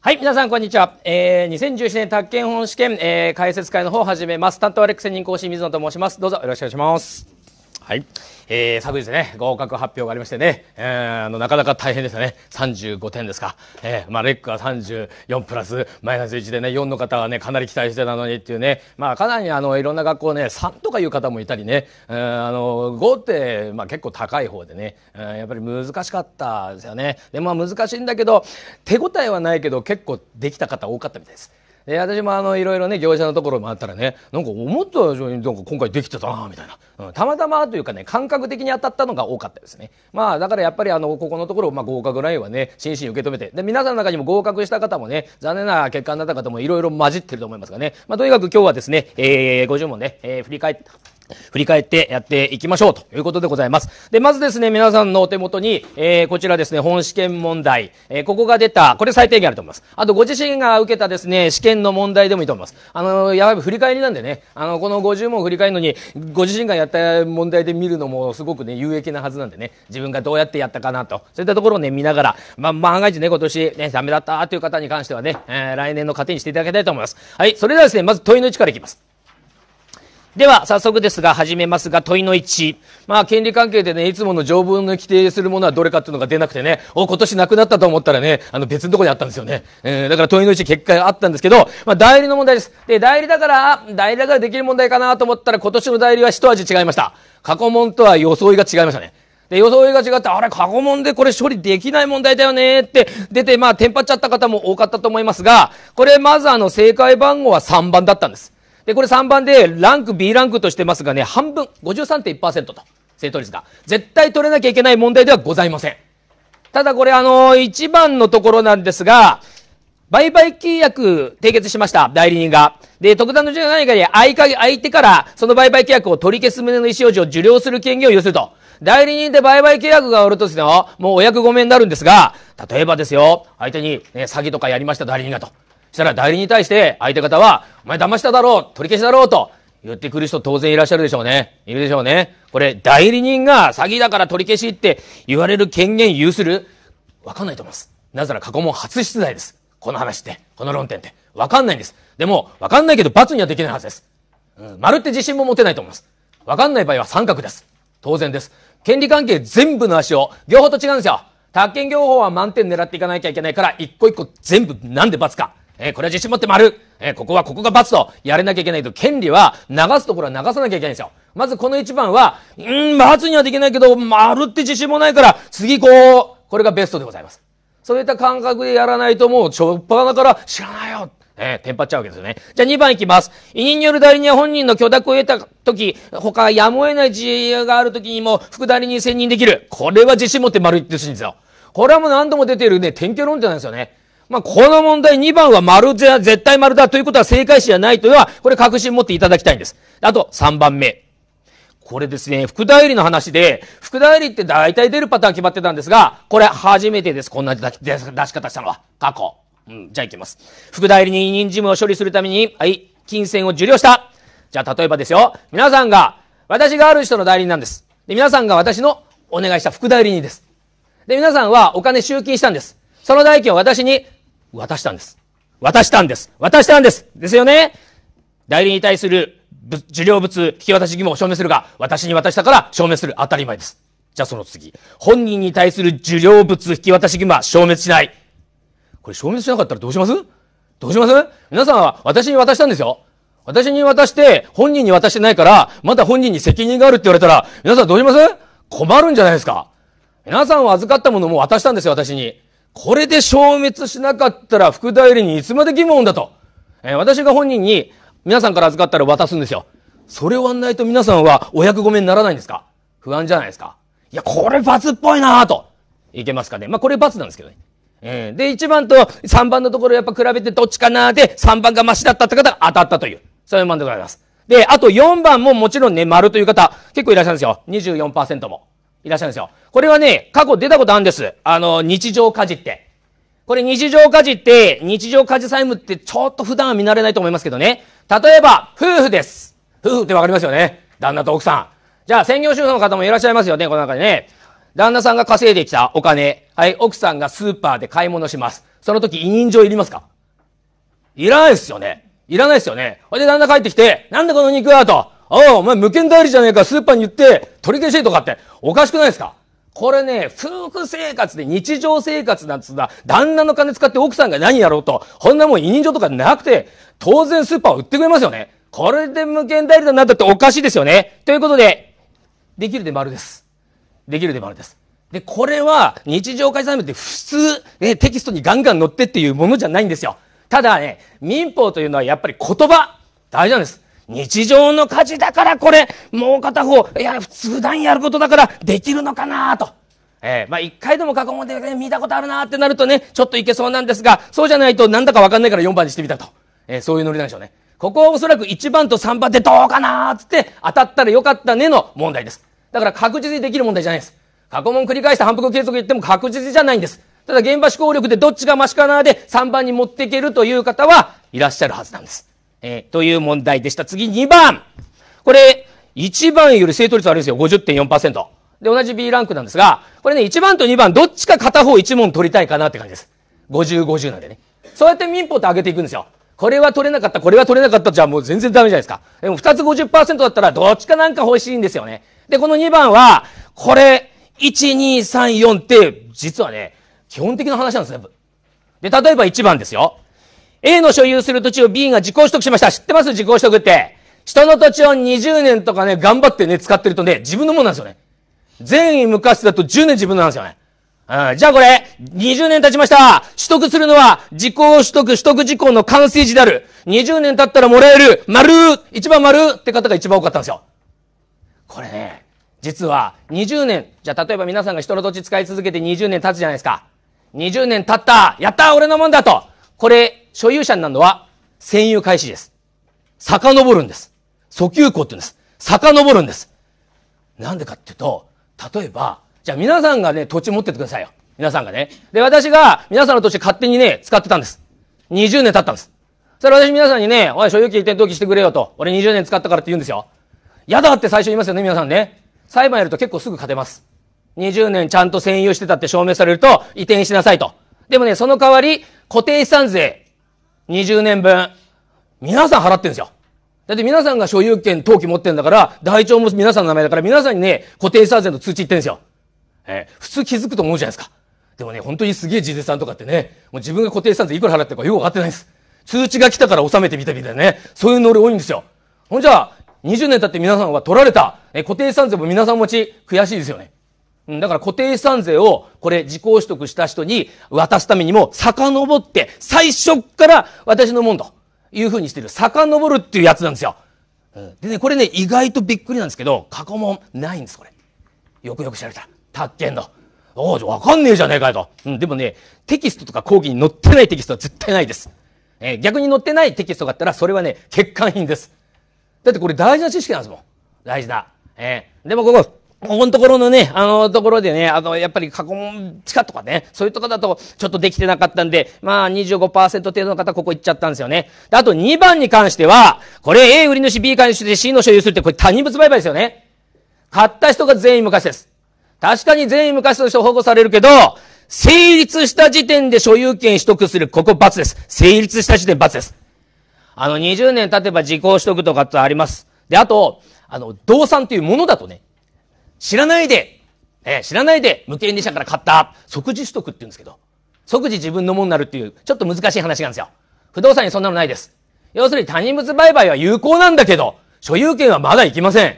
はい、皆さん、こんにちは。えー、2017年宅建本試験、えー、解説会の方を始めます。担当はレック専人講師、水野と申します。どうぞよろしくお願いします。はい。えー、昨日ね、合格発表がありましてね、えー、あの、なかなか大変でしたね。35点ですか。えー、まあ、レックは34プラス、マイナス1でね、4の方はね、かなり期待してたのにっていうね、まあ、かなりあの、いろんな学校ね、3とかいう方もいたりね、えー、あの、5って、まあ、結構高い方でね、えー、やっぱり難しかったですよね。で、まあ、難しいんだけど、手応えはないけど、結構できた方多かったみたいです。で私もあのいろいろね業者のところもあったらねなんか思った以上になんか今回できてたなみたいな、うん、たまたまというかね感覚的に当たったのが多かったですねまあだからやっぱりあのここのところ、まあ、合格ラインはね真摯に受け止めてで皆さんの中にも合格した方もね残念な結果になった方もいろいろ混じってると思いますがね、まあ、とにかく今日はですね、えー、ご注ね、えー、振り返って振り返ってやっていきましょうということでございます。で、まずですね、皆さんのお手元に、えー、こちらですね、本試験問題、えー、ここが出た、これ最低限あると思います。あと、ご自身が受けたですね、試験の問題でもいいと思います。あのー、やはり振り返りなんでね、あの、この50問振り返るのに、ご自身がやった問題で見るのもすごくね、有益なはずなんでね、自分がどうやってやったかなと、そういったところをね、見ながら、まあ、万が一ね、今年ね、ダメだったという方に関してはね、えー、来年の糧にしていただきたいと思います。はい、それではですね、まず問いの位置からいきます。では、早速ですが、始めますが、問いの1。まあ、権利関係でね、いつもの条文の規定するものはどれかっていうのが出なくてね、お、今年なくなったと思ったらね、あの、別のとこにあったんですよね。えー、だから問いの1結果があったんですけど、まあ、代理の問題です。で、代理だから、代理だからできる問題かなと思ったら、今年の代理は一味違いました。過去問とは装いが違いましたね。で、装いが違って、あれ、過去問でこれ処理できない問題だよねって出て、まあ、テンパっちゃった方も多かったと思いますが、これ、まずあの、正解番号は3番だったんです。で、これ3番でランク B ランクとしてますがね、半分、53.1%と、正答率が。絶対取れなきゃいけない問題ではございません。ただこれあのー、1番のところなんですが、売買契約締結しました、代理人が。で、特段の事情何かに相手からその売買契約を取り消す旨の意思表示を受領する権限を有すると。代理人で売買契約が終わるとですね、もうお役御免になるんですが、例えばですよ、相手に、ね、詐欺とかやりました代理人がと。したら代理に対して相手方は、お前騙しただろう取り消しだろうと言ってくる人当然いらっしゃるでしょうね。いるでしょうね。これ、代理人が詐欺だから取り消しって言われる権限有するわかんないと思います。なぜなら過去問初出題です。この話って、この論点って。わかんないんです。でも、わかんないけど罰にはできないはずです。うん、丸って自信も持てないと思います。わかんない場合は三角です。当然です。権利関係全部の足を、両方と違うんですよ。宅建業法は満点狙っていかなきゃいけないから、一個一個全部なんで罰か。えー、これは自信持って丸。えー、ここはここが罰とやれなきゃいけないと、権利は流すところは流さなきゃいけないんですよ。まずこの一番は、うん罰にはできないけど、丸って自信もないから、次こう、これがベストでございます。そういった感覚でやらないともう、ちょっぱなから知らないよえー、テンパっちゃうわけですよね。じゃあ2番いきます。委任による代理人は本人の許諾を得た時、他やむを得ない事由がある時にも、副代理人選任できる。これは自信持って丸いってるんですよ。これはもう何度も出ているね、典型論じゃないですよね。まあ、この問題2番は丸じゃ、絶対丸だということは正解詞じゃないというのは、これ確信持っていただきたいんです。あと、3番目。これですね、副代理の話で、副代理って大体出るパターン決まってたんですが、これ初めてです。こんな出し方したのは。過去。うん、じゃあいきます。副代理に委任事務を処理するために、はい、金銭を受領した。じゃあ例えばですよ。皆さんが、私がある人の代理人なんです。で、皆さんが私のお願いした副代理人です。で、皆さんはお金集金したんです。その代金を私に渡したんです。渡したんです。渡したんです。ですよね代理に対する受領物引き渡し義務を証明するが、私に渡したから証明する。当たり前です。じゃあその次。本人に対する受領物引き渡し義務は消滅しない。これ消滅しなかったらどうしますどうします皆さんは私に渡したんですよ。私に渡して、本人に渡してないから、また本人に責任があるって言われたら、皆さんどうします困るんじゃないですか。皆さんは預かったものも渡したんですよ、私に。これで消滅しなかったら副代理にいつまで疑問だと。えー、私が本人に皆さんから預かったら渡すんですよ。それを案内と皆さんはお役ごめにならないんですか不安じゃないですかいや、これ罰っぽいなぁと。いけますかねまあ、これ罰なんですけどね。えー、で、1番と3番のところやっぱ比べてどっちかなーで、3番がマシだったって方が当たったという。そういう番でございます。で、あと4番ももちろんね、丸という方、結構いらっしゃるんですよ。24%も。いらっしゃるんですよ。これはね、過去出たことあるんです。あの、日常家事って。これ日常家事って、日常家事債務ってちょっと普段は見慣れないと思いますけどね。例えば、夫婦です。夫婦ってわかりますよね。旦那と奥さん。じゃあ、専業主婦の方もいらっしゃいますよね、この中でね。旦那さんが稼いできたお金。はい、奥さんがスーパーで買い物します。その時、委任状いりますかいらないですよね。いらないですよね。ほいで、旦那帰ってきて、なんでこの肉はと。ああ、お前無権代理じゃねえか、スーパーに言って取り消しとかって、おかしくないですかこれね、夫婦生活で日常生活なんつうのは、旦那の金使って奥さんが何やろうと、こんなもん委任状とかなくて、当然スーパーを売ってくれますよね。これで無限代理だなだっておかしいですよね。ということで、できるで丸です。できるで丸です。で、これは日常会社名って普通、ね、テキストにガンガン載ってっていうものじゃないんですよ。ただね、民法というのはやっぱり言葉、大事なんです。日常の家事だからこれ、もう片方、いや、普段やることだからできるのかなと。えー、まあ一回でも過去問で、ね、見たことあるなってなるとね、ちょっといけそうなんですが、そうじゃないとなんだかわかんないから4番にしてみたと。えー、そういうノリなんでしょうね。ここはおそらく1番と3番でどうかなつって当たったらよかったねの問題です。だから確実にできる問題じゃないです。過去問繰り返して反復継続言っても確実じゃないんです。ただ現場思考力でどっちがマシかなで3番に持っていけるという方はいらっしゃるはずなんです。えー、という問題でした。次2番。これ、1番より正答率悪いですよ。50.4%。で、同じ B ランクなんですが、これね、1番と2番、どっちか片方1問取りたいかなって感じです。50、50なんでね。そうやって民法って上げていくんですよ。これは取れなかった、これは取れなかったじゃもう全然ダメじゃないですか。でも2つ50%だったらどっちかなんか欲しいんですよね。で、この2番は、これ、1234って、実はね、基本的な話なんですね。で、例えば1番ですよ。A の所有する土地を B が自己取得しました。知ってます自己取得って。人の土地を20年とかね、頑張ってね、使ってるとね、自分のもんなんですよね。善意無だと10年自分なんですよね。うん、じゃあこれ、20年経ちました。取得するのは、自己取得、取得事項の完成時である。20年経ったらもらえる、丸一番丸って方が一番多かったんですよ。これね、実は、20年、じゃあ例えば皆さんが人の土地使い続けて20年経つじゃないですか。20年経ったやった俺のもんだとこれ、所有者になるのは、占有開始です。遡るんです。訴求校って言うんです。遡るんです。なんでかっていうと、例えば、じゃあ皆さんがね、土地持っててくださいよ。皆さんがね。で、私が皆さんの土地勝手にね、使ってたんです。20年経ったんです。それ私皆さんにね、おい、所有権移転登記してくれよと。俺20年使ったからって言うんですよ。やだって最初言いますよね、皆さんね。裁判やると結構すぐ勝てます。20年ちゃんと占有してたって証明されると、移転しなさいと。でもね、その代わり、固定資産税20年分、皆さん払ってんですよ。だって皆さんが所有権、登記持ってんだから、台帳も皆さんの名前だから、皆さんにね、固定資産税の通知言ってんですよ。えー、普通気づくと思うじゃないですか。でもね、本当にすげえ事実さんとかってね、もう自分が固定資産税いくら払ってるかよくわかってないです。通知が来たから納めてみたみたいなね、そういう能力多いんですよ。ほんじゃあ、20年経って皆さんは取られた、えー、固定資産税も皆さん持ち、悔しいですよね。だから固定資産税をこれ自己取得した人に渡すためにも遡って最初から私のもんというふうにしてる。遡るっていうやつなんですよ。でね、これね、意外とびっくりなんですけど、過去問ないんです、これ。よくよく調べた。宅建の。おお、わかんねえじゃねえかよと。うん、でもね、テキストとか講義に載ってないテキストは絶対ないです。えー、逆に載ってないテキストがあったら、それはね、欠陥品です。だってこれ大事な知識なんですもん。大事な。えー、でもここ、ここのところのね、あのところでね、あの、やっぱり過去地下とかね、そういうとこだとちょっとできてなかったんで、まあ25%程度の方ここ行っちゃったんですよね。あと2番に関しては、これ A 売り主、B 買い主で C の所有するってこれ他人物売買ですよね。買った人が全員昔です。確かに全員昔の人保護されるけど、成立した時点で所有権取得する、ここ罰です。成立した時点罰です。あの、20年経てば時効取得とかってあります。で、あと、あの、動産というものだとね、知らないで、えー、知らないで無権利者から買った、即時取得って言うんですけど、即時自分のものになるっていう、ちょっと難しい話なんですよ。不動産にそんなのないです。要するに他人物売買は有効なんだけど、所有権はまだいきません。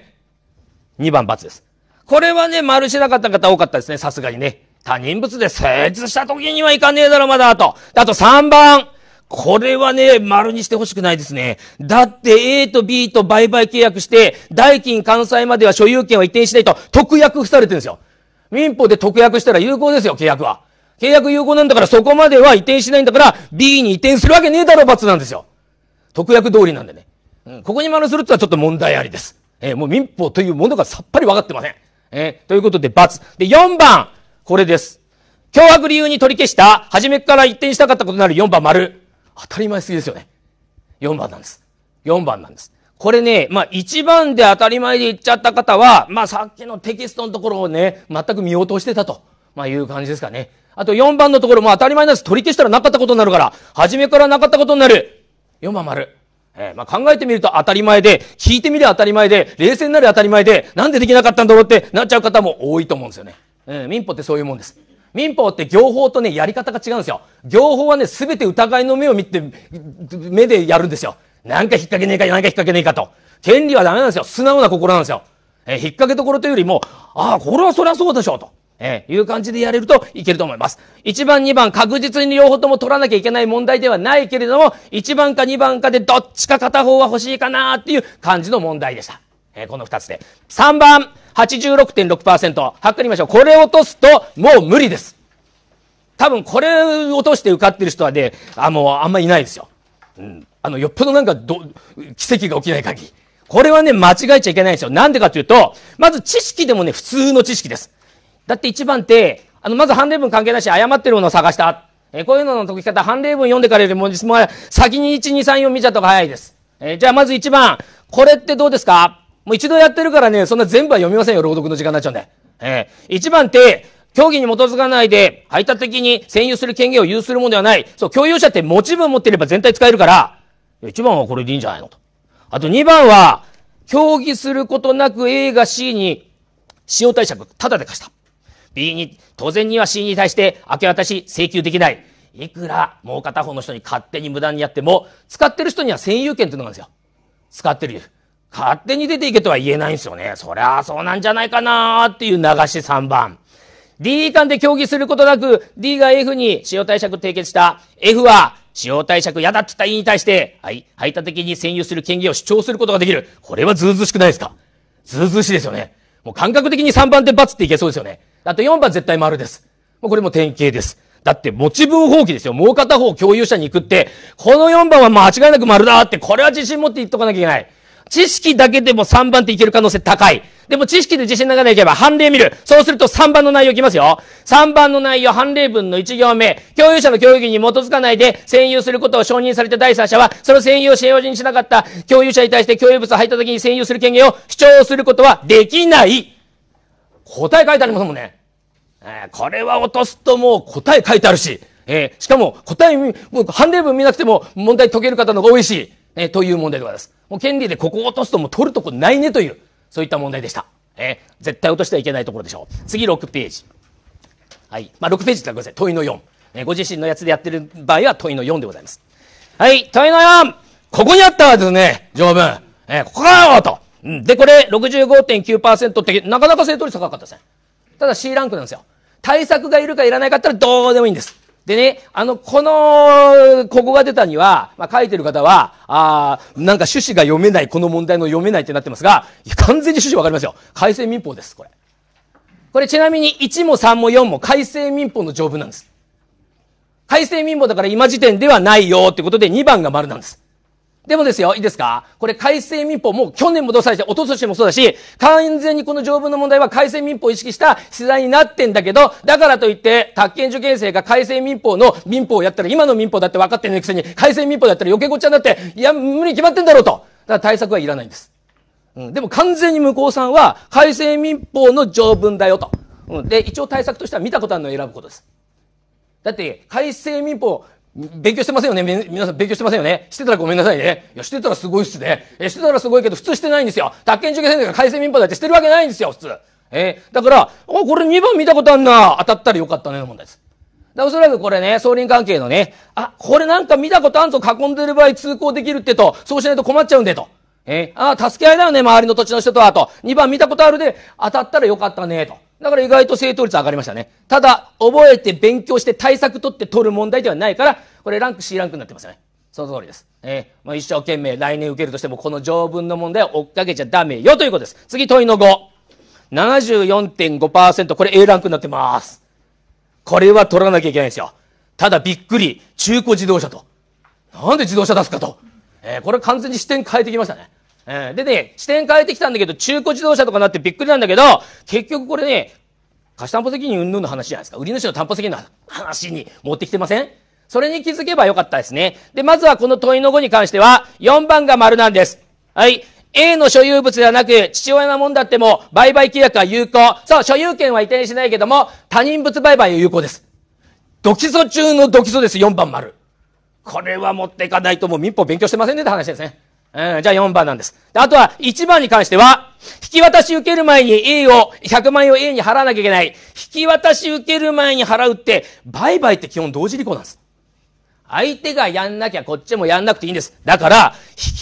2番×です。これはね、丸しなかった方多かったですね、さすがにね。他人物で成立した時にはいかねえだろ、まだ、と。あと3番。これはね、丸にしてほしくないですね。だって A と B と売買契約して、代金関西までは所有権は移転しないと、特約付されてるんですよ。民法で特約したら有効ですよ、契約は。契約有効なんだから、そこまでは移転しないんだから、B に移転するわけねえだろ、罰なんですよ。特約通りなんでね。うん、ここに丸するってのはちょっと問題ありです。えー、もう民法というものがさっぱりわかってません。えー、ということで、罰。で、4番、これです。脅迫理由に取り消した、初めから一転したかったことになる4番丸。当たり前すぎですよね。4番なんです。4番なんです。これね、まあ1番で当たり前で言っちゃった方は、まあさっきのテキストのところをね、全く見落としてたと、まあいう感じですかね。あと4番のところも当たり前なんです。取り消したらなかったことになるから、初めからなかったことになる。4番丸。えー、まあ考えてみると当たり前で、聞いてみれば当たり前で、冷静になれば当たり前で、なんでできなかったんだろうってなっちゃう方も多いと思うんですよね。うん、民法ってそういうもんです。民法って行法とね、やり方が違うんですよ。行法はね、すべて疑いの目を見て、目でやるんですよ。なんか引っ掛けねえか、なんか引っ掛けねえかと。権利はダメなんですよ。素直な心なんですよ。えー、引っ掛けところというよりも、ああ、これはそりゃそうでしょうと。えー、いう感じでやれるといけると思います。1番、2番、確実に両方とも取らなきゃいけない問題ではないけれども、1番か2番かでどっちか片方は欲しいかなっていう感じの問題でした。えー、この2つで。3番、86.6%。測りましょう。これを落とすと、もう無理です。多分これ落として受かってる人はね、あ、もうあんまりいないですよ。うん。あの、よっぽどなんかど、奇跡が起きない限り。これはね、間違えちゃいけないんですよ。なんでかというと、まず知識でもね、普通の知識です。だって一番って、あの、まず判例文関係なし、誤ってるものを探した。えこういうのの解き方、判例文読んでからよりも、先に1、2、3、4見ちゃった方が早いです。えー、じゃあまず一番、これってどうですかもう一度やってるからね、そんな全部は読みませんよ、朗読の時間になっちゃうんで。えー、一番って、協議に基づかないで、排他的に占有する権限を有するものではない。そう、共有者って持ち分持ってれば全体使えるから、一番はこれでいいんじゃないのと。あと二番は、協議することなく A が C に使用対策、ただで貸した。B に、当然には C に対して明け渡し請求できない。いくらもう片方の人に勝手に無断にやっても、使ってる人には占有権っていうのがあるんですよ。使ってる。勝手に出ていけとは言えないんですよね。そりゃあそうなんじゃないかなーっていう流し3番。D 間で協議することなく、D が F に使用貸借締結した。F は、使用貸借嫌だって言った E に対して、はい、排他的に占有する権限を主張することができる。これはずうずしくないですかずうずしいですよね。もう感覚的に3番で×っていけそうですよね。だって4番絶対丸です。もうこれも典型です。だって、持ち分放棄ですよ。もう片方共有者に行くって、この4番は間違いなく丸だって、これは自信持って言っとかなきゃいけない。知識だけでも3番っていける可能性高い。でも知識で自信ながらいけば判例見る。そうすると3番の内容いきますよ。3番の内容、判例文の1行目。共有者の有義に基づかないで占有することを承認された第三者は、その占有を使用人しなかった共有者に対して共有物をった時に占有する権限を主張することはできない。答え書いてありますもんね。えー、これは落とすともう答え書いてあるし。えー、しかも答え、もう判例文見なくても問題解ける方の方が多いし。えー、という問題でございます。もう権利でここを落とすともう取るとこないねという、そういった問題でした。えー、絶対落としてはいけないところでしょう。次6ページ。はい。まあ、6ページってごめんなさい。問いの4。えー、ご自身のやつでやってる場合は問いの4でございます。はい。問いの 4! ここにあったですね、条文。えー、ここかよと。うん。で、これ65.9%ってなかなか正答率高かったですね。ただ C ランクなんですよ。対策がいるかいらないかったらどうでもいいんです。でね、あの、この、ここが出たには、まあ、書いてる方は、あなんか趣旨が読めない、この問題の読めないってなってますが、完全に趣旨わかりますよ。改正民法です、これ。これちなみに1も3も4も改正民法の条文なんです。改正民法だから今時点ではないよってことで2番が丸なんです。でもですよ、いいですかこれ改正民法もう去年も出されて、おととしもそうだし、完全にこの条文の問題は改正民法を意識した取材になってんだけど、だからといって、宅建受験生が改正民法の民法をやったら、今の民法だって分かってんのくせに、改正民法だったら余計ごっちゃになって、いや、無理決まってんだろうと。だから対策はいらないんです。うん、でも完全に向こうさんは、改正民法の条文だよと。うん、で、一応対策としては見たことあるのを選ぶことです。だって、改正民法、勉強してませんよね皆さん勉強してませんよねしてたらごめんなさいね。いや、してたらすごいっすね。え、してたらすごいけど、普通してないんですよ。宅建受験生が改正民法だってしてるわけないんですよ、普通。えー、だから、お、これ2番見たことあんな。当たったらよかったね、の問題です。で、おそらくこれね、総輪関係のね、あ、これなんか見たことあんぞ、囲んでる場合通行できるってと、そうしないと困っちゃうんでと。えー、あ、助け合いだよね、周りの土地の人とはと。2番見たことあるで、当たったらよかったね、と。だから意外と正答率上がりましたね。ただ、覚えて勉強して対策取って取る問題ではないから、これランク C ランクになってますよね。その通りです。えー、まあ、一生懸命来年受けるとしても、この条文の問題を追っかけちゃダメよということです。次、問いの5。74.5%、これ A ランクになってます。これは取らなきゃいけないんですよ。ただびっくり、中古自動車と。なんで自動車出すかと。えー、これ完全に視点変えてきましたね。えでね、視点変えてきたんだけど、中古自動車とかなってびっくりなんだけど、結局これね、貸し担保責任云々の話じゃないですか。売り主の担保責任の話に持ってきてませんそれに気づけばよかったですね。で、まずはこの問いの5に関しては、4番が丸なんです。はい。A の所有物ではなく、父親のもんだっても、売買契約は有効。そう、所有権は移転しないけども、他人物売買は有効です。ドキソ中のドキソです、4番丸。これは持っていかないともう民法勉強してませんねって話ですね。うん、じゃあ4番なんです。あとは1番に関しては、引き渡し受ける前に A を、100万円を A に払わなきゃいけない。引き渡し受ける前に払うって、売買って基本同時履行なんです。相手がやんなきゃこっちもやんなくていいんです。だから、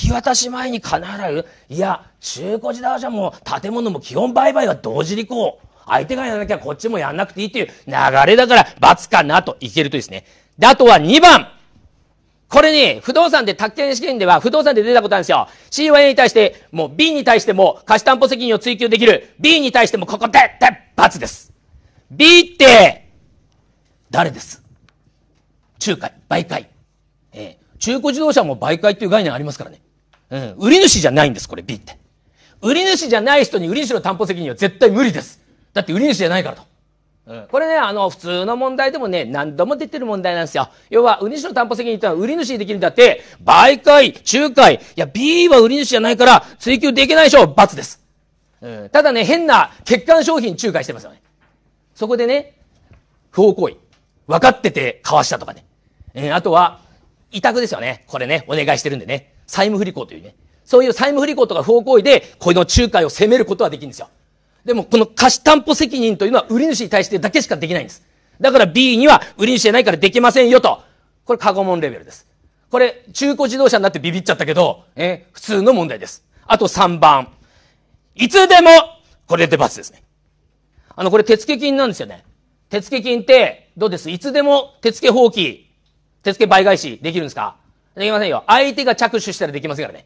引き渡し前に金払ういや、中古自動車も建物も基本売買は同時履行。相手がやらなきゃこっちもやんなくていいっていう流れだから、罰かなといけるといいですね。で、あとは2番。これに、不動産で、宅建試験では不動産で出たことなんですよ。C は A に対して、もう B に対しても貸し担保責任を追求できる。B に対してもここで、鉄罰です。B って、誰です仲介、媒介。えー、中古自動車も媒介という概念ありますからね。うん、売り主じゃないんです、これ B って。売り主じゃない人に売り主の担保責任は絶対無理です。だって売り主じゃないからと。これね、あの、普通の問題でもね、何度も出てる問題なんですよ。要は、売り主の担保責任ってのは売り主にできるんだって、媒介、仲介、いや、B は売り主じゃないから追求できないでしょ、罰です。うん、ただね、変な欠陥商品仲介してますよね。そこでね、不法行為。分かってて交わしたとかね。えー、あとは、委託ですよね。これね、お願いしてるんでね。債務不履行というね。そういう債務不履行とか不法行為で、この仲介を責めることはできるんですよ。でもこの貸し担保責任というのは売り主に対してだけしかできないんです。だから B には売り主じゃないからできませんよと。これ過去問レベルです。これ中古自動車になってビビっちゃったけど、え普通の問題です。あと3番。いつでも、これで罰ですね。あの、これ手付金なんですよね。手付金って、どうですいつでも手付放棄、手付倍返しできるんですかできませんよ。相手が着手したらできませんからね。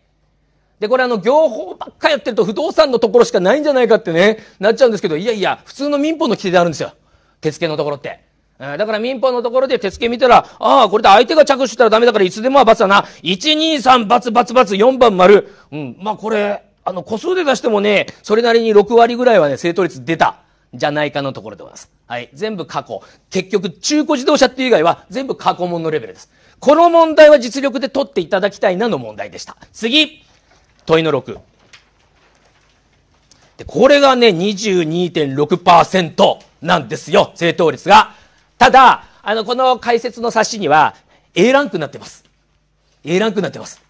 で、これあの、業法ばっかやってると不動産のところしかないんじゃないかってね、なっちゃうんですけど、いやいや、普通の民法の規定であるんですよ。手付けのところって。だから民法のところで手付け見たら、ああ、これで相手が着手したらダメだからいつでもは罰だな。1、2、3、罰、罰、罰、4番丸。うん、まあこれ、あの、個数で出してもね、それなりに6割ぐらいはね、正答率出た。じゃないかのところでございます。はい。全部過去。結局、中古自動車っていう以外は全部過去問のレベルです。この問題は実力で取っていただきたいなの問題でした。次。問いの6。で、これがね、22.6%なんですよ、正答率が。ただ、あの、この解説の冊子には、A ランクになってます。A ランクになってます。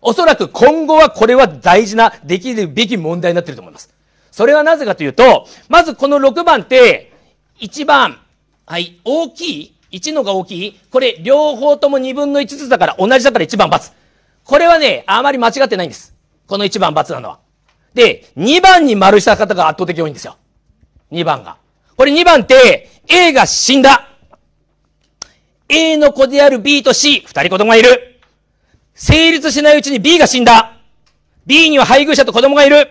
おそらく今後はこれは大事な、できるべき問題になってると思います。それはなぜかというと、まずこの6番って、1番、はい、大きい ?1 のが大きいこれ両方とも2分の1ずつだから同じだから1番×。これはね、あまり間違ってないんです。この1番×なのは。で、2番に丸した方が圧倒的多いんですよ。2番が。これ2番って、A が死んだ。A の子である B と C、二人子供がいる。成立しないうちに B が死んだ。B には配偶者と子供がいる。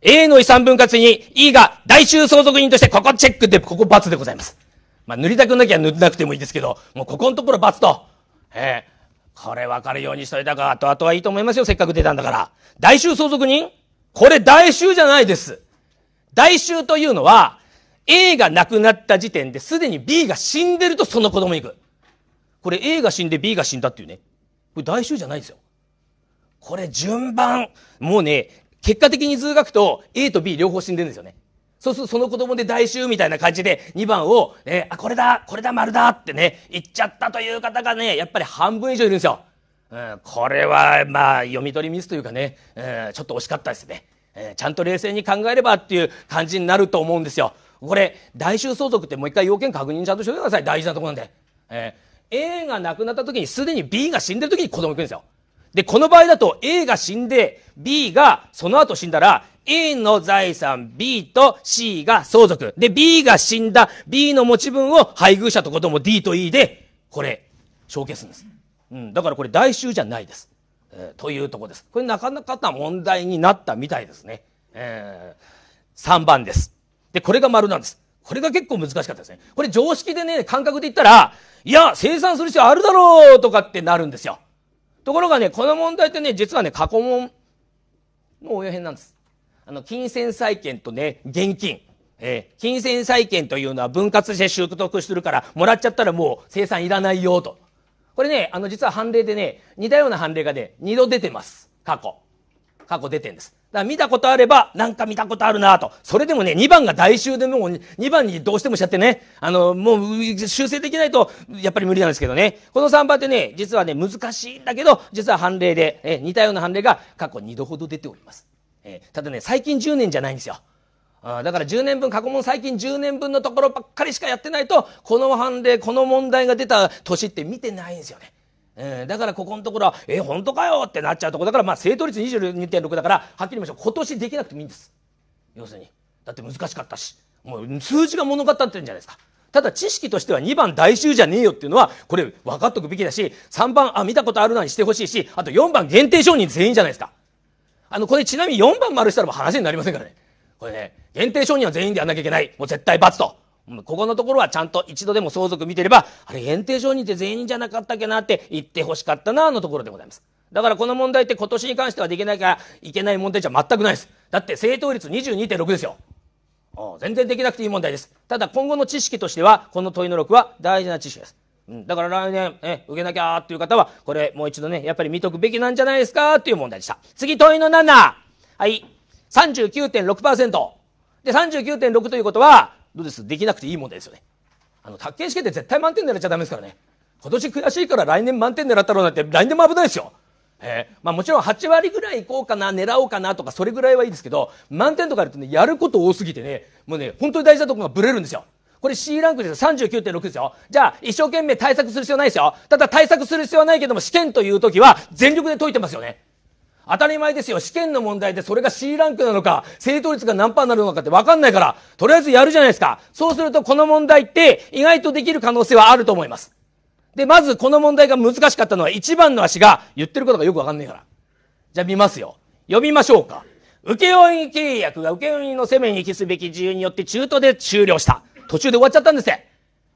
A の遺産分割に E が大衆相続人としてここチェックで、ここ罰でございます。まあ、塗りたくなきゃ塗らなくてもいいですけど、もうここのところ罰と。えーこれ分かるようにしといたか。とあとはいいと思いますよ。せっかく出たんだから。大衆相続人これ大衆じゃないです。大衆というのは、A が亡くなった時点ですでに B が死んでるとその子供に行く。これ A が死んで B が死んだっていうね。これ大衆じゃないですよ。これ順番。もうね、結果的に図書くと A と B 両方死んでるんですよね。そうするとその子供で大衆みたいな感じで2番を、えあ、これだ、これだ、丸だってね、言っちゃったという方がね、やっぱり半分以上いるんですよ。うん、これは、まあ、読み取りミスというかね、うん、ちょっと惜しかったですね。えー、ちゃんと冷静に考えればっていう感じになると思うんですよ。これ、大衆相続ってもう一回要件確認ちゃんとしていてください。大事なとこなんで。えー、A が亡くなった時にすでに B が死んでる時に子供行くんですよ。で、この場合だと A が死んで B がその後死んだら A の財産 B と C が相続。で、B が死んだ B の持ち分を配偶者と子供 D と E で、これ、承継するんです。うん、だからこれ大衆じゃないです。えー、というとこです。これなかなかな問題になったみたいですね。えー、3番です。で、これが丸なんです。これが結構難しかったですね。これ常識でね、感覚で言ったら、いや、生産する必要あるだろうとかってなるんですよ。ところがね、この問題ってね、実はね、過去問の応用編なんです。あの、金銭債権とね、現金。えー、金銭債権というのは分割して習得するから、もらっちゃったらもう生産いらないよと。これね、あの、実は判例でね、似たような判例がね、2度出てます。過去。過去出てんです。だから見たことあれば、なんか見たことあるなと。それでもね、2番が大衆でもう2番にどうしてもしちゃってね、あの、もう修正できないと、やっぱり無理なんですけどね。この3番ってね、実はね、難しいんだけど、実は判例で、え似たような判例が過去2度ほど出ております。えー、ただね、最近10年じゃないんですよ。だから10年分過去問最近10年分のところばっかりしかやってないとこの版でこの問題が出た年って見てないんですよね。えー、だからここのところは「えー、本当かよ!」ってなっちゃうとこだからまあ正答率22.6だからはっきり言いましょう今年できなくてもいいんです要するにだって難しかったしもう数字が物語ってるんじゃないですかただ知識としては2番大衆じゃねえよっていうのはこれ分かっとくべきだし3番あ見たことあるなにしてほしいしあと4番限定商人全員じゃないですかあの、これちなみに4番丸したらもう話になりませんからね。これね、限定承認は全員でやんなきゃいけない。もう絶対罰と。ここのところはちゃんと一度でも相続見てれば、あれ限定承認って全員じゃなかったっけなって言ってほしかったなのところでございます。だからこの問題って今年に関してはできなきゃいけない問題じゃ全くないです。だって正答率22.6ですよ。全然できなくていい問題です。ただ今後の知識としては、この問いの6は大事な知識です。だから来年、え、受けなきゃーっていう方は、これもう一度ね、やっぱり見とくべきなんじゃないですかっていう問題でした。次、問いの7。はい。39.6%。で、39.6ということは、どうですできなくていい問題ですよね。あの、卓球試験って絶対満点狙っちゃダメですからね。今年悔しいから来年満点狙ったろうなんて、来年も危ないですよ。えー、まあ、もちろん8割ぐらいいこうかな狙おうかなとかそれぐらいはいいですけど満点とかやるとねやること多すぎてねもうね本当に大事なところがブレるんですよこれ C ランクですよ。39.6ですよ。じゃあ、一生懸命対策する必要ないですよ。ただ対策する必要はないけども、試験という時は全力で解いてますよね。当たり前ですよ。試験の問題でそれが C ランクなのか、正答率が何パーになるのかって分かんないから、とりあえずやるじゃないですか。そうするとこの問題って意外とできる可能性はあると思います。で、まずこの問題が難しかったのは1番の足が言ってることがよく分かんないから。じゃあ見ますよ。読みましょうか。請負契約が請負の責めにきすべき事由によって中途で終了した。途中で終わっちゃったんですって。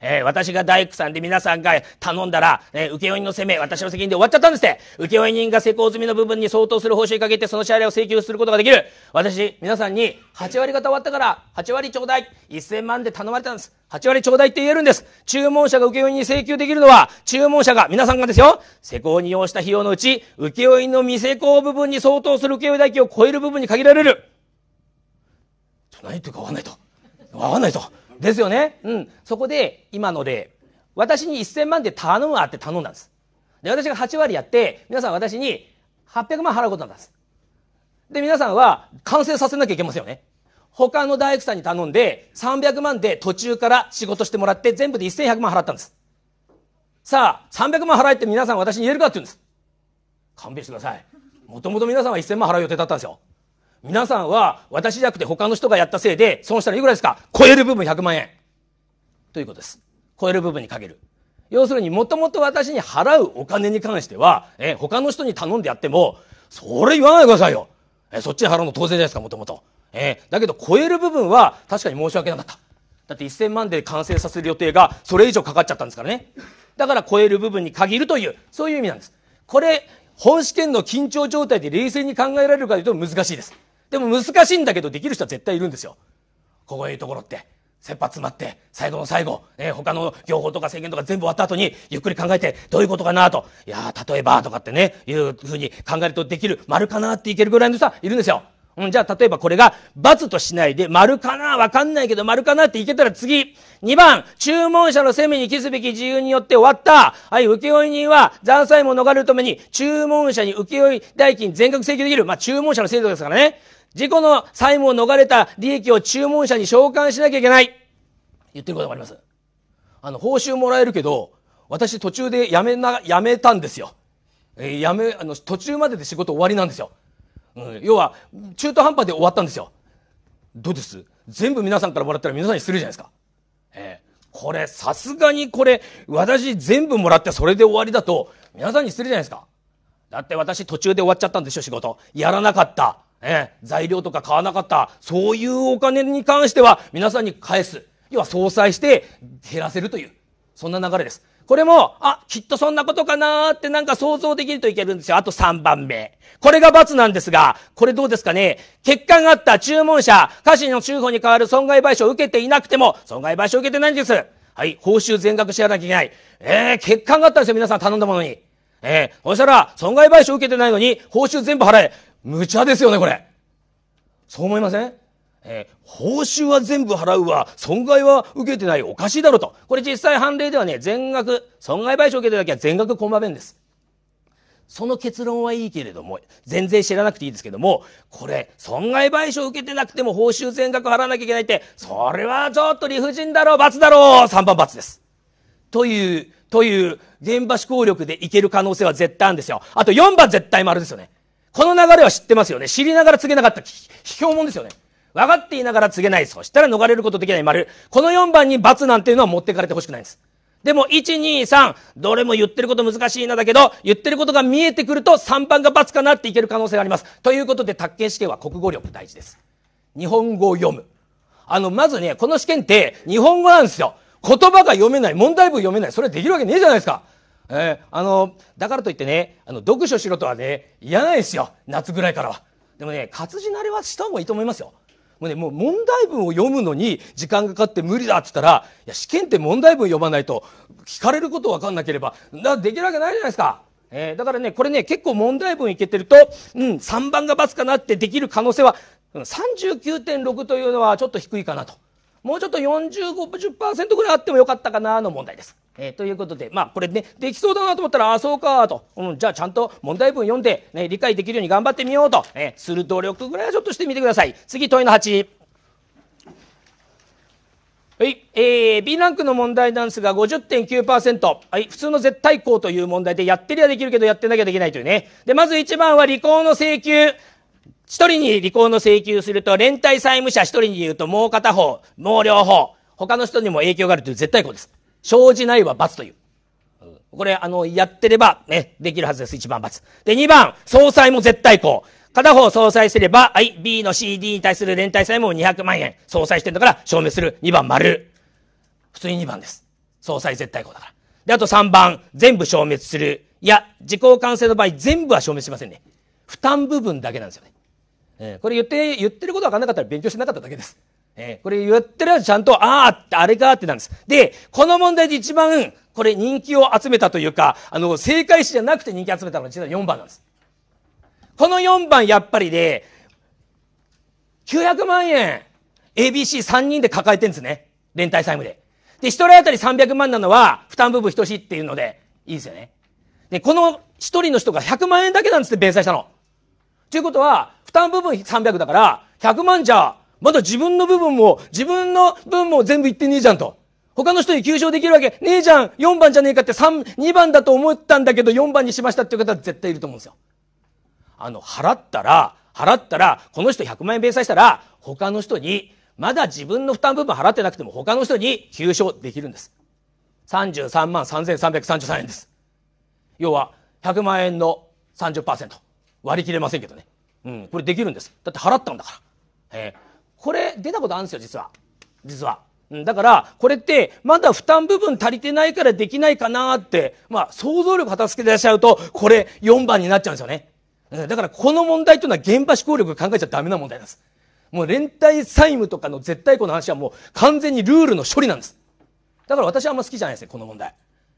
えー、私が大工さんで皆さんが頼んだら、えー、請負人の責め、私の責任で終わっちゃったんですって請負人が施工済みの部分に相当する報酬をかけて、その支払いを請求することができる。私、皆さんに、8割方終わったから、8割ちょうだい。1000万で頼まれたんです。8割ちょうだいって言えるんです。注文者が請負に請求できるのは、注文者が、皆さんがですよ、施工に要した費用のうち、請負の未施工部分に相当する請負代金を超える部分に限られる。ちょ、何言ってるかわかんないと。わかんないと。ですよね。うん。そこで、今ので、私に1000万で頼むわって頼んだんです。で、私が8割やって、皆さん私に800万払うことなんです。で、皆さんは完成させなきゃいけませんよね。他の大工さんに頼んで、300万で途中から仕事してもらって、全部で1100万払ったんです。さあ、300万払えって皆さん私に言えるかって言うんです。勘弁してください。もともと皆さんは1000万払う予定だったんですよ。皆さんは私じゃなくて他の人がやったせいで損したらいくらですか超える部分100万円。ということです。超える部分にかける。要するに、もともと私に払うお金に関しては、え、他の人に頼んでやっても、それ言わないでくださいよ。え、そっちに払うの当然じゃないですか、もともと。えー、だけど超える部分は確かに申し訳なかった。だって1000万で完成させる予定がそれ以上かかっちゃったんですからね。だから超える部分に限るという、そういう意味なんです。これ、本試験の緊張状態で冷静に考えられるかというと難しいです。でも難しいんだけどできる人は絶対いるんですよ。ここいいところって。切羽詰まって、最後の最後、えー、他の業法とか制限とか全部終わった後に、ゆっくり考えて、どういうことかなと、いや例えばとかってね、いうふうに考えるとできる、丸かなっていけるぐらいの人はいるんですよ。うん、じゃあ、例えばこれが、罰としないで、丸かなわかんないけど、丸かなっていけたら次。2番、注文者の責めに帰すべき自由によって終わった。はい、請負人は、残債も逃れるために、注文者に請負代金全額請求できる。まあ、注文者の制度ですからね。自己の債務を逃れた利益を注文者に償還しなきゃいけない。言ってることがあります。あの、報酬もらえるけど、私途中で辞めな、辞めたんですよ。えー、辞め、あの、途中までで仕事終わりなんですよ。うん、要は、中途半端で終わったんですよ。どうです全部皆さんからもらったら皆さんにするじゃないですか。えー、これ、さすがにこれ、私全部もらってそれで終わりだと、皆さんにするじゃないですか。だって私途中で終わっちゃったんでしょ、仕事。やらなかった。ね、材料とか買わなかった、そういうお金に関しては皆さんに返す。要は相殺して減らせるという、そんな流れです。これも、あ、きっとそんなことかなーってなんか想像できるといけるんですよ。あと3番目。これが罰なんですが、これどうですかね欠陥があった注文者、家臣の中保に代わる損害賠償を受けていなくても、損害賠償を受けてないんです。はい、報酬全額支払わなきゃいけない。えー、欠陥があったんですよ、皆さん頼んだものに。えー、そしたら、損害賠償を受けてないのに、報酬全部払え。無茶ですよね、これ。そう思いませんえー、報酬は全部払うわ、損害は受けてない、おかしいだろと。これ実際判例ではね、全額、損害賠償を受けてるだけは全額駒弁です。その結論はいいけれども、全然知らなくていいですけども、これ、損害賠償を受けてなくても報酬全額払わなきゃいけないって、それはちょっと理不尽だろう、罰だろう、3番罰です。という、という、現場思考力でいける可能性は絶対あるんですよ。あと4番絶対丸ですよね。この流れは知ってますよね。知りながら告げなかった。卑怯もんですよね。分かっていながら告げない。そしたら逃れることできない。丸。この4番に罰なんていうのは持ってかれてほしくないんです。でも、1、2、3、どれも言ってること難しいなだけど、言ってることが見えてくると3番が罰かなっていける可能性があります。ということで、卓研試験は国語力大事です。日本語を読む。あの、まずね、この試験って日本語なんですよ。言葉が読めない、問題文読めない、それできるわけねえじゃないですか。えー、あのだからといってねあの読書しろとはね言わないですよ夏ぐらいからはでもね活字慣れはした方がいいと思いますよもうねもう問題文を読むのに時間がかかって無理だっつったらいや試験って問題文読まないと聞かれること分かんなければなできるわけないじゃないですかえー、だからね、これね、結構問題文いけてると、うん、3番が×かなってできる可能性は、39.6というのはちょっと低いかなと。もうちょっと40、50%ぐらいあってもよかったかなの問題です。えー、ということで、まあ、これね、できそうだなと思ったら、ああ、そうか、と。うん、じゃあ、ちゃんと問題文読んで、ね、理解できるように頑張ってみようと。えー、する努力ぐらいはちょっとしてみてください。次、問いの8。はい、えー、B ランクの問題ダンスが50.9%。はい、普通の絶対項という問題で、やってりゃできるけど、やってなきゃできないというね。で、まず1番は、履行の請求。一人に履行の請求すると、連帯債務者一人に言うと、もう片方、もう両方、他の人にも影響があるという絶対項です。生じないは罰という。これ、あの、やってれば、ね、できるはずです。1番罰。で、2番、総裁も絶対行。片方総裁すれば、はい、B の CD に対する連帯債務も200万円。総裁してんだから、証明する。2番丸。普通に2番です。総裁絶対行だから。で、あと3番、全部消滅する。いや、自己完成の場合、全部は消滅しませんね。負担部分だけなんですよね。えー、これ言って、言ってることわかんなかったら勉強しなかっただけです。えー、これ言ってらちゃんと、ああ、あれかってなんです。で、この問題で一番、これ人気を集めたというか、あの、正解詞じゃなくて人気集めたのは実は4番なんです。この4番やっぱりで、900万円、ABC3 人で抱えてんですね。連帯債務で。で、1人当たり300万なのは、負担部分等しいっていうので、いいですよね。で、この1人の人が100万円だけなんですって、弁済したの。ということは、負担部分300だから、100万じゃ、まだ自分の部分も、自分の分も全部言ってねえじゃんと。他の人に急償できるわけねえじゃん !4 番じゃねえかって3、2番だと思ったんだけど4番にしましたっていう方は絶対いると思うんですよ。あの、払ったら、払ったら、この人100万円弁済したら、他の人に、まだ自分の負担部分払ってなくても他の人に急償できるんです。33万3333円です。要は、100万円の30%。割り切れませんけどね。うん、これできるんです。だって払ったんだから。えーこれ出たことあるんですよ、実は。実は。だから、これって、まだ負担部分足りてないからできないかなって、まあ、想像力片付けてらっしゃると、これ4番になっちゃうんですよね。だから、この問題というのは現場思考力考えちゃダメな問題なんです。もう連帯債務とかの絶対この話はもう完全にルールの処理なんです。だから私はあんま好きじゃないですね、この問題。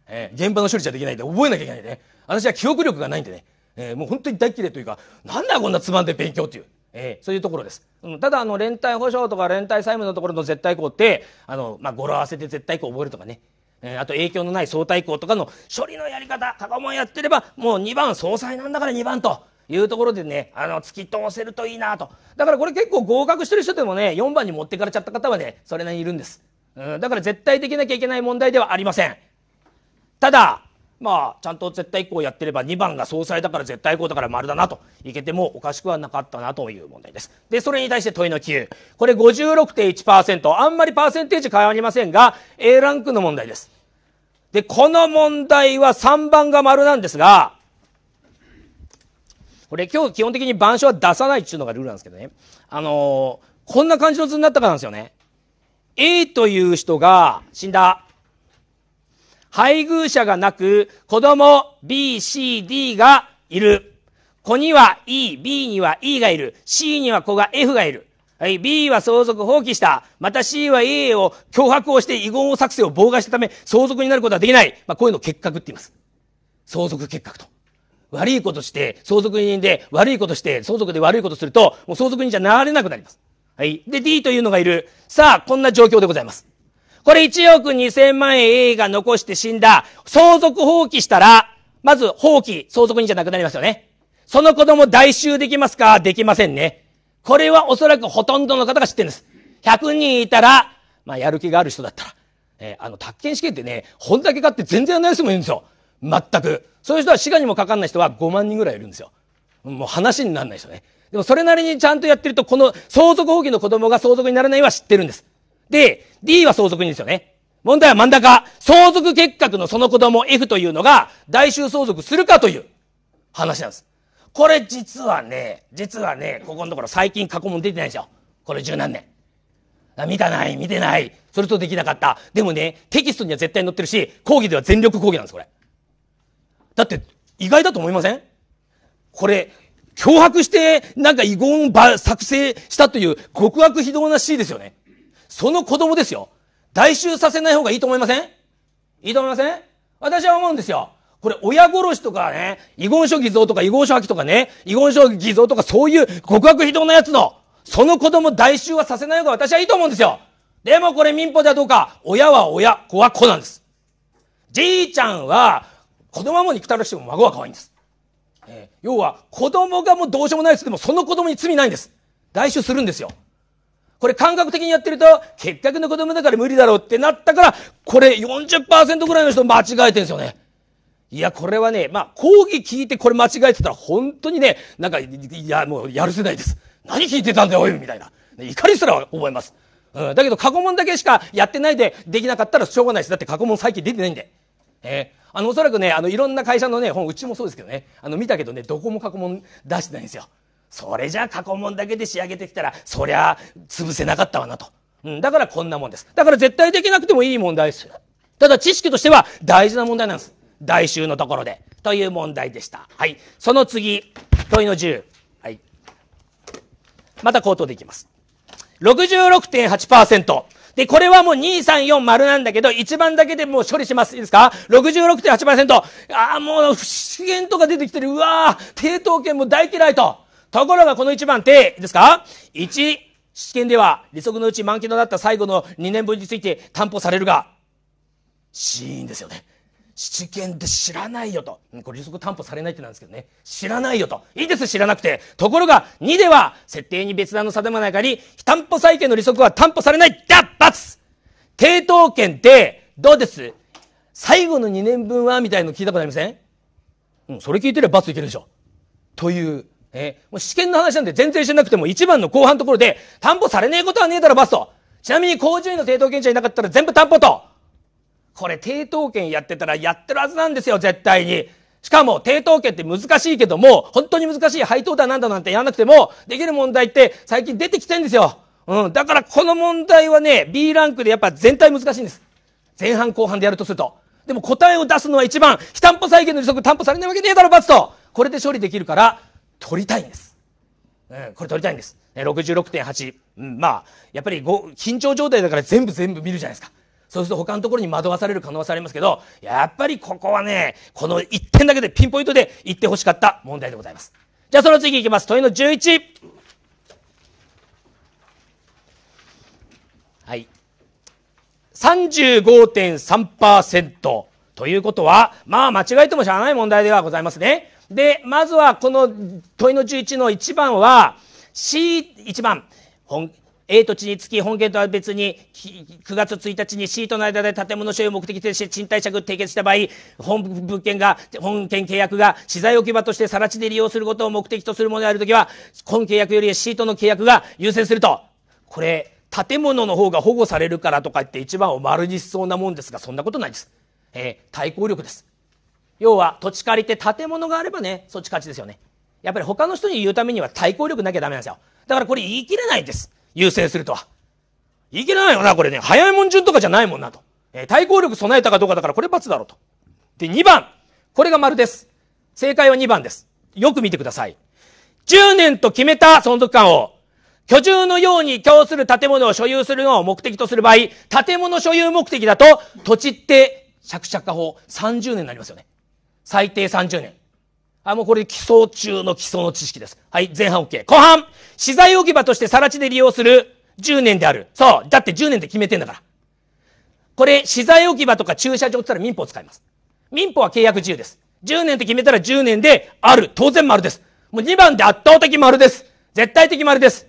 えー、現場の処理じゃできないんで覚えなきゃいけないんでね。私は記憶力がないんでね。えー、もう本当に大嫌いというか、なんだこんなつまんで勉強っていう。ええ、そういうところです。うん、ただあの連帯保証とか連帯債務のところの絶対項ってあの、まあ、語呂合わせで絶対項覚えるとかね、えー、あと影響のない相対項とかの処理のやり方過去問やってればもう2番総裁なんだから2番と。いうところでねあの突き通せるといいなとだからこれ結構合格してる人でもね4番に持ってかれちゃった方はねそれなりにいるんです、うん、だから絶対できなきゃいけない問題ではありませんただまあちゃんと絶対こうやってれば2番が総裁だから絶対こうだから丸だなといけてもおかしくはなかったなという問題です。で、それに対して問いの9。これ56.1%。あんまりパーセンテージ変わりませんが、A ランクの問題です。で、この問題は3番が丸なんですが、これ今日基本的に板書は出さないっていうのがルールなんですけどね。あのー、こんな感じの図になったからなんですよね。A という人が死んだ。配偶者がなく、子供 B、C、D がいる。子には E、B には E がいる。C には子が F がいる。はい、B は相続放棄した。また C は A を脅迫をして遺言を作成を妨害したため、相続になることはできない。まあ、こういうのを結核って言います。相続結核と。悪いことして、相続人で悪いことして、相続で悪いことすると、もう相続人じゃなれなくなります。はい。で、D というのがいる。さあ、こんな状況でございます。これ1億2000万円 A が残して死んだ、相続放棄したら、まず放棄、相続人じゃなくなりますよね。その子供代収できますかできませんね。これはおそらくほとんどの方が知ってるんです。100人いたら、まあ、やる気がある人だったら。えー、あの、宅建試験ってね、本だけ買って全然やらない人もいるんですよ。全く。そういう人は滋賀にもかかんない人は5万人ぐらいいるんですよ。もう話にならない人ね。でもそれなりにちゃんとやってると、この相続放棄の子供が相続にならないは知ってるんです。で、D は相続人ですよね。問題は真ん中、相続結核のその子供 F というのが、大衆相続するかという話なんです。これ実はね、実はね、ここのところ最近過去問出てないんですよ。これ十何年。見たない、見てない。それとできなかった。でもね、テキストには絶対載ってるし、講義では全力講義なんです、これ。だって、意外だと思いませんこれ、脅迫して、なんか遺言ば作成したという、極悪非道な C ですよね。その子供ですよ。代衆させない方がいいと思いませんいいと思いません私は思うんですよ。これ親殺しとかね、遺言書偽造とか遺言書破棄とかね、遺言書偽造とかそういう極悪非道なやつの、その子供代衆はさせない方が私はいいと思うんですよ。でもこれ民法ではどうか、親は親、子は子なんです。じいちゃんは、子供はもう憎たらしても孫は可愛いんです。えー、要は、子供がもうどうしようもないですけども、その子供に罪ないんです。代償するんですよ。これ感覚的にやってると、結核の子供だから無理だろうってなったから、これ40%ぐらいの人間違えてるんですよね。いや、これはね、まあ、講義聞いてこれ間違えてたら、本当にね、なんか、いや、もうやるせないです。何聞いてたんだよ、おい、みたいな。怒りすら覚えます。うん、だけど過去問だけしかやってないでできなかったらしょうがないです。だって過去問最近出てないんで。えー、あの、おそらくね、あの、いろんな会社のね、本、うちもそうですけどね、あの、見たけどね、どこも過去問出してないんですよ。それじゃあ過去問だけで仕上げてきたらそりゃ潰せなかったわなと、うん、だからこんなもんですだから絶対できなくてもいい問題ですただ知識としては大事な問題なんです大衆のところでという問題でしたはいその次問いの10はいまた口頭でいきます66.8%で、これはもう2340なんだけど、1番だけでもう処理します。いいですか ?66.8%。ああ、もう、不資源とか出てきてる。うわあ、抵当権も大嫌いと。ところがこの1番手ですか ?1、試験では利息のうち満期となった最後の2年分について担保されるが、死因ですよね。試験で知らないよと。これ利息担保されないってなんですけどね。知らないよと。いいです、知らなくて。ところが、2では、設定に別段の定ない中り、非担保債権の利息は担保されない。だ罰抵当権って、どうです最後の2年分はみたいの聞いたことありませんうん、それ聞いてれば罰いけるでしょ。というえー、もう試験の話なんで全然してなくても1番の後半のところで、担保されねえことはねえだろ、バスと。ちなみに工場員の抵当権者いなかったら全部担保と。これ抵当権やってたらやってるはずなんですよ、絶対に。しかも、抵当権って難しいけども、本当に難しい配当だなんだなんてやらなくても、できる問題って最近出てきてんですよ。うん。だからこの問題はね、B ランクでやっぱ全体難しいんです。前半後半でやるとすると。でも答えを出すのは一番、非担保債権の利息担保されないわけねえだろ、罰と。これで処理できるから、取りたいんです。うん、これ取りたいんです。66.8。うん、まあ、やっぱりご緊張状態だから全部全部見るじゃないですか。そうすると他のところに惑わされる可能性ありますけど、やっぱりここはね、この1点だけでピンポイントで言ってほしかった問題でございます。じゃあその次いきます。問いの11。はい。35.3%ということは、まあ間違えてもしゃあない問題ではございますね。で、まずはこの問いの11の1番は、C1 番、A 土地につき本件とは別に9月1日に C との間で建物所有を目的として賃貸借を締結した場合本物件が本件契約が資材置き場として更地で利用することを目的とするものであるときは本契約より C との契約が優先するとこれ建物の方が保護されるからとか言って一番を丸にしそうなもんですがそんなことないです、えー、対抗力です要は土地借りて建物があればねそっち勝ちですよねやっぱり他の人に言うためには対抗力なきゃダメなんですよだからこれ言い切れないんです優先するとは言い切れないよなこれね早いもん順とかじゃないもんなと、えー、対抗力備えたかどうかだからこれ罰だろうとで2番これが丸です正解は2番ですよく見てください10年と決めた存続感を居住のように供する建物を所有するのを目的とする場合、建物所有目的だと、土地って、借借化法30年になりますよね。最低30年。あ、もうこれ基礎中の基礎の知識です。はい、前半 OK。後半資材置き場として更地で利用する10年である。そう、だって10年で決めてんだから。これ、資材置き場とか駐車場って言ったら民法を使います。民法は契約自由です。10年って決めたら10年である。当然丸です。もう2番で圧倒的丸です。絶対的丸です。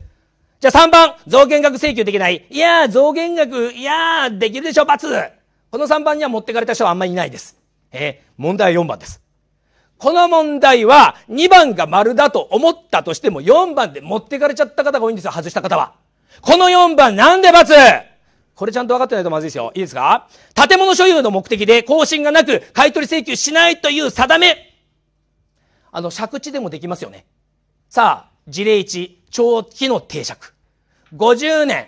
じゃあ3番、増減額請求できない。いやー、増減額、いやー、できるでしょ、罰。この3番には持ってかれた人はあんまりいないです。えー、問題は4番です。この問題は2番が丸だと思ったとしても4番で持ってかれちゃった方が多いんですよ、外した方は。この4番なんでつ。これちゃんと分かってないとまずいですよ。いいですか建物所有の目的で更新がなく買取請求しないという定め。あの、借地でもできますよね。さあ、事例1、長期の定借。50年、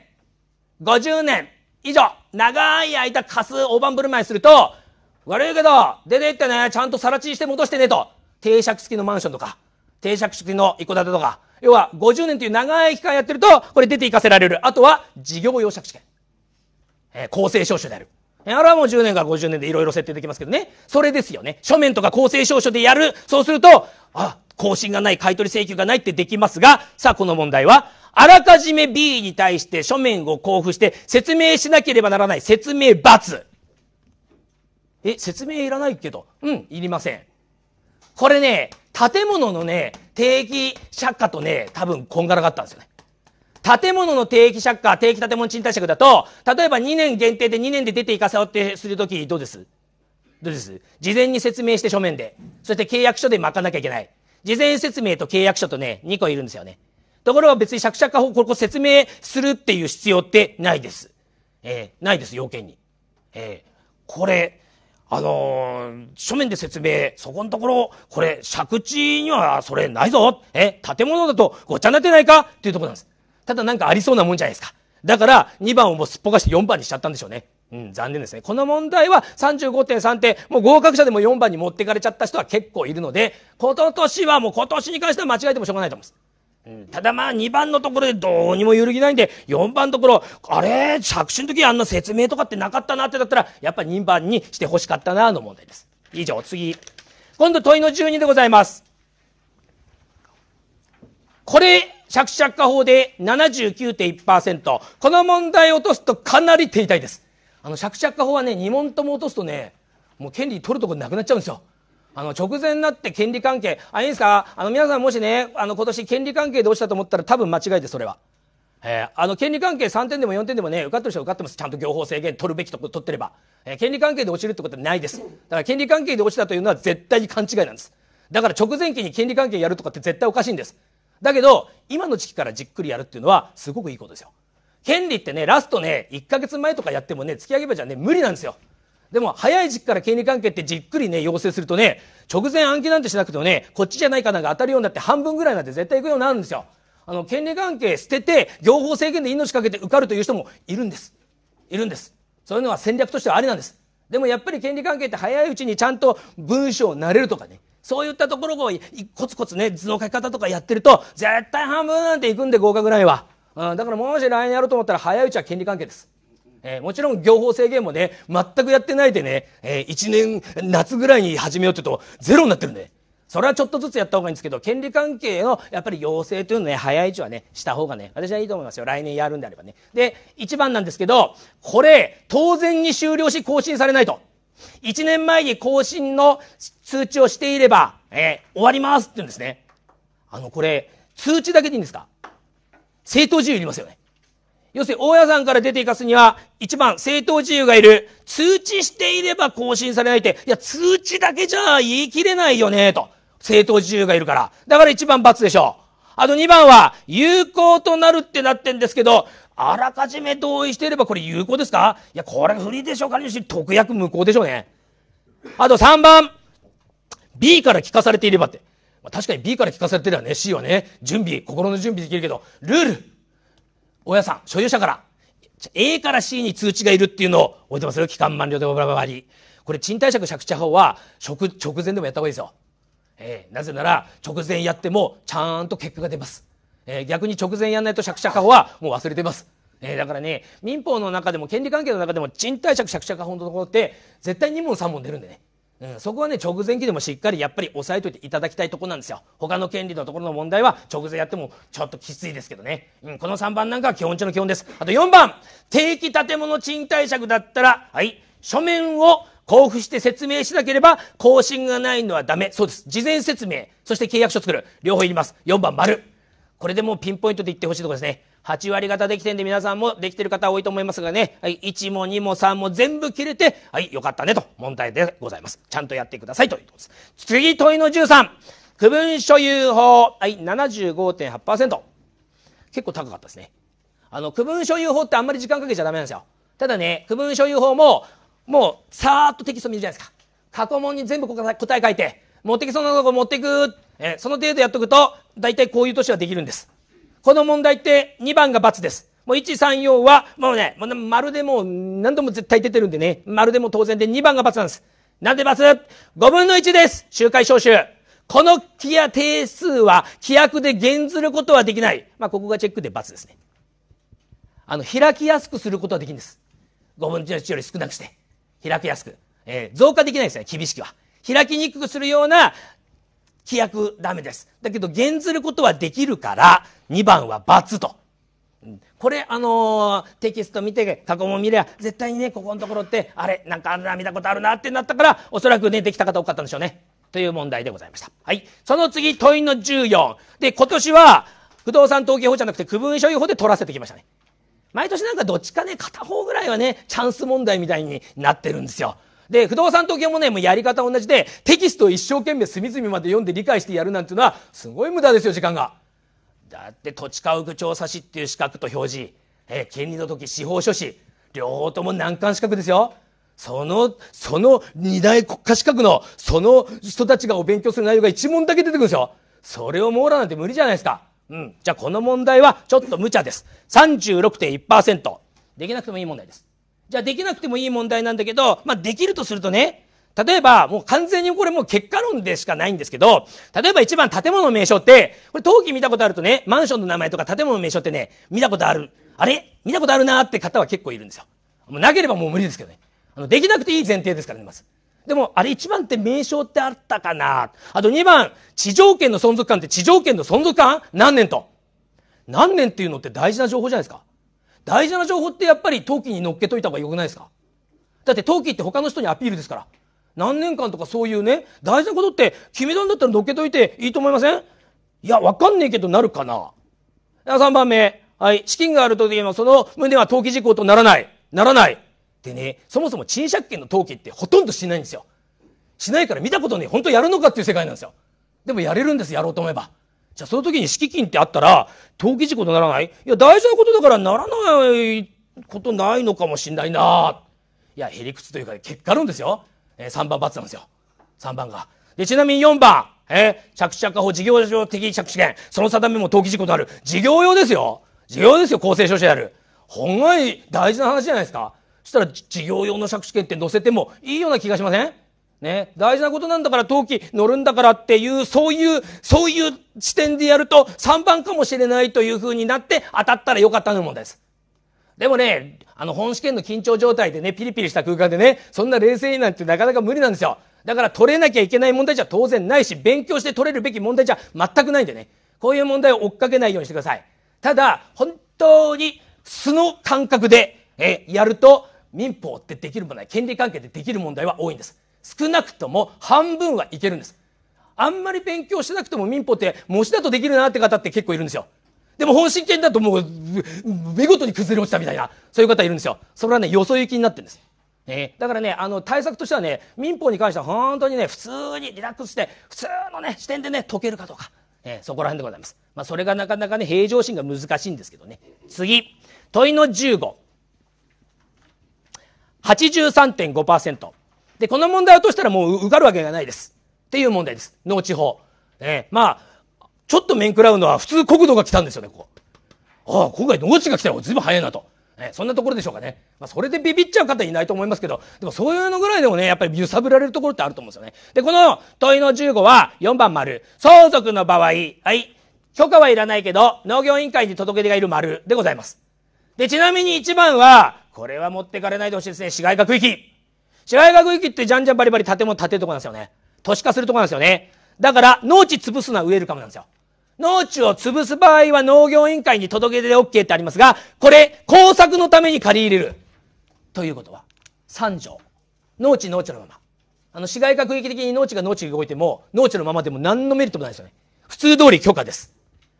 50年以上、長い間貸す大盤振る舞いすると、悪いけど、出て行ってね、ちゃんと更地して戻してねと。定借付きのマンションとか、定借付きの一戸建てとか。要は、50年という長い期間やってると、これ出て行かせられる。あとは、事業用借試験。えー、公正証書である。えあれはもう10年か50年でいろいろ設定できますけどね。それですよね。書面とか公正証書でやる。そうすると、あ、更新がない、買取請求がないってできますが、さあこの問題は、あらかじめ B に対して書面を交付して説明しなければならない説明罰。え、説明いらないけど。うん、いりません。これね、建物のね、定期借家とね、多分こんがらがったんですよね。建物の定期借家、定期建物賃貸借だと、例えば2年限定で2年で出ていかせようってするとき、どうですどうです事前に説明して書面で。そして契約書で巻かなきゃいけない。事前説明と契約書とね、2個いるんですよね。ところが別に借借家法、ここ説明するっていう必要ってないです。えー、ないです、要件に。えー、これ、あのー、書面で説明、そこのところ、これ、借地にはそれないぞ。え、建物だとごっちゃになってないかっていうところなんです。ただなんかありそうなもんじゃないですか。だから、2番をもうすっぽかして4番にしちゃったんでしょうね。うん、残念ですね。この問題は35.3点、もう合格者でも4番に持ってかれちゃった人は結構いるので、今年はもう今年に関しては間違えてもしょうがないと思います。ただまあ2番のところでどうにも揺るぎないんで、4番のところ、あれ、作詞の時あんな説明とかってなかったなってだったら、やっぱ2番にしてほしかったなの問題です。以上、次。今度問いの12でございます。これ、釈釈迦法で79.1%。この問題を落とすとかなり痛いです。あの、釈釈迦法はね、2問とも落とすとね、もう権利取るとこなくなっちゃうんですよ。あの、直前になって権利関係、あ、いいんですかあの、皆さんもしね、あの、今年権利関係で落ちたと思ったら多分間違です、それは。えー、あの、権利関係3点でも4点でもね、受かってる人は受かってます。ちゃんと業法制限取るべきと取ってれば。えー、権利関係で落ちるってことはないです。だから権利関係で落ちたというのは絶対に勘違いなんです。だから直前期に権利関係やるとかって絶対おかしいんです。だけど、今の時期からじっくりやるっていうのはすごくいいことですよ。権利ってね、ラストね、1ヶ月前とかやってもね、突き上げばじゃね、無理なんですよ。でも早い時期から権利関係ってじっくりね要請するとね直前暗記なんてしなくてもねこっちじゃないかなんか当たるようになって半分ぐらいなんて絶対行くようになるんですよあの権利関係捨てて情方制限で命かけて受かるという人もいるんですいるんですそういうのは戦略としてはありなんですでもやっぱり権利関係って早いうちにちゃんと文章を慣れるとかねそういったところをコツコツね図の書き方とかやってると絶対半分なんていくんで合格ラインは、うん、だからもし来年やろうと思ったら早いうちは権利関係ですえー、もちろん業法制限もね、全くやってないでね、えー、1年夏ぐらいに始めようって言うと、ゼロになってるんで。それはちょっとずつやった方がいいんですけど、権利関係のやっぱり要請というのね、早いうちはね、した方がね、私はいいと思いますよ。来年やるんであればね。で、一番なんですけど、これ、当然に終了し更新されないと。一年前に更新の通知をしていれば、えー、終わりますって言うんですね。あの、これ、通知だけでいいんですか正当自由いりますよね。要するに大家さんから出ていかすには、一番正当自由がいる。通知していれば更新されないって、いや、通知だけじゃ言い切れないよね、と。正当自由がいるから。だから一番罰でしょう。あと2番は、有効となるってなってんですけど、あらかじめ同意していればこれ有効ですかいや、これ不利でしょうかねし、特約無効でしょうね。あと3番、B から聞かされていればって。ま確かに B から聞かされてればね、C はね、準備、心の準備できるけど、ルール大家さん、所有者から A から C に通知がいるっていうのを置いてますよ。期間満了でバラバラこれ賃貸借借地法は直前でもやった方がいいですよ。えー、なぜなら直前やってもちゃんと結果が出ます。えー、逆に直前やんないと借地法はもう忘れてます。えー、だからね、民法の中でも権利関係の中でも賃貸借借地法のところって絶対2問3問出るんでね。うん、そこはね直前期でもしっかりやっぱり押さえといていただきたいとこなんですよ他の権利のところの問題は直前やってもちょっときついですけどね、うん、この3番なんかは基本中の基本ですあと4番定期建物賃貸借だったらはい書面を交付して説明しなければ更新がないのはダメそうです事前説明そして契約書作る両方いります4番丸これでもうピンポイントで言ってほしいところですね8割方できてんで皆さんもできてる方多いと思いますがね、はい、1も2も3も全部切れて、はい、よかったねと問題でございます。ちゃんとやってくださいということです。次問いの13、区分所有法、はい、75.8%。結構高かったですね。あの、区分所有法ってあんまり時間かけちゃダメなんですよ。ただね、区分所有法も、もう、さーっとテキスト見るじゃないですか。過去問に全部答え書いて、持ってきそうなとこ持っていく、えー、その程度やっとくと、大体こういう年はできるんです。この問題って2番が×です。もう1、3、4は、もうね、まるでもう何度も絶対出てるんでね、まるでも当然で2番が×なんです。なんで ×?5 分の1です。周回招集。この規約定数は規約で減ずることはできない。まあ、ここがチェックで×ですね。あの、開きやすくすることはできるんです。5分の1より少なくして。開きやすく。えー、増加できないですね、厳しくは。開きにくくするような規約ダメです。だけど、減ずることはできるから、2番は罰と。これ、あのー、テキスト見て、過去も見りゃ、絶対にね、ここのところって、あれ、なんかあんな、見たことあるなってなったから、おそらくね、できた方多かったんでしょうね。という問題でございました。はい。その次、問いの14。で、今年は、不動産登記法じゃなくて、区分所有法で取らせてきましたね。毎年なんかどっちかね、片方ぐらいはね、チャンス問題みたいになってるんですよ。で、不動産登記法もね、もうやり方同じで、テキストを一生懸命隅々まで読んで理解してやるなんていうのは、すごい無駄ですよ、時間が。だって土地家屋調査士っていう資格と表示、えー、権利の時司法書士両方とも難関資格ですよそのその二大国家資格のその人たちがお勉強する内容が一問だけ出てくるんですよそれを網羅なんて無理じゃないですかうんじゃあこの問題はちょっと無茶です36.1%できなくてもいい問題ですじゃあできなくてもいい問題なんだけどまあできるとするとね例えば、もう完全にこれもう結果論でしかないんですけど、例えば一番建物の名称って、これ陶器見たことあるとね、マンションの名前とか建物の名称ってね、見たことある。あれ見たことあるなって方は結構いるんですよ。もうなければもう無理ですけどね。あの、できなくていい前提ですからね、まず。でも、あれ一番って名称ってあったかなあと二番、地上権の存続感って地上権の存続感何年と。何年っていうのって大事な情報じゃないですか。大事な情報ってやっぱり陶器に乗っけといた方が良くないですかだって陶器って他の人にアピールですから。何年間とかそういうね、大事なことって、決めたんだったら乗っけといていいと思いませんいや、わかんねえけどなるかな。3番目。はい。資金があるといえば、その旨は登記事項とならない。ならない。でね、そもそも賃借権の登記ってほとんどしないんですよ。しないから見たことね、本当やるのかっていう世界なんですよ。でもやれるんです、やろうと思えば。じゃあその時に敷金ってあったら、登記事項とならないいや、大事なことだからならないことないのかもしんないな。いや、へりくつというか、結果論ですよ。えー、3番ツなんですよ。3番が。で、ちなみに4番、えー、着手法事業所的着手権。その定めも登記事項とある。事業用ですよ。事業ですよ、公正書である。本に大事な話じゃないですか。そしたら事業用の着手権って載せてもいいような気がしませんね、大事なことなんだから登記乗るんだからっていう、そういう、そういう視点でやると3番かもしれないというふうになって当たったらよかったのもです。でもね、あの本試験の緊張状態でね、ピリピリした空間でね、そんな冷静になんてなかなか無理なんですよ。だから取れなきゃいけない問題じゃ当然ないし、勉強して取れるべき問題じゃ全くないんでね。こういう問題を追っかけないようにしてください。ただ、本当に素の感覚で、え、やると民法ってできる問題、権利関係でできる問題は多いんです。少なくとも半分はいけるんです。あんまり勉強してなくても民法って模試だとできるなって方って結構いるんですよ。でも本心剣だともう見事に崩れ落ちたみたいなそういう方いるんですよそれはねよそ行きになってるんですね、だからねあの対策としてはね民法に関しては本当にね普通にリラックスして普通のね視点でね解けるかどうか、えそこら辺でございます、まあ、それがなかなかね平常心が難しいんですけどね次問いの1583.5%でこの問題を落としたらもう受かるわけがないですっていう問題です農地法、えー、まあちょっと面食らうのは普通国土が来たんですよね、ここ。ああ、今回農地が来たよ。ずいぶん早いなと。ね、そんなところでしょうかね。まあ、それでビビっちゃう方いないと思いますけど、でもそういうのぐらいでもね、やっぱり揺さぶられるところってあると思うんですよね。で、この問いの15は4番丸。相続の場合、はい、許可はいらないけど、農業委員会に届け出がいる丸でございます。で、ちなみに1番は、これは持ってかれないでほしいですね。市街化区域。市街化区域ってじゃんじゃんバリバリ建物建てるとこなんですよね。都市化するとこなんですよね。だから、農地潰すのは植えるかもなんですよ。農地を潰す場合は農業委員会に届け出で OK ってありますが、これ、工作のために借り入れる。ということは、3条。農地、農地のまま。あの、市街化区域的に農地が農地が動いても、農地のままでも何のメリットもないですよね。普通通り許可です。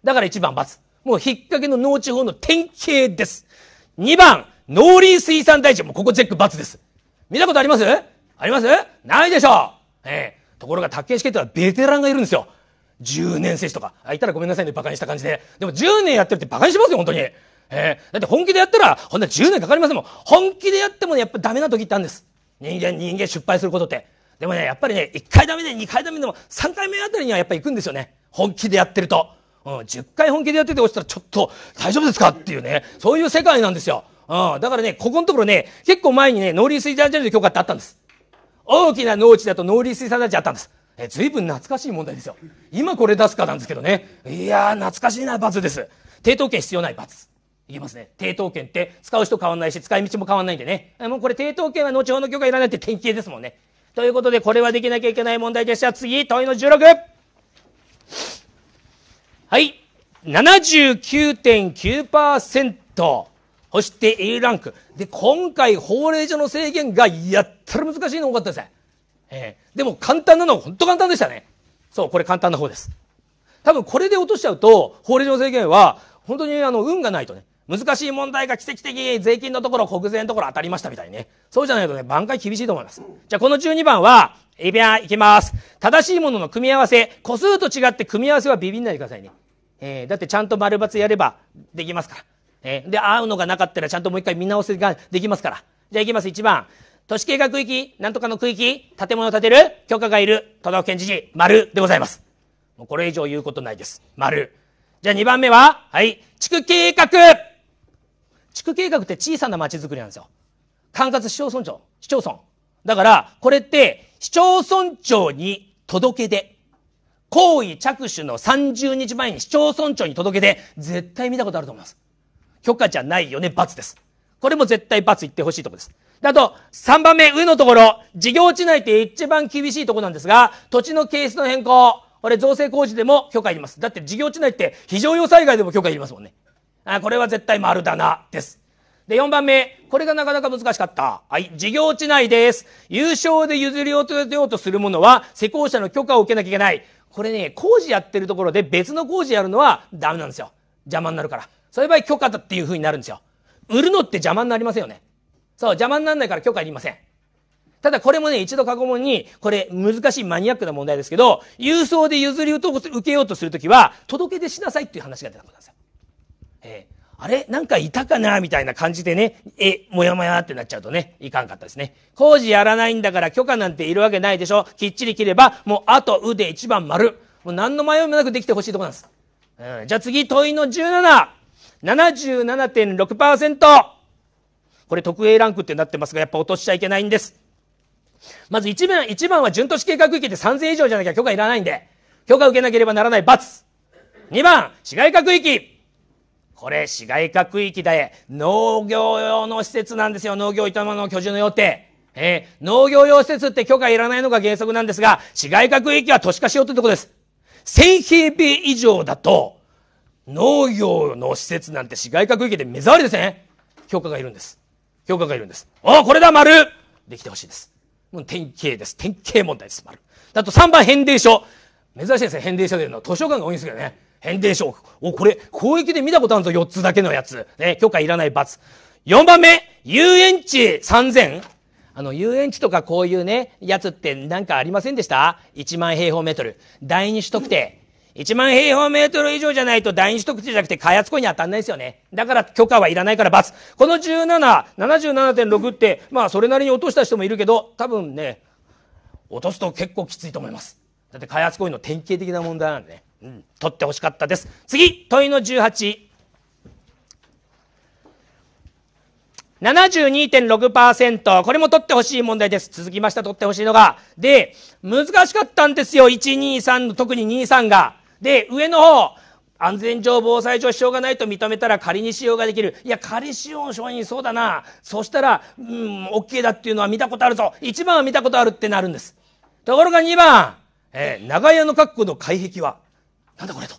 だから1番罰。もう引っ掛けの農地法の典型です。2番、農林水産大臣。もうここチェック×です。見たことありますありますないでしょう。ええところが、宅建試験とはベテランがいるんですよ。10年生とかあ言ったらごめんなさいね馬鹿にした感じででも10年やってるって馬鹿にしますよ本当に、えー、だって本気でやったらほんな10年かかりませんもん本気でやっても、ね、やっぱダメな時ってあるんです人間人間失敗することってでもねやっぱりね1回ダメで2回ダメでも3回目あたりにはやっぱ行くんですよね本気でやってると、うん、10回本気でやってて落ちたらちょっと大丈夫ですかっていうねそういう世界なんですよ、うん、だからねここのところね結構前にね農林水産大臣の許可ってあったんです大きな農地だと農林水産大臣あったんですえ随分懐かしい問題ですよ今これ出すかなんですけどねいやー懐かしいな罰です抵当権必要ない罰いきますね抵当権って使う人変わんないし使い道も変わんないんでねもうこれ抵当権は後ほどの許可いらないって典型ですもんねということでこれはできなきゃいけない問題でした次問いの 16! はい79.9%そして A ランク。で、今回、法令上の制限がやったら難しいの多かったですね。えー、でも簡単なのは本当簡単でしたね。そう、これ簡単な方です。多分これで落としちゃうと、法令上制限は、本当にあの、運がないとね、難しい問題が奇跡的、税金のところ、国税のところ当たりましたみたいにね。そうじゃないとね、挽回厳しいと思います。じゃあこの12番は、いびゃいきます。正しいものの組み合わせ、個数と違って組み合わせはビビんないでくださいね。えー、だってちゃんと丸抜やればできますから。えー、で、合うのがなかったらちゃんともう一回見直せができますから。じゃあいきます、1番。都市計画区域、なんとかの区域、建物を建てる許可がいる都道府県知事、丸でございます。もうこれ以上言うことないです。丸。じゃあ2番目は、はい、地区計画地区計画って小さな町づくりなんですよ。管轄市町村長、市町村。だから、これって市町村長に届け出。行為着手の30日前に市町村長に届け出、絶対見たことあると思います。許可じゃないよね、罰です。これも絶対罰言ってほしいとこです。あと、3番目、上のところ、事業地内って一番厳しいところなんですが、土地の形質の変更、これ造成工事でも許可いります。だって事業地内って非常用災害でも許可いりますもんね。あこれは絶対丸だな、です。で、4番目。これがなかなか難しかった。はい。事業地内です。優勝で譲り落とようとするものは、施工者の許可を受けなきゃいけない。これね、工事やってるところで別の工事やるのはダメなんですよ。邪魔になるから。そういう場合許可だっていう風になるんですよ。売るのって邪魔になりませんよね。そう、邪魔にならないから許可いりません。ただこれもね、一度過去問に、これ難しいマニアックな問題ですけど、郵送で譲り受けようとするときは、届け出しなさいっていう話が出たことなんですよ。えーあれなんかいたかなみたいな感じでね、え、もやもやってなっちゃうとね、いかんかったですね。工事やらないんだから許可なんているわけないでしょきっちり切れば、もうあとうで一番丸。もう何の迷いもなくできてほしいとこなんです。うん、じゃあ次、問いの17。77.6%。これ特 A ランクってなってますが、やっぱ落としちゃいけないんです。まず1番、一番は準都市計画域で3000以上じゃなきゃ許可いらないんで、許可受けなければならない罰。2番、市街化区域。これ、市街化区域で、農業用の施設なんですよ。農業営むの居住の予定。えー、農業用施設って許可いらないのが原則なんですが、市街化区域は都市化しようってとこです。1000平米以上だと、農業の施設なんて市街化区域で目障りですね。許可がいるんです。評価がいるんです。おこれだ、丸できてほしいです。もう典型です。典型問題です、丸。あと3番、変電所。珍しいですね、変電所でいうのは図書館が多いんですけどね。変電所。お、これ、広域で見たことあるぞ、4つだけのやつ。ね、許可いらない罰。4番目、遊園地 3000? あの、遊園地とかこういうね、やつってなんかありませんでした ?1 万平方メートル。第二種特定。1万平方メートル以上じゃないと第二取得地じゃなくて開発行為に当たんないですよね。だから許可はいらないから罰。この17、77.6って、まあそれなりに落とした人もいるけど、多分ね、落とすと結構きついと思います。だって開発行為の典型的な問題なんでね。うん、取ってほしかったです。次、問いの18。72.6%。これも取ってほしい問題です。続きました、取ってほしいのが。で、難しかったんですよ。1、2、3の、特に2、3が。で、上の方、安全上防災上支障がないと認めたら仮に使用ができる。いや、仮使用の承認そうだな。そしたら、うん、OK だっていうのは見たことあるぞ。1番は見たことあるってなるんです。ところが2番、えー、長屋の確保の外壁は、なんだこれと。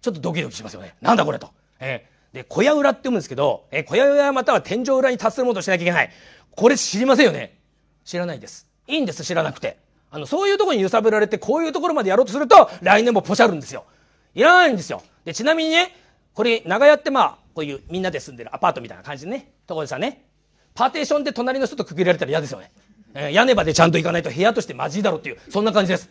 ちょっとドキドキしますよね。なんだこれと。えー、で、小屋裏って読むんですけど、えー、小屋裏または天井裏に達するものとしなきゃいけない。これ知りませんよね。知らないです。いいんです、知らなくて。あの、そういうとこに揺さぶられて、こういうところまでやろうとすると、来年もポシャるんですよ。いらないんですよ。で、ちなみにね、これ、長屋ってまあ、こういうみんなで住んでるアパートみたいな感じでね、とこでさね、パーテーションで隣の人と区切られたら嫌ですよね。えー、屋根までちゃんと行かないと部屋としてまじいだろうっていう、そんな感じです。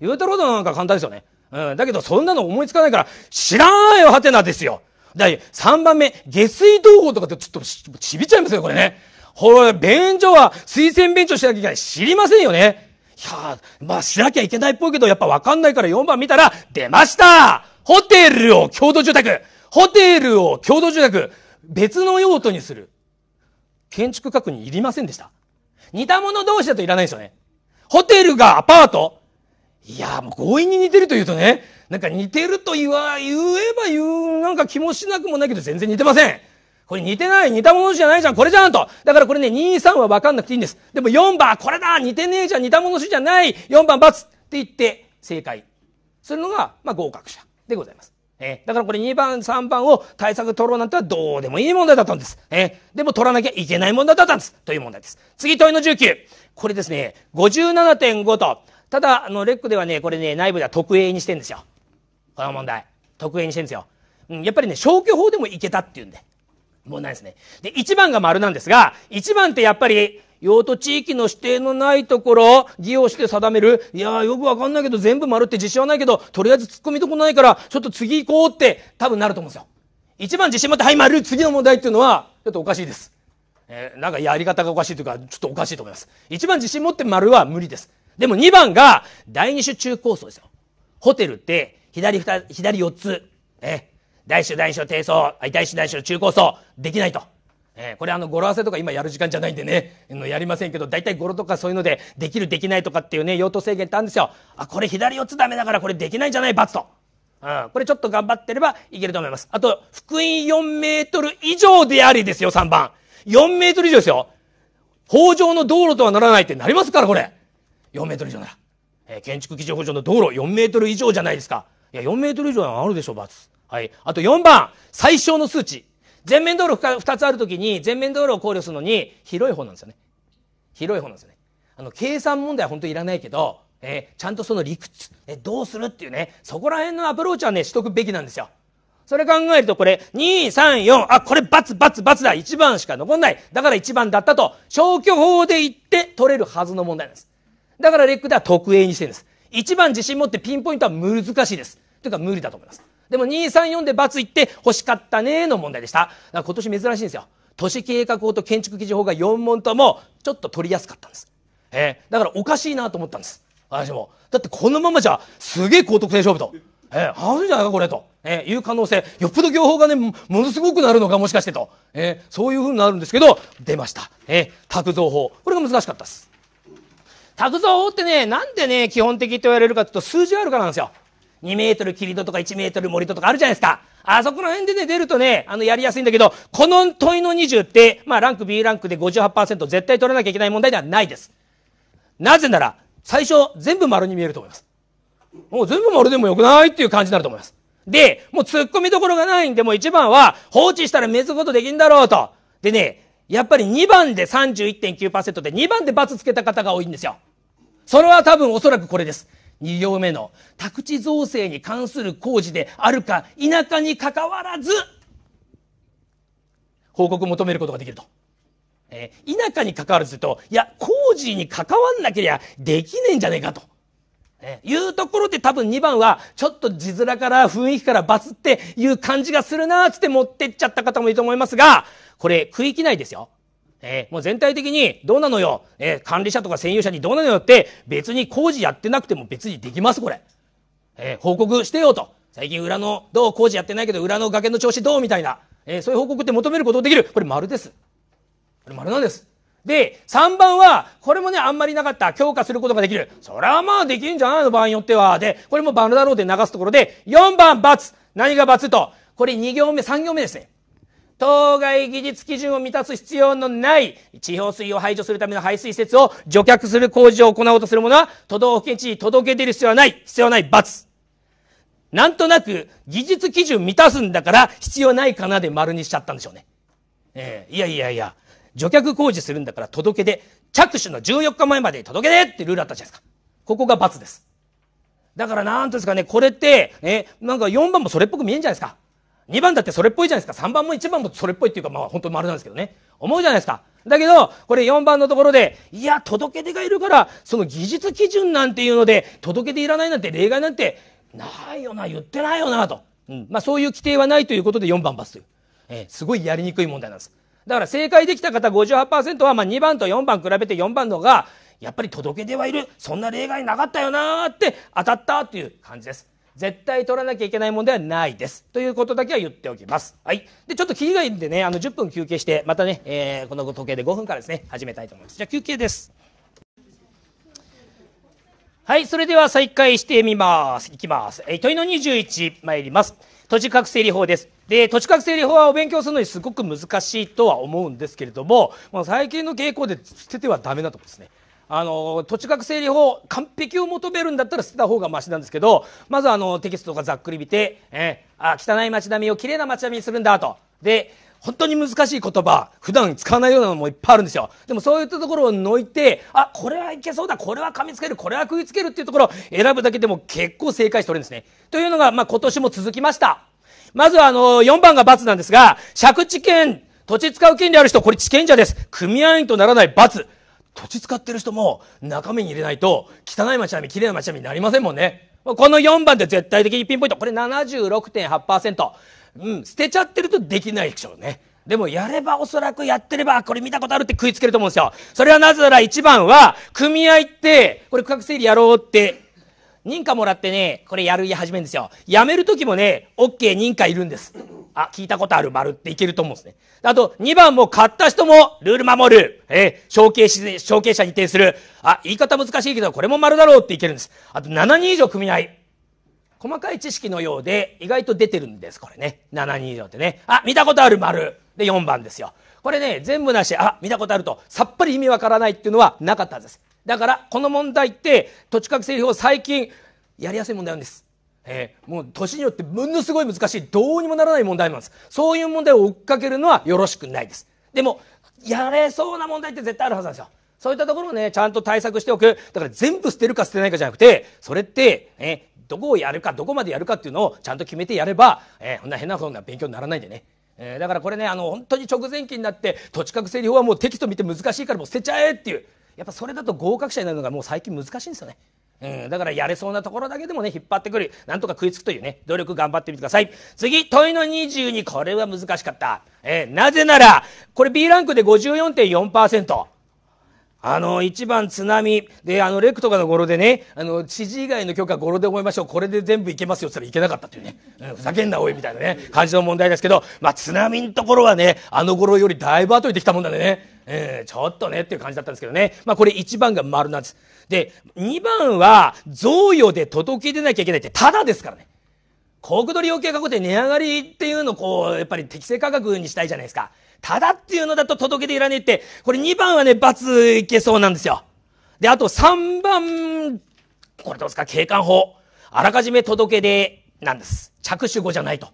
言うてろうとなんか簡単ですよね。うん、だけどそんなの思いつかないから、知らないよ、ハテナですよ。だ3番目、下水道法とかってちょっとちびちゃいますよ、これね。ほら、便所は推薦便所しなきゃいけない。知りませんよね。いやまあしなきゃいけないっぽいけど、やっぱわかんないから4番見たら、出ましたホテルを共同住宅ホテルを共同住宅別の用途にする。建築確認いりませんでした。似た者同士だといらないですよね。ホテルがアパートいやもう強引に似てると言うとね、なんか似てると言わ、言えば言う、なんか気もしなくもないけど全然似てません。これ似てない、似たものじゃないじゃん、これじゃんと。だからこれね、2、3は分かんなくていいんです。でも4番、これだ似てねえじゃん、似たものじゃない !4 番、×って言って正解するのが、まあ、合格者でございます。えー、だからこれ2番、3番を対策取ろうなんてはどうでもいい問題だったんです。えー、でも取らなきゃいけない問題だったんです。という問題です。次、問いの19。これですね、57.5と、ただ、あの、レックではね、これね、内部では特営にしてんですよ。この問題。特営にしてんですよ。うん、やっぱりね、消去法でもいけたっていうんで。問題ですね。で、1番が丸なんですが、1番ってやっぱり、用途地域の指定のないところ、議をして定める。いやー、よくわかんないけど、全部丸って自信はないけど、とりあえず突っ込みとこないから、ちょっと次行こうって、多分なると思うんですよ。一番自信持って、はい、丸、次の問題っていうのは、ちょっとおかしいです。えー、なんかやり方がおかしいというか、ちょっとおかしいと思います。一番自信持って丸は無理です。でも二番が、第二種中構想ですよ。ホテルって、左二、左四つ、え、大衆大種低層大衆大種中高層できないと。えー、これあの語呂合わせとか今やる時間じゃないんでね、のやりませんけど、大体語呂とかそういうので、できるできないとかっていうね、用途制限ってあるんですよ。あ、これ左四つダメだからこれできないんじゃない罰と。うん、これちょっと頑張ってればいけると思います。あと、福音4メートル以上でありですよ、3番。4メートル以上ですよ。法上の道路とはならないってなりますから、これ。4メートル以上なら。えー、建築基準法上の道路4メートル以上じゃないですか。いや、4メートル以上はあるでしょ、罰。はい。あと4番、最小の数値。全面道路2つあるときに、全面道路を考慮するのに、広い方なんですよね。広い方なんですよね。あの、計算問題は本当いらないけど、えー、ちゃんとその理屈、えー、どうするっていうね、そこら辺のアプローチはね、しとくべきなんですよ。それ考えるとこれ、2、3、4、あ、これバツバツバツだ。1番しか残んない。だから1番だったと、消去法で言って取れるはずの問題なんです。だからレックでは特 A にしてるんです。1番自信持ってピンポイントは難しいです。というか無理だと思います。でも234で罰言って欲しかったねの問題でした。だから今年珍しいんですよ。都市計画法と建築基準法が4問ともちょっと取りやすかったんです。えー、だからおかしいなと思ったんです。私も。だってこのままじゃすげえ高得点勝負と。えー、あるんじゃないかこれと、えー、いう可能性。よっぽど業法がね、ものすごくなるのかもしかしてと。えー、そういうふうになるんですけど、出ました。えー、卓造法。これが難しかったです。卓造法ってね、なんでね、基本的と言われるかというと数字あるからなんですよ。2メートル切り戸とか1メートル盛り戸とかあるじゃないですか。あそこら辺でね、出るとね、あの、やりやすいんだけど、この問いの20って、まあ、ランク B ランクで58%絶対取らなきゃいけない問題ではないです。なぜなら、最初、全部丸に見えると思います。もう全部丸でもよくないっていう感じになると思います。で、もう突っ込みどころがないんで、もう1番は、放置したら滅ことできんだろうと。でね、やっぱり2番で31.9%で、2番で×つけた方が多いんですよ。それは多分おそらくこれです。二行目の宅地造成に関する工事であるか田舎にかかわらず報告を求めることができると。えー、田舎に関わるずすると、いや、工事に関わんなけりゃできねえんじゃねえかと。えー、いうところで多分2番は、ちょっと字面から雰囲気からバツっていう感じがするなーつって持ってっちゃった方もいると思いますが、これ区域内ですよ。えー、もう全体的にどうなのよ、えー、管理者とか専用者にどうなのよって別に工事やってなくても別にできますこれ、えー、報告してよと最近裏のどう工事やってないけど裏の崖の調子どうみたいな、えそういう報告って求めることできるこれ丸ですこれ丸なんですで3番はこれもねあんまりなかった強化することができるそれはまあできるんじゃないの場合によってはでこれもバルだろうで流すところで4番×何が×とこれ2行目3行目ですね当該技術基準を満たす必要のない地表水を排除するための排水施設を除却する工事を行おうとする者は都道府県知事に届け出る必要はない。必要ない罰。なんとなく技術基準満たすんだから必要ないかなで丸にしちゃったんでしょうね。ええー、いやいやいや、除却工事するんだから届け出、着手の14日前まで届け出ってルールあったじゃないですか。ここが罰です。だからなんですかね、これって、え、なんか4番もそれっぽく見えんじゃないですか。2番だってそれっぽいじゃないですか。3番も1番もそれっぽいっていうか、まあ本当に丸なんですけどね。思うじゃないですか。だけど、これ4番のところで、いや、届け出がいるから、その技術基準なんていうので、届け出いらないなんて例外なんて、ないよな、言ってないよな、と。うん。まあそういう規定はないということで4番罰という。えー、すごいやりにくい問題なんです。だから正解できた方58%は、まあ2番と4番比べて4番のが、やっぱり届け出はいる。そんな例外なかったよなーって当たったっていう感じです。絶対取らなきゃいけないもんではないです。ということだけは言っておきます。はい。で、ちょっと切りがいいんでね、あの、10分休憩して、またね、えー、この時計で5分からですね、始めたいと思います。じゃあ休憩です。はい、それでは再開してみます。いきます。えー、問いの21参ります。土地覚整理法です。で、土地覚整理法はお勉強するのにすごく難しいとは思うんですけれども、もう最近の傾向で捨ててはダメなとこですね。あの土地額整理法完璧を求めるんだったら捨てた方がましなんですけどまずあのテキストがざっくり見て、えー、あ汚い街並みをきれいな街並みにするんだとで本当に難しい言葉普段使わないようなのもいっぱいあるんですよでもそういったところを抜いてあこれはいけそうだこれは噛みつけるこれは食いつけるっていうところを選ぶだけでも結構正解しておるんですねというのが、まあ、今年も続きましたまずはあの4番が×なんですが借地権土地使う権利ある人これ地権者です組合員とならない×土地使ってる人も中身に入れないと汚い街並み綺麗な街並みになりませんもんねこの4番で絶対的にピンポイントこれ76.8%うん捨てちゃってるとできないでしょうねでもやればおそらくやってれば、これ見たことあるって食いつけると思うんですよ。それはなぜなら1番は、組合って、これ区画整理やろうって、認可もらってね、これやるや始めるんですよ。やめるときもね、OK 認可いるんです。あ、聞いたことある丸っていけると思うんですね。あと、2番も買った人もルール守る。えー、承継し、承継者に定する。あ、言い方難しいけど、これも丸だろうっていけるんです。あと、7人以上組合。細かい知識のようで、意外と出てるんです、これね。7人以上ってね。あ、見たことある丸。で、4番ですよ。これね、全部なし、あ、見たことあると、さっぱり意味わからないっていうのはなかったんです。だから、この問題って、土地確整理法最近、やりやすい問題なんです。えー、もう年によってものすごい難しいどうにもならない問題なんですそういう問題を追っかけるのはよろしくないですでもやれそうな問題って絶対あるはずなんですよそういったところをねちゃんと対策しておくだから全部捨てるか捨てないかじゃなくてそれって、えー、どこをやるかどこまでやるかっていうのをちゃんと決めてやれば、えー、そんな変なそんな勉強にならないでねえー、だからこれねあの本当に直前期になって土地確整理法はもうテキスト見て難しいからもう捨てちゃえっていうやっぱそれだと合格者になるのがもう最近難しいんですよね。うん、だからやれそうなところだけでもね引っ張ってくるなんとか食いつくというね努力頑張ってみてください次問いの22これは難しかった、えー、なぜならこれ B ランクで54.4%あの、1番津波、で、あの、レクとかの語呂でね、あの、知事以外の許可語呂で覚えましょう。これで全部いけますよって言ったらいけなかったというね、うん、ふざけんな、おい、みたいなね、感じの問題ですけど、まあ、津波のところはね、あの頃よりだいぶ後にできたもんだね、えー、ちょっとね、っていう感じだったんですけどね、まあ、これ1番が丸なんです。で、2番は贈与で届け出なきゃいけないってただですからね。国土利用計画って値上がりっていうのをこう、やっぱり適正価格にしたいじゃないですか。ただっていうのだと届けていらねえって、これ2番はね、罰いけそうなんですよ。で、あと3番、これどうですか、景観法。あらかじめ届け出なんです。着手後じゃないと。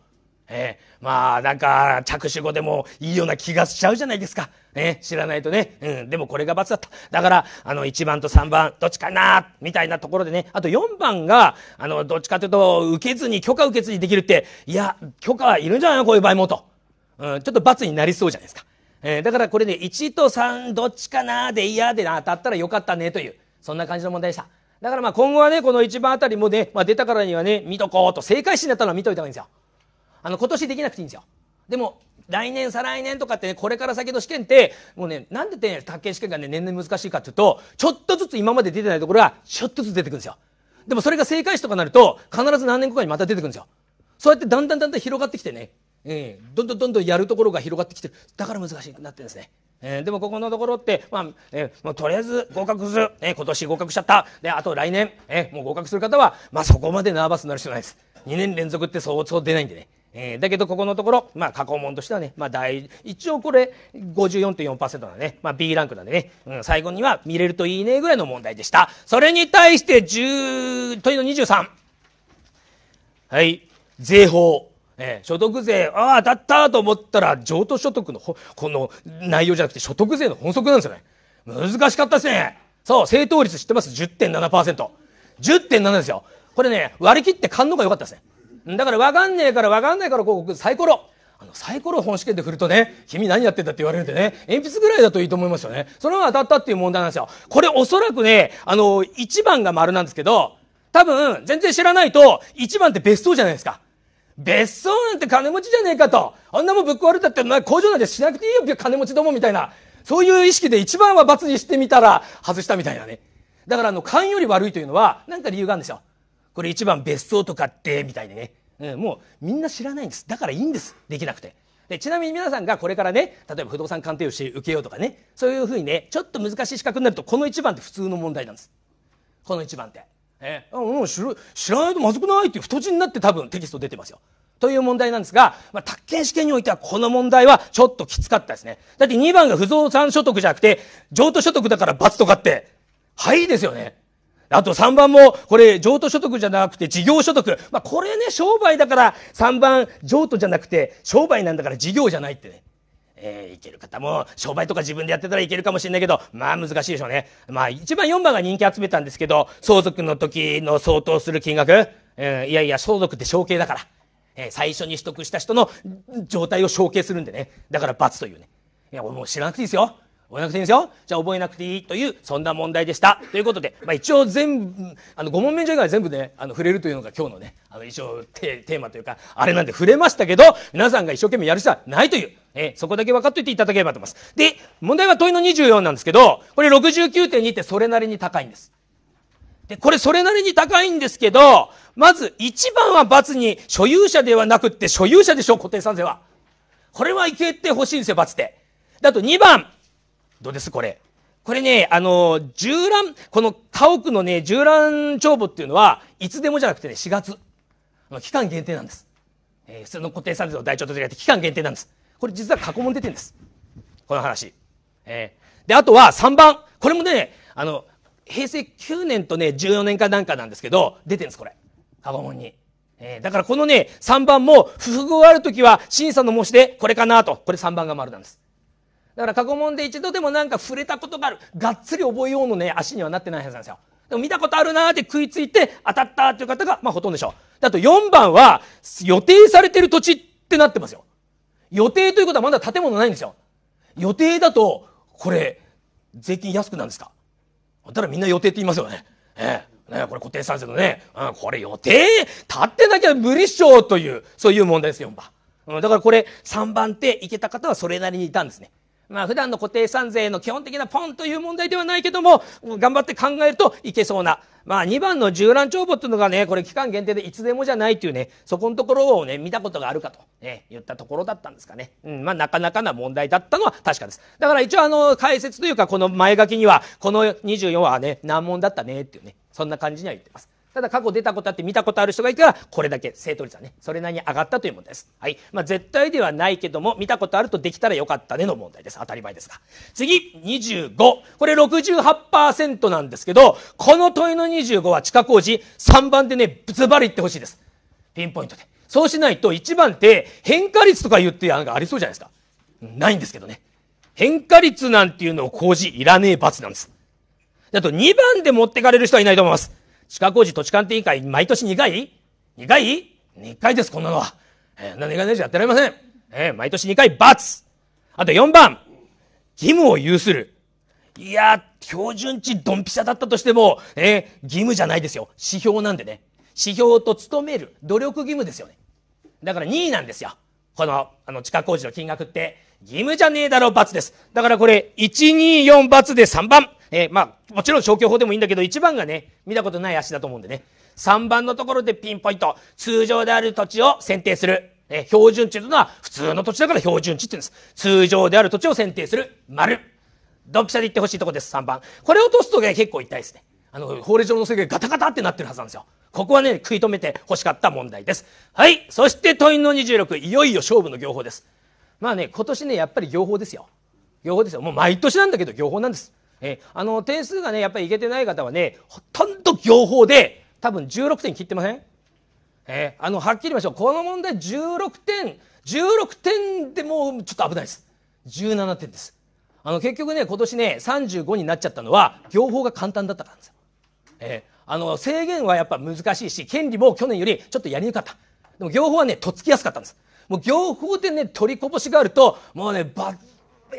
えー、まあなんか着手後でもいいような気がしちゃうじゃないですか。え、知らないとね、うん、でもこれが罰だった。だから、あの、1番と3番、どっちかな、みたいなところでね、あと4番が、あの、どっちかというと、受けずに、許可受けずにできるって、いや、許可はいるんじゃないのこういう場合もと。うん、ちょっと罰になりそうじゃないですか。えー、だからこれね、1と3、どっちかな、で嫌でな、当たったらよかったね、という、そんな感じの問題でした。だからまあ今後はね、この1番あたりもね、まあ出たからにはね、見とこうと、正解しだなったの見といた方がいいんですよ。あの今年できなくていいんですよでも来年再来年とかってねこれから先の試験ってもうねなんでね宅建試験がね年々難しいかっていうとちょっとずつ今まで出てないところがちょっとずつ出てくるんですよでもそれが正解詞とかなると必ず何年後かにまた出てくるんですよそうやってだんだんだんだん広がってきてね、えー、どんどんどんどんやるところが広がってきてるだから難しくなってるんですねえー、でもここのところって、まあえー、もうとりあえず合格する、えー、今年合格しちゃったであと来年、えー、もう合格する方は、まあ、そこまでナーバスになる必要ないです2年連続ってそうそう出ないんでねえー、だけどここのところ、まあ、加工問としてはね、まあ大、一応これ54.4%なんでね、まあ、B ランクなんでね、うん、最後には見れるといいねぐらいの問題でした。それに対して10、問いの23。はい、税法。えー、所得税、ああ、当たったと思ったら、譲渡所得のほ、この内容じゃなくて所得税の本則なんですよね。難しかったですね。そう、正答率知ってます ?10.7%。10.7ですよ。これね、割り切って勘のうが良かったですね。だから分かんねえから分かんないからこうサイコロあのサイコロ本試験で振るとね君何やってんだって言われるんでね鉛筆ぐらいだといいと思いますよねそれが当たったっていう問題なんですよこれおそらくねあの1番が丸なんですけど多分全然知らないと1番って別荘じゃないですか別荘なんて金持ちじゃねえかとあんなもんぶっ壊れたってお前工場なんてしなくていいよ金持ちどもみたいなそういう意識で1番は罰にしてみたら外したみたいなねだからあの勘より悪いというのは何か理由があるんですよこれ1番別荘とかってみたいにね、うん、もうみんな知らないんですだからいいんですできなくて。でちなみに皆さんがこれからね例えば不動産鑑定をして受けようとかねそういうふうにねちょっと難しい資格になるとこの1番って普通の問題なんですこの1番って、えー、うん、知る知らないとまずくないっていう太字になって多分テキスト出てますよという問題なんですが、まあ、宅建試験においてはこの問題はちょっときつかったですねだって2番が不動産所得じゃなくて譲渡所得だから罰とかってはいですよねあと3番も、これ、譲渡所得じゃなくて事業所得。まあ、これね、商売だから、3番、譲渡じゃなくて、商売なんだから事業じゃないってね。えー、いける方も、商売とか自分でやってたらいけるかもしれないけど、まあ難しいでしょうね。まあ、1番4番が人気集めたんですけど、相続の時の相当する金額、えー、いやいや、相続って承継だから。えー、最初に取得した人の状態を承継するんでね。だから罰というね。いや、俺もう知らなくていいですよ。覚えなくていいんですよじゃあ覚えなくていいというそんな問題でしたということで、まあ、一応全部あの5問目以外全部ねあの触れるというのが今日のねあの一応テーマというかあれなんで触れましたけど皆さんが一生懸命やる人はないという、えー、そこだけ分かっておいていただければと思いますで問題は問いの24なんですけどこれ69.2ってそれなりに高いんですで、これそれなりに高いんですけど、まず一番は罰に所有者ではなくって所有者でしょ、固定産税は。これはいけてほしいんですよ、罰って。で、だと2番、どうですこれ。これね、あの、縦覧、この家屋のね、縦覧帳簿っていうのは、いつでもじゃなくてね、4月。期間限定なんです。えー、普通の固定産業の台帳と違って期間限定なんです。これ実は過去問出てるんです。この話。えー、で、あとは3番。これもね、あの、平成9年とね、14年かなんかなんですけど、出てるんです、これ。過去問に。えー、だからこのね、3番も、不符があるときは審査の申し出、これかなと。これ3番が丸なんです。だから過去問で一度でもなんか触れたことがあるがっつり覚えようのね足にはなってないはずなんですよでも見たことあるなーって食いついて当たったっていう方がまあほとんどでしょうあと4番は予定されてる土地ってなってますよ予定ということはまだ建物ないんですよ予定だとこれ税金安くなんですかだったらみんな予定って言いますよねええね、これ固定産生のね、うん、これ予定立ってなきゃ無理っしょという、そういう問題です、4番。うん、だからこれ、3番手いけた方はそれなりにいたんですね。まあ普段の固定資産税の基本的なポンという問題ではないけども、頑張って考えるといけそうな。まあ2番の縦覧帳簿っていうのがね、これ期間限定でいつでもじゃないっていうね、そこのところをね、見たことがあるかと、ね、言ったところだったんですかね。うん、まあなかなかな問題だったのは確かです。だから一応あの解説というかこの前書きには、この24はね、難問だったねっていうね、そんな感じには言ってます。ただ過去出たことあって見たことある人がいたらこれだけ正答率はねそれなりに上がったというものです、はいまあ、絶対ではないけども見たことあるとできたらよかったねの問題です当たり前ですが次25これ68%なんですけどこの問いの25は地下工事3番でねズバリ言ってほしいですピンポイントでそうしないと1番って変化率とか言って案がありそうじゃないですかないんですけどね変化率なんていうのを工事いらねえ罰なんですあと2番で持ってかれる人はいないと思います。地下工事土地鑑定委員会、毎年2回 ?2 回二回です、こんなのは。えー、何がいじやってられません。えー、毎年2回、罰。あと4番、義務を有する。いや、標準値ドンピシャだったとしても、えー、義務じゃないですよ。指標なんでね。指標と努める、努力義務ですよね。だから2位なんですよ。この、あの、地下工事の金額って、義務じゃねえだろ、罰です。だからこれ、124罰で3番。えー、まあ、もちろん消去法でもいいんだけど、1番がね、見たことない足だと思うんでね。3番のところでピンポイント。通常である土地を選定する。えー、標準値というのは普通の土地だから標準値って言うんです。通常である土地を選定する。丸。シャで言ってほしいとこです、3番。これを落とすと、ね、結構痛いですね。あの、法令上の制限ガタガタってなってるはずなんですよ。ここはね、食い止めて欲しかった問題です。はい。そして問いの26、いよいよ勝負の行法です。まあね、今年ね、やっぱり行法ですよ。行法ですよ。もう毎年なんだけど行法なんです。えあの点数がねやっぱりいけてない方はねほとんど行法で多分16点切ってませんえあのはっきり言いましょうこの問題16点16点でもうちょっと危ないです17点ですあの結局ね今年ね35になっちゃったのは行法が簡単だったからなんですよ、えあの制限はやっぱ難しいし権利も去年よりちょっとやりにくかったでも行法はねとっつきやすかったんですもう行法でね取りこぼしがあるともうねばやっ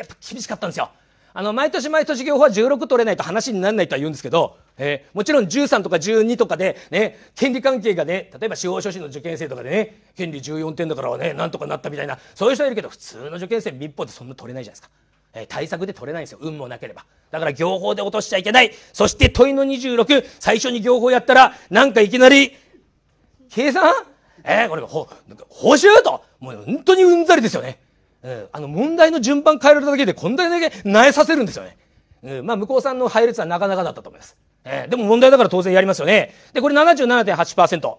ぱ厳しかったんですよあの、毎年毎年業法は16取れないと話にならないとは言うんですけど、えー、もちろん13とか12とかで、ね、権利関係がね、例えば司法書士の受験生とかでね、権利14点だからはね、なんとかなったみたいな、そういう人はいるけど、普通の受験生密法でそんな取れないじゃないですか。え対策で取れないんですよ。運もなければ。だから行法で落としちゃいけない。そして問いの26、最初に行法やったら、なんかいきなり、計算えー、これ、ほ、報酬と、もう本当にうんざりですよね。えー、あの問題の順番変えられただけでこんだけ苗させるんですよね。えー、まあ向こうさんの配列はなかなかだったと思います。えー、でも問題だから当然やりますよね。で、これ77.8%。や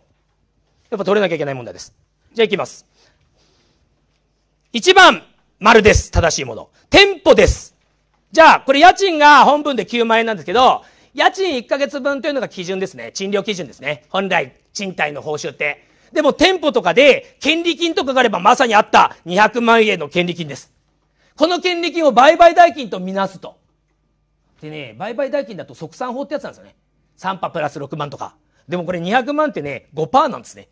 っぱ取れなきゃいけない問題です。じゃあいきます。1番、丸です。正しいもの。店舗です。じゃあ、これ家賃が本文で9万円なんですけど、家賃1ヶ月分というのが基準ですね。賃料基準ですね。本来、賃貸の報酬って。でも店舗とかで権利金とかがあればまさにあった200万円の権利金です。この権利金を売買代金とみなすと。でね、売買代金だと即算法ってやつなんですよね。3波プラス6万とか。でもこれ200万ってね、5%なんですね。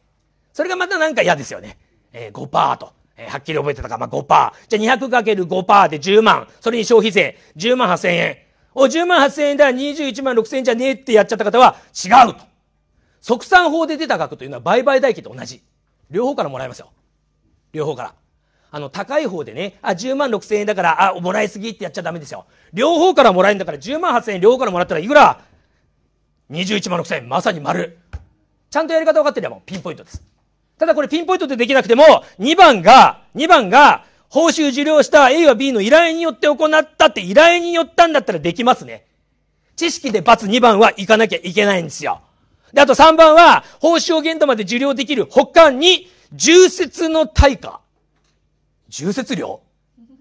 それがまたなんか嫌ですよね。えー、5%と。えー、はっきり覚えてたか、まあ、5%。じゃあ 200×5% で10万。それに消費税。10万8000円。お、10万8000円だ、21万6000円じゃねえってやっちゃった方は違うと。即算法で出た額というのは売買代金と同じ。両方からもらえますよ。両方から。あの、高い方でね、あ、10万6千円だから、あ、もらいすぎってやっちゃダメですよ。両方からもらえるんだから、10万8千円両方からもらったらいくら ?21 万6千円。まさに丸。ちゃんとやり方分かってればもうピンポイントです。ただこれピンポイントでできなくても、2番が、2番が、報酬受領した A は B の依頼によって行ったって依頼によったんだったらできますね。知識で ×2 番はいかなきゃいけないんですよ。で、あと3番は、報酬を限度まで受領できる他に、重節の対価。重節料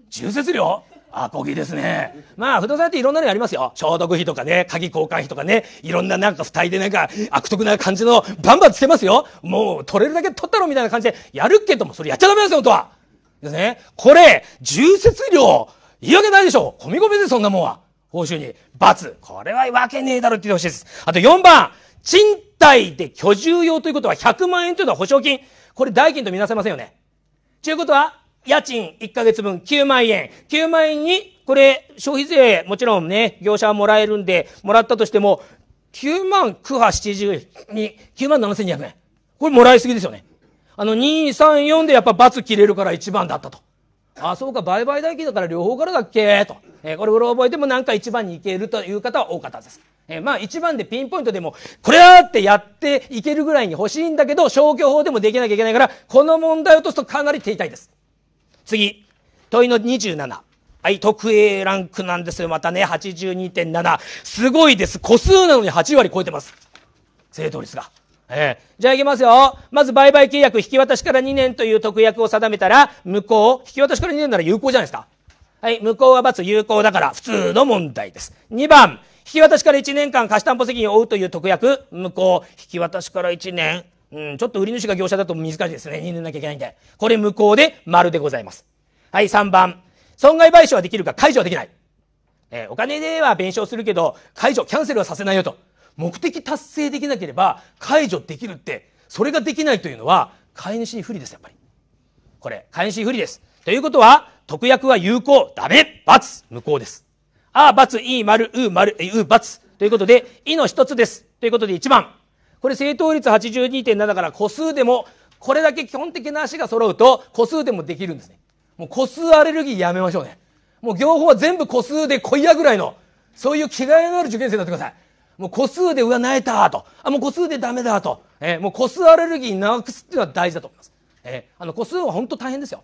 重節料アこギですね。まあ、不動産っていろんなのありますよ。消毒費とかね、鍵交換費とかね、いろんななんか二人でなんか悪徳な感じのバンバンつけますよ。もう取れるだけ取ったろみたいな感じでやるけども、それやっちゃダメなんですよ、本当は。ですね。これ、重節料、言いわけないでしょ。込み込みでそんなもんは。報酬に。罰。これはわけねえだろって言ってほしいです。あと4番、賃貸で居住用ということは100万円というのは保証金。これ代金と見なせませんよね。ということは、家賃1ヶ月分9万円。9万円に、これ、消費税、もちろんね、業者はもらえるんで、もらったとしても、9万9波70に、9万7200円。これもらいすぎですよね。あの、234でやっぱ罰切れるから1番だったと。ああ、そうか、売買代金だから両方からだっけと。えー、これ、う覚えてもなんか1番に行けるという方は多かったです。えまあ一番でピンポイントでも、これだってやっていけるぐらいに欲しいんだけど、消去法でもできなきゃいけないから、この問題を落とすとかなり停滞です。次。問いの27。はい、特 A ランクなんですよ。またね、82.7。すごいです。個数なのに8割超えてます。正答率が。ええ、じゃあいきますよ。まず売買契約引き渡しから2年という特約を定めたら、無効。引き渡しから2年なら有効じゃないですか。はい、無効は罰有効だから、普通の問題です。2番。引き渡しから1年間貸担保責任を負うという特約、無効。引き渡しから1年。うん、ちょっと売り主が業者だと難しいですね。2年なきゃいけないんで。これ無効で丸でございます。はい、3番。損害賠償はできるか、解除はできない。えー、お金では弁償するけど、解除、キャンセルはさせないよと。目的達成できなければ解除できるって、それができないというのは、買い主に不利です、やっぱり。これ、買い主に不利です。ということは、特約は有効、ダメ、罰、無効です。あ、ばつ、い、丸、う、丸、う、バツ。ということで、いの一つです。ということで一番。これ正答率82.7から個数でも、これだけ基本的な足が揃うと、個数でもできるんですね。もう個数アレルギーやめましょうね。もう行法は全部個数で来いやぐらいの、そういう気概のある受験生になってください。もう個数で、うわ、なえたと。あ、もう個数でダメだと。えー、もう個数アレルギーなくすっていうのは大事だと思います。えー、あの、個数は本当大変ですよ。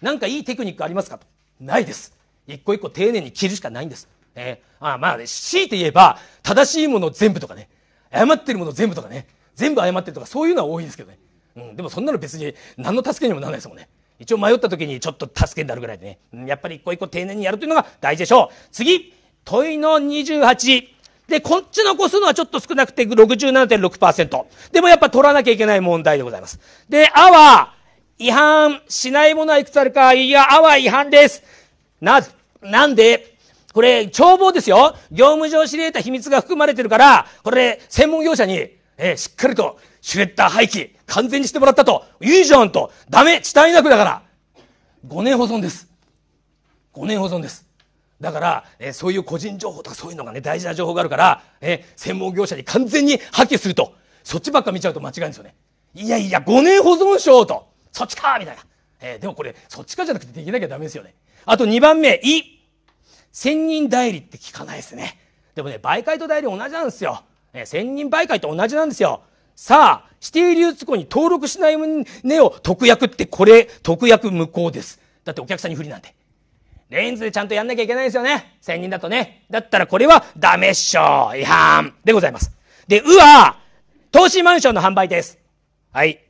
なんかいいテクニックありますかと。ないです。一個一個丁寧に切るしかないんです。ね、あまあ、ね、強いて言えば、正しいもの全部とかね、誤ってるもの全部とかね、全部誤ってるとか、そういうのは多いんですけどね。うん、でもそんなの別に何の助けにもならないですもんね。一応迷った時にちょっと助けになるぐらいでね。やっぱり一個一個丁寧にやるというのが大事でしょう。次、問いの28。で、こっちの個数のはちょっと少なくて67.6%。でもやっぱ取らなきゃいけない問題でございます。で、あは、違反しないものはいくつあるか、いや、あは違反です。な、なんで、これ、帳簿ですよ。業務上知り得た秘密が含まれてるから、これ、専門業者に、えー、しっかりと、シュレッダー廃棄、完全にしてもらったと。いいじゃんと。ダメ地単なくだから。5年保存です。5年保存です。だから、えー、そういう個人情報とかそういうのがね、大事な情報があるから、えー、専門業者に完全に破棄すると。そっちばっか見ちゃうと間違いですよね。いやいや、5年保存しようと。そっちかみたいな。えー、でもこれ、そっちかじゃなくてできなきゃダメですよね。あと2番目、い。千人代理って聞かないですね。でもね、媒介と代理同じなんですよ。え、千人媒介と同じなんですよ。さあ、指定流通庫に登録しない旨を特約ってこれ、特約無効です。だってお客さんに不利なんで。レンズでちゃんとやんなきゃいけないですよね。千人だとね。だったらこれはダメっしょ。違反でございます。で、うは、投資マンションの販売です。はい。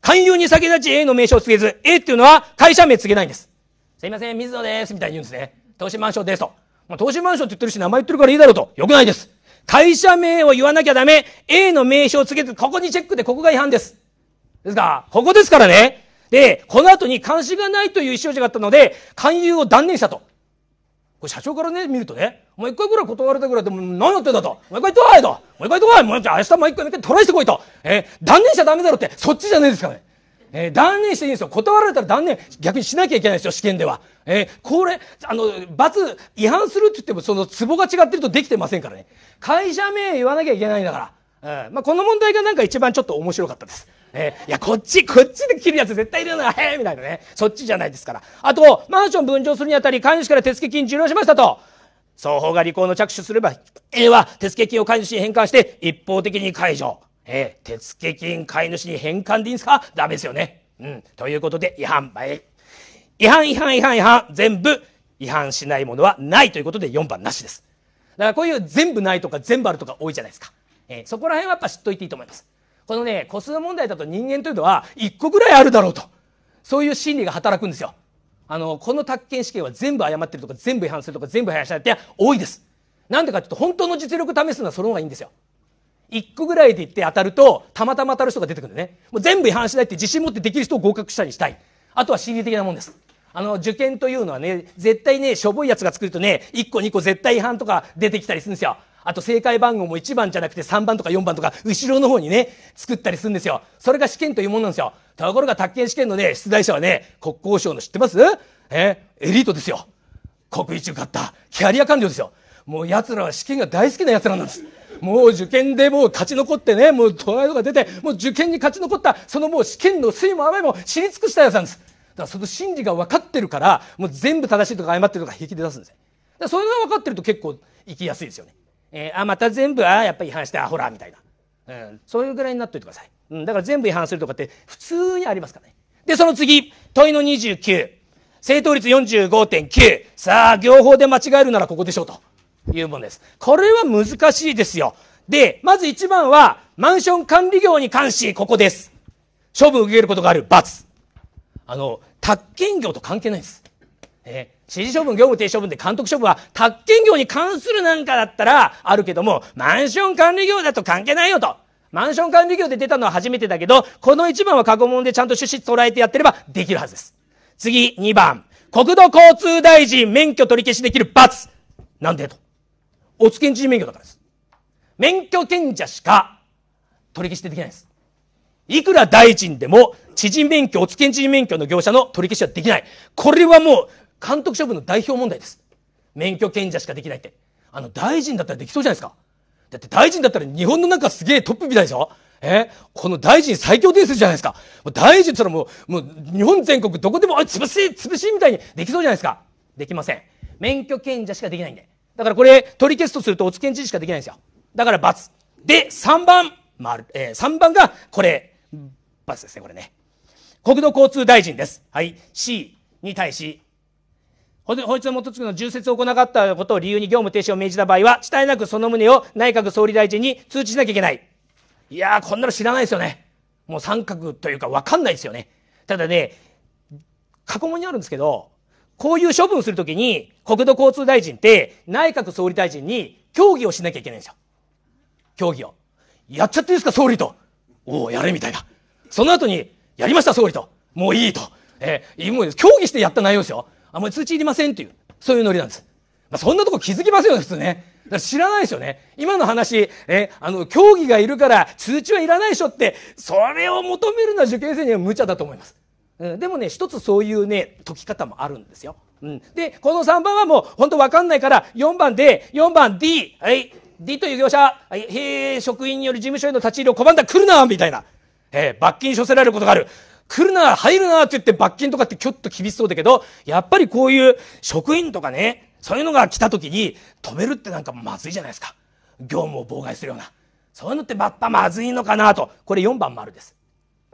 勧誘に先立ち A の名称を告げず、A っていうのは会社名告げないんです。すいません、水野です。みたいに言うんですね。投資マンションですと。まあ、投資マンションって言ってるし、名前言ってるからいいだろうと。よくないです。会社名を言わなきゃダメ。A の名称をつけて、ここにチェックで、ここが違反です。ですから、ここですからね。で、この後に監視がないという意思表示があったので、勧誘を断念したと。これ社長からね、見るとね、もう一回ぐらい断られたぐらいで、も何やってんだと。もう一回行ってこいと。もう一回行ってこい。もう明日もう一回、もう取らトライしてこいと。え断念しちゃダメだろって、そっちじゃないですかね。えー、断念していいんですよ。断られたら断念、逆にしなきゃいけないですよ、試験では。えー、これ、あの、罰、違反するって言っても、その、ツボが違ってるとできてませんからね。会社名言わなきゃいけないんだから。えー、まあ、この問題がなんか一番ちょっと面白かったです。えー、いや、こっち、こっちで切るやつ絶対いるよな、へえ、みたいなね。そっちじゃないですから。あと、マンション分譲するにあたり、管理主から手付金受領しましたと。双方が履行の着手すれば、A は手付金を管理主に返還して、一方的に解除。えー、手付金買い主に返還でいいんですかダメですよね。うん。ということで、違反、えー、違反、違反、違反、違反、全部違反しないものはないということで4番なしです。だからこういう全部ないとか全部あるとか多いじゃないですか。えー、そこら辺はやっぱ知っといていいと思います。このね、個数問題だと人間というのは1個ぐらいあるだろうと。そういう心理が働くんですよ。あの、この宅建試験は全部誤ってるとか全部違反するとか全部廃反しないって多いです。なんでかっていうと本当の実力試すのはその方がいいんですよ。1個ぐらいで言って当たると、たまたま当たる人が出てくるね。もう全部違反しないって自信持ってできる人を合格したりしたい。あとは心理的なもんです。あの、受験というのはね、絶対ね、しょぼいやつが作るとね、1個2個絶対違反とか出てきたりするんですよ。あと正解番号も1番じゃなくて3番とか4番とか後ろの方にね、作ったりするんですよ。それが試験というものなんですよ。ところが、宅建試験のね、出題者はね、国交省の知ってますえエリートですよ。国一受かった。キャリア官僚ですよ。もう奴らは試験が大好きな奴らなんです。もう受験でもう勝ち残ってねもう隣とか出てもう受験に勝ち残ったそのもう試験の水もいも知り尽くしたやつなんですだからその真理が分かってるからもう全部正しいとか誤ってるとか平気で出すんですだそれが分かってると結構生きやすいですよね、えー、あまた全部あやっぱり違反してあほらみたいな、うん、そういうぐらいになっといてください、うん、だから全部違反するとかって普通にありますからねでその次問いの29正答率45.9さあ行法で間違えるならここでしょうというものです。これは難しいですよ。で、まず一番は、マンション管理業に関し、ここです。処分を受けることがある、罰。あの、宅建業と関係ないです。え指示処分、業務停止処分で監督処分は、宅建業に関するなんかだったらあるけども、マンション管理業だと関係ないよと。マンション管理業で出たのは初めてだけど、この1番は過去問でちゃんと趣旨捉えてやってればできるはずです。次、2番。国土交通大臣免許取り消しできる罰。なんでと。おつけんじ免許だからです。免許権者しか取り消しできないです。いくら大臣でも、知人免許、おつけんじ免許の業者の取り消しはできない。これはもう、監督処分の代表問題です。免許権者しかできないって。あの、大臣だったらできそうじゃないですか。だって大臣だったら日本のなんかすげえトップみたいでしょえこの大臣最強伝説じゃないですか。もう大臣って言ったらもう、もう日本全国どこでも、あ、潰し、潰しみたいにできそうじゃないですか。できません。免許権者しかできないんで。だからこれ、取り消すとするとおつけん知事しかできないんですよ。だから×。で、3番、丸、え3番がこれ、×ですね、これね。国土交通大臣です。はい。C に対し、法律の基づくの重説を行ったことを理由に業務停止を命じた場合は、遅滞なくその旨を内閣総理大臣に通知しなきゃいけない。いやー、こんなの知らないですよね。もう三角というかわかんないですよね。ただね、過去問にあるんですけど、こういう処分するときに、国土交通大臣って内閣総理大臣に協議をしなきゃいけないんですよ。協議を。やっちゃっていいですか、総理と。おお、やれ、みたいな。その後に、やりました、総理と。もういいと。えー、もう協議してやった内容ですよ。あ、んまり通知いりませんっていう、そういうノリなんです。まあ、そんなとこ気づきませんね、普通ね。だから知らないですよね。今の話、え、あの、協議がいるから通知はいらないでしょって、それを求めるのは受験生には無茶だと思います。うん、でもね、一つそういうね、解き方もあるんですよ。うん。で、この3番はもう、ほんとわかんないから、4番で、4番 D、はい、D という業者、はい、へ職員による事務所への立ち入りを拒んだ、来るなみたいな。えー、罰金処せられることがある。来るな入るなって言って罰金とかってきょっと厳しそうだけど、やっぱりこういう職員とかね、そういうのが来た時に止めるってなんかまずいじゃないですか。業務を妨害するような。そういうのってばっぱまずいのかなと。これ4番もあるです。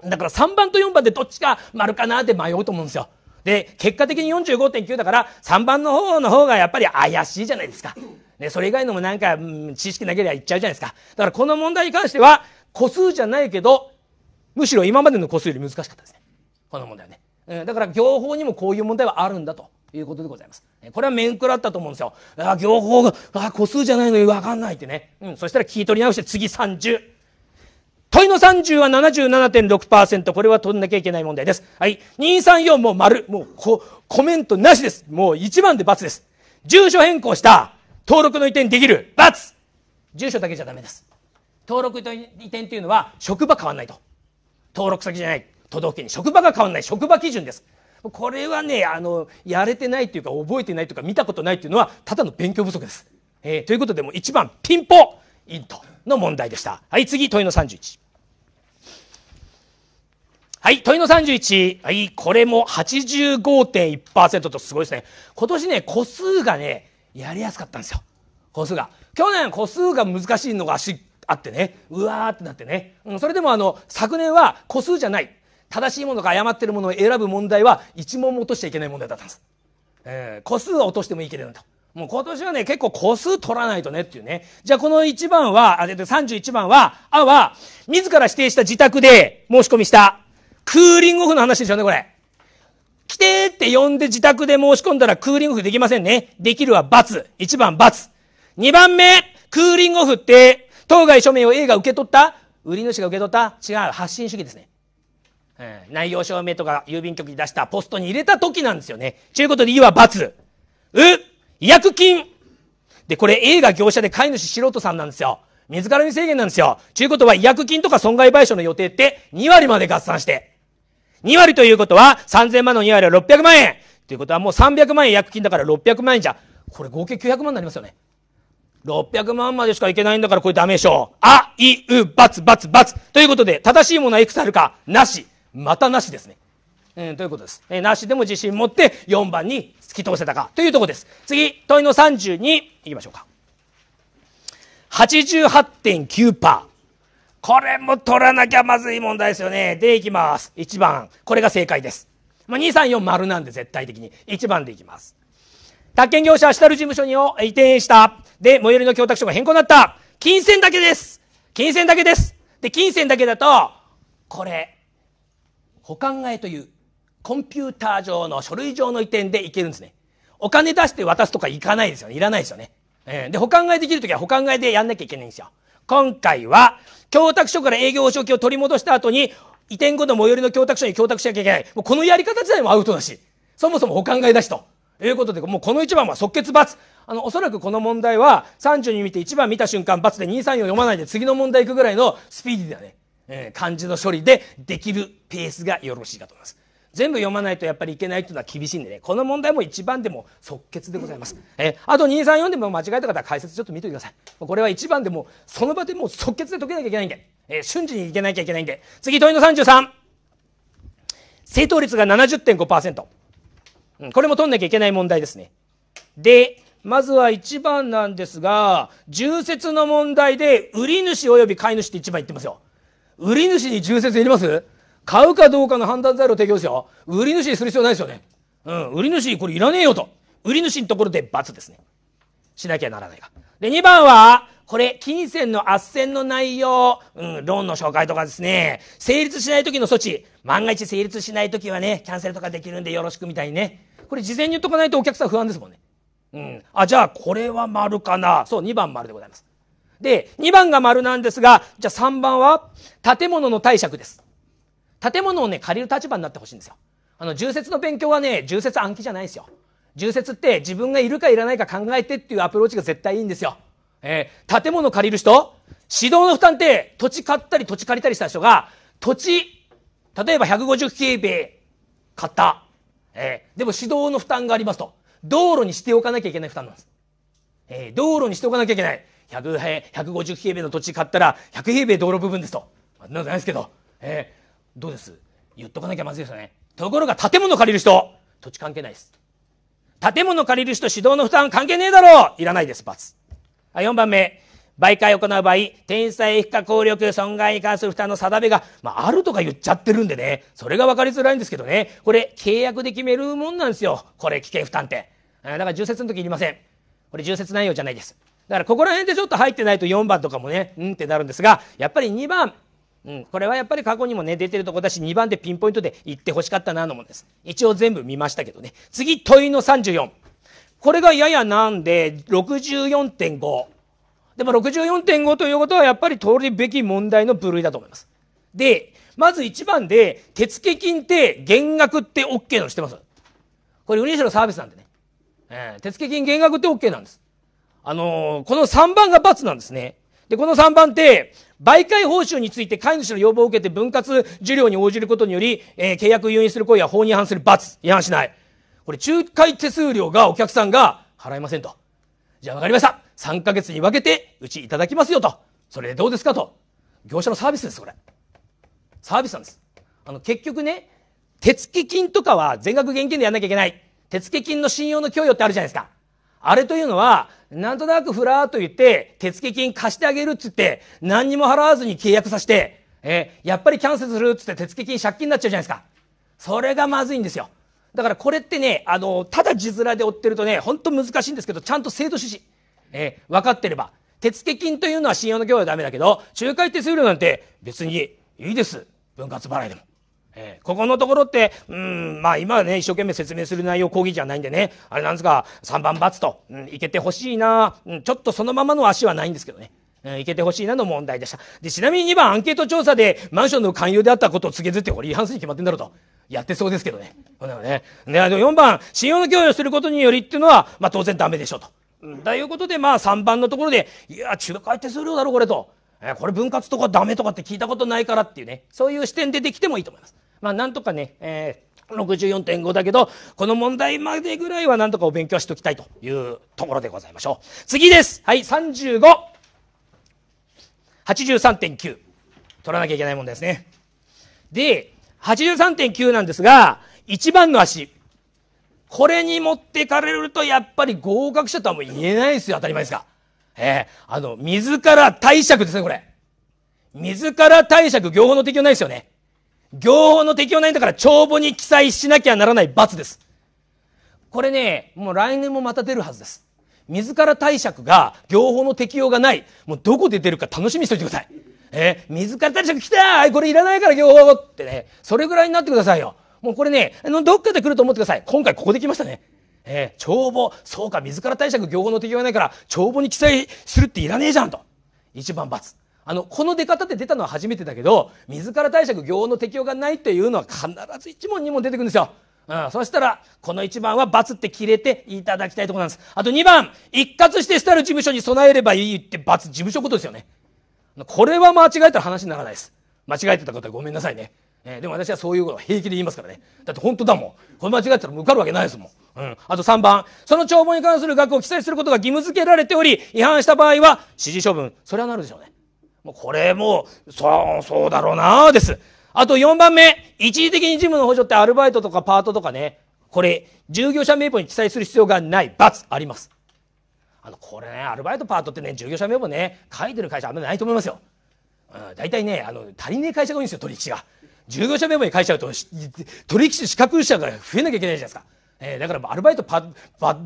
だから3番と4番でどっちが丸かなって迷うと思うんですよ。で、結果的に45.9だから、3番の方の方がやっぱり怪しいじゃないですか。ね、それ以外のもなんか、うん、知識なければいっちゃうじゃないですか。だからこの問題に関しては、個数じゃないけど、むしろ今までの個数より難しかったですね。この問題はね。うん、だから業法にもこういう問題はあるんだということでございます。これは面食らったと思うんですよ。あ、業法が、あ、個数じゃないのにわかんないってね。うん、そしたら聞い取り直して次30。問いの30は77.6%。これは取んなきゃいけない問題です。はい。234も丸。もう、こ、コメントなしです。もう1番で×です。住所変更した。登録の移転できる。×。住所だけじゃダメです。登録移転というのは職場変わんないと。登録先じゃない。都道府県に職場が変わんない。職場基準です。これはね、あの、やれてないというか、覚えてないというか、見たことないというのは、ただの勉強不足です。えー、ということで、もう1番、ピンポイントの問題でした。はい、次、問いの31。はい、問いの31。はい、これも85.1%とすごいですね。今年ね、個数がね、やりやすかったんですよ。個数が。去年個数が難しいのがあってね、うわーってなってね。うん、それでもあの、昨年は個数じゃない。正しいものか誤ってるものを選ぶ問題は一問も落としちゃいけない問題だったんです。えー、個数は落としてもいいけれどと。もう今年はね、結構個数取らないとねっていうね。じゃあこの1番は、あ、31番は、あは、自ら指定した自宅で申し込みしたクーリングオフの話ですよね、これ。来てって呼んで自宅で申し込んだらクーリングオフできませんね。できるは×。1番×。2番目、クーリングオフって、当該書面を A が受け取った売り主が受け取った違う、発信主義ですね。うん、内容証明とか郵便局に出したポストに入れた時なんですよね。ということで、いは×。う違約金で、これ A が業者で飼い主素人さんなんですよ。自らに制限なんですよ。ということは、違約金とか損害賠償の予定って2割まで合算して。2割ということは、3000万の2割は600万円ということはもう300万円薬金だから600万円じゃ、これ合計900万になりますよね。600万までしかいけないんだからこれダメでしょう。あ、い、う、ばつ、ばつ、ばつ。ということで、正しいものはいくつあるかなし。またなしですね。うん、ということです。えー、なしでも自信持って4番に突き通せたかというところです。次、問いの32いきましょうか。88.9%。これも取らなきゃまずい問題ですよね。で、いきます。1番。これが正解です。ま234丸なんで絶対的に。1番でいきます。宅建業者は下る事務所にを移転した。で、最寄りの供託所が変更になった。金銭だけです。金銭だけです。で、金銭だけだと、これ、保管替えという、コンピューター上の書類上の移転でいけるんですね。お金出して渡すとかいかないですよね。いらないですよね。えー、で、保管替えできるときは保管替えでやんなきゃいけないんですよ。今回は、供託所から営業保証金を取り戻した後に、移転後の最寄りの供託所に供託しなきゃいけない。もうこのやり方自体もアウトだし、そもそもお考えだしと。いうことで、もうこの一番は即決罰。あの、おそらくこの問題は、32見て1番見た瞬間罰で2、3、4読まないで次の問題行くぐらいのスピーディーなね、えー、漢字の処理でできるペースがよろしいかと思います。全部読まないとやっぱりいけないというのは厳しいんでねこの問題も一番でも即決でございます、えあと2 3四でも間違えた方は解説ちょっと見てくださいこれは一番でもその場でもう即決で解けなきゃいけないんで、え瞬時にいけなきゃいけないんで次問いの33正答率が70.5%、うん、これも取んなきゃいけない問題ですねでまずは1番なんですが、重説の問題で、売り主及び買い主って1番言ってますよ。売り主に重説いります買うかどうかの判断材料提供ですよ。売り主にする必要ないですよね。うん、売り主これいらねえよと。売り主のところで罰ですね。しなきゃならないが。で、2番は、これ、金銭の斡旋の内容、うん、ローンの紹介とかですね、成立しない時の措置、万が一成立しない時はね、キャンセルとかできるんでよろしくみたいにね。これ事前に言っとかないとお客さん不安ですもんね。うん。あ、じゃあこれは丸かな。そう、2番丸でございます。で、2番が丸なんですが、じゃあ3番は、建物の貸借です。建物をね、借りる立場になってほしいんですよ。あの、重説の勉強はね、重説暗記じゃないですよ。重説って自分がいるかいらないか考えてっていうアプローチが絶対いいんですよ。えー、建物借りる人指導の負担って土地買ったり土地借りたりした人が、土地、例えば150平米買った。えー、でも指導の負担がありますと。道路にしておかなきゃいけない負担なんです。えー、道路にしておかなきゃいけない。100平、150平米の土地買ったら、100平米道路部分ですと。なんないですけど。えー、どうです言っとかなきゃまずいですよね。ところが建物借りる人、土地関係ないです。建物借りる人、指導の負担関係ねえだろういらないです、罰。4番目、媒介を行う場合、天才、非課、効力、損害に関する負担の定めが、まあ、あるとか言っちゃってるんでね、それが分かりづらいんですけどね、これ、契約で決めるもんなんですよ。これ、危険負担って。だから、重説の時いりません。これ、重説内容じゃないです。だから、ここら辺でちょっと入ってないと4番とかもね、うんってなるんですが、やっぱり2番、うん、これはやっぱり過去にもね、出てるとこだし、2番でピンポイントで言ってほしかったなのもです。一応全部見ましたけどね。次、問いの34。これがややなんで、64.5。でも64.5ということはやっぱり通るべき問題の部類だと思います。で、まず1番で、手付金って減額って OK のしてます。これ、売り主のサービスなんでね。えー、手付金減額って OK なんです。あのー、この3番が罰なんですね。で、この3番手、媒介報酬について飼い主の要望を受けて分割受領に応じることにより、えー、契約を誘引する行為は法に違反する罰、違反しない。これ、仲介手数料がお客さんが払えませんと。じゃあ分かりました。3ヶ月に分けて、うちいただきますよと。それでどうですかと。業者のサービスです、これ。サービスなんです。あの、結局ね、手付金とかは全額現金でやんなきゃいけない。手付金の信用の供与ってあるじゃないですか。あれというのは、なんとなくふらーっと言って、手付金貸してあげるっつって、何にも払わずに契約させて、えー、やっぱりキャンセルするっつって手付金借金になっちゃうじゃないですか。それがまずいんですよ。だからこれってね、あの、ただ字面で追ってるとね、ほんと難しいんですけど、ちゃんと制度趣旨、えー、分かってれば。手付金というのは信用の行はダメだけど、仲介手数料なんて別にいいです。分割払いでも。えー、ここのところって、うん、まあ今はね、一生懸命説明する内容講義じゃないんでね、あれなんですか、3番ツと、うん、いけてほしいな、うん、ちょっとそのままの足はないんですけどね。うん、いけてほしいなの問題でした。で、ちなみに2番アンケート調査でマンションの勧誘であったことを告げずって、これ違反するに決まってんだろうと。やってそうですけどね。だかね。ね、あの4番、信用の供与することによりっていうのは、まあ当然ダメでしょうと。うん、だいうことで、まあ3番のところで、いや、中華手数料だろ、これと。えこれ分割とかダメとかって聞いたことないからっていうね。そういう視点でできてもいいと思います。まあ、なんとかね、えー64.5だけど、この問題までぐらいはなんとかお勉強しときたいというところでございましょう。次です。はい、35。83.9。取らなきゃいけない問題ですね。で、83.9なんですが、1番の足。これに持ってかれると、やっぱり合格者とはもう言えないですよ。当たり前ですが。えー、あの、自ら貸借ですね、これ。自ら貸借、両方の適用ないですよね。行法の適用ないんだから帳簿に記載しなきゃならない罰です。これね、もう来年もまた出るはずです。自ら貸借が行法の適用がない。もうどこで出るか楽しみにしておいてください。え自ら貸借来たこれいらないから行法ってね、それぐらいになってくださいよ。もうこれね、あの、どっかで来ると思ってください。今回ここで来ましたね。えー、帳簿、そうか、自ら貸借行法の適用がないから、帳簿に記載するっていらねえじゃんと。一番罰。あのこの出方って出たのは初めてだけど自ら貸借業の適用がないっていうのは必ず1問2問出てくるんですよ。うん、そしたら、この1番は罰って切れていただきたいところなんです。あと2番、一括して捨たる事務所に備えればいいって罰、事務所ことですよね。これは間違えたら話にならないです。間違えてたことはごめんなさいね。えー、でも私はそういうことは平気で言いますからね。だって本当だもん。これ間違えたら受かるわけないですもん。うん。あと3番、その帳簿に関する額を記載することが義務付けられており、違反した場合は、指示処分。それはなるでしょうね。これもう、そう、そうだろうなです。あと4番目、一時的に事務の補助ってアルバイトとかパートとかね、これ、従業者名簿に記載する必要がない、罰あります。あの、これね、アルバイトパートってね、従業者名簿ね、書いてる会社あんまりないと思いますよ。うん、大体ね、あの、足りねえ会社が多いんですよ、取引が。従業者名簿に書いちゃうと、取引資格者が増えなきゃいけないじゃないですか。えー、だからアルバイトパ、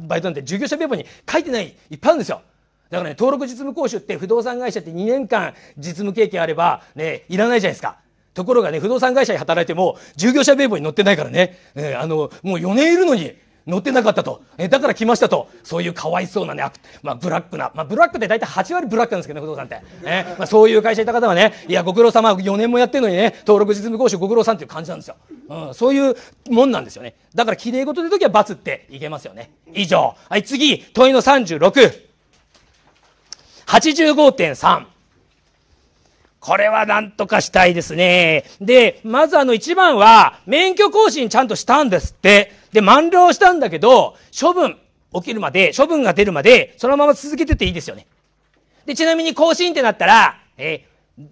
バイトなんて従業者名簿に書いてない、いっぱいあるんですよ。だからね登録実務講習って不動産会社って2年間実務経験あればねいらないじゃないですか。ところがね不動産会社に働いても従業者名簿に載ってないからね、えー、あのもう4年いるのに載ってなかったと、えだから来ましたとそういうかわいそうなね、まあ、ブラックな、まあ、ブラックって大体8割ブラックなんですけどね不動産って、えまあ、そういう会社いた方はねいやご苦労様4年もやってるのにね登録実務講習ご苦労さんっていう感じなんですよ、うん、そういうもんなんですよねだからきれい事で時は罰っていけますよね以上はい次問いの36 85.3。これはなんとかしたいですね。で、まずあの一番は、免許更新ちゃんとしたんですって。で、満了したんだけど、処分、起きるまで、処分が出るまで、そのまま続けてていいですよね。で、ちなみに更新ってなったら、え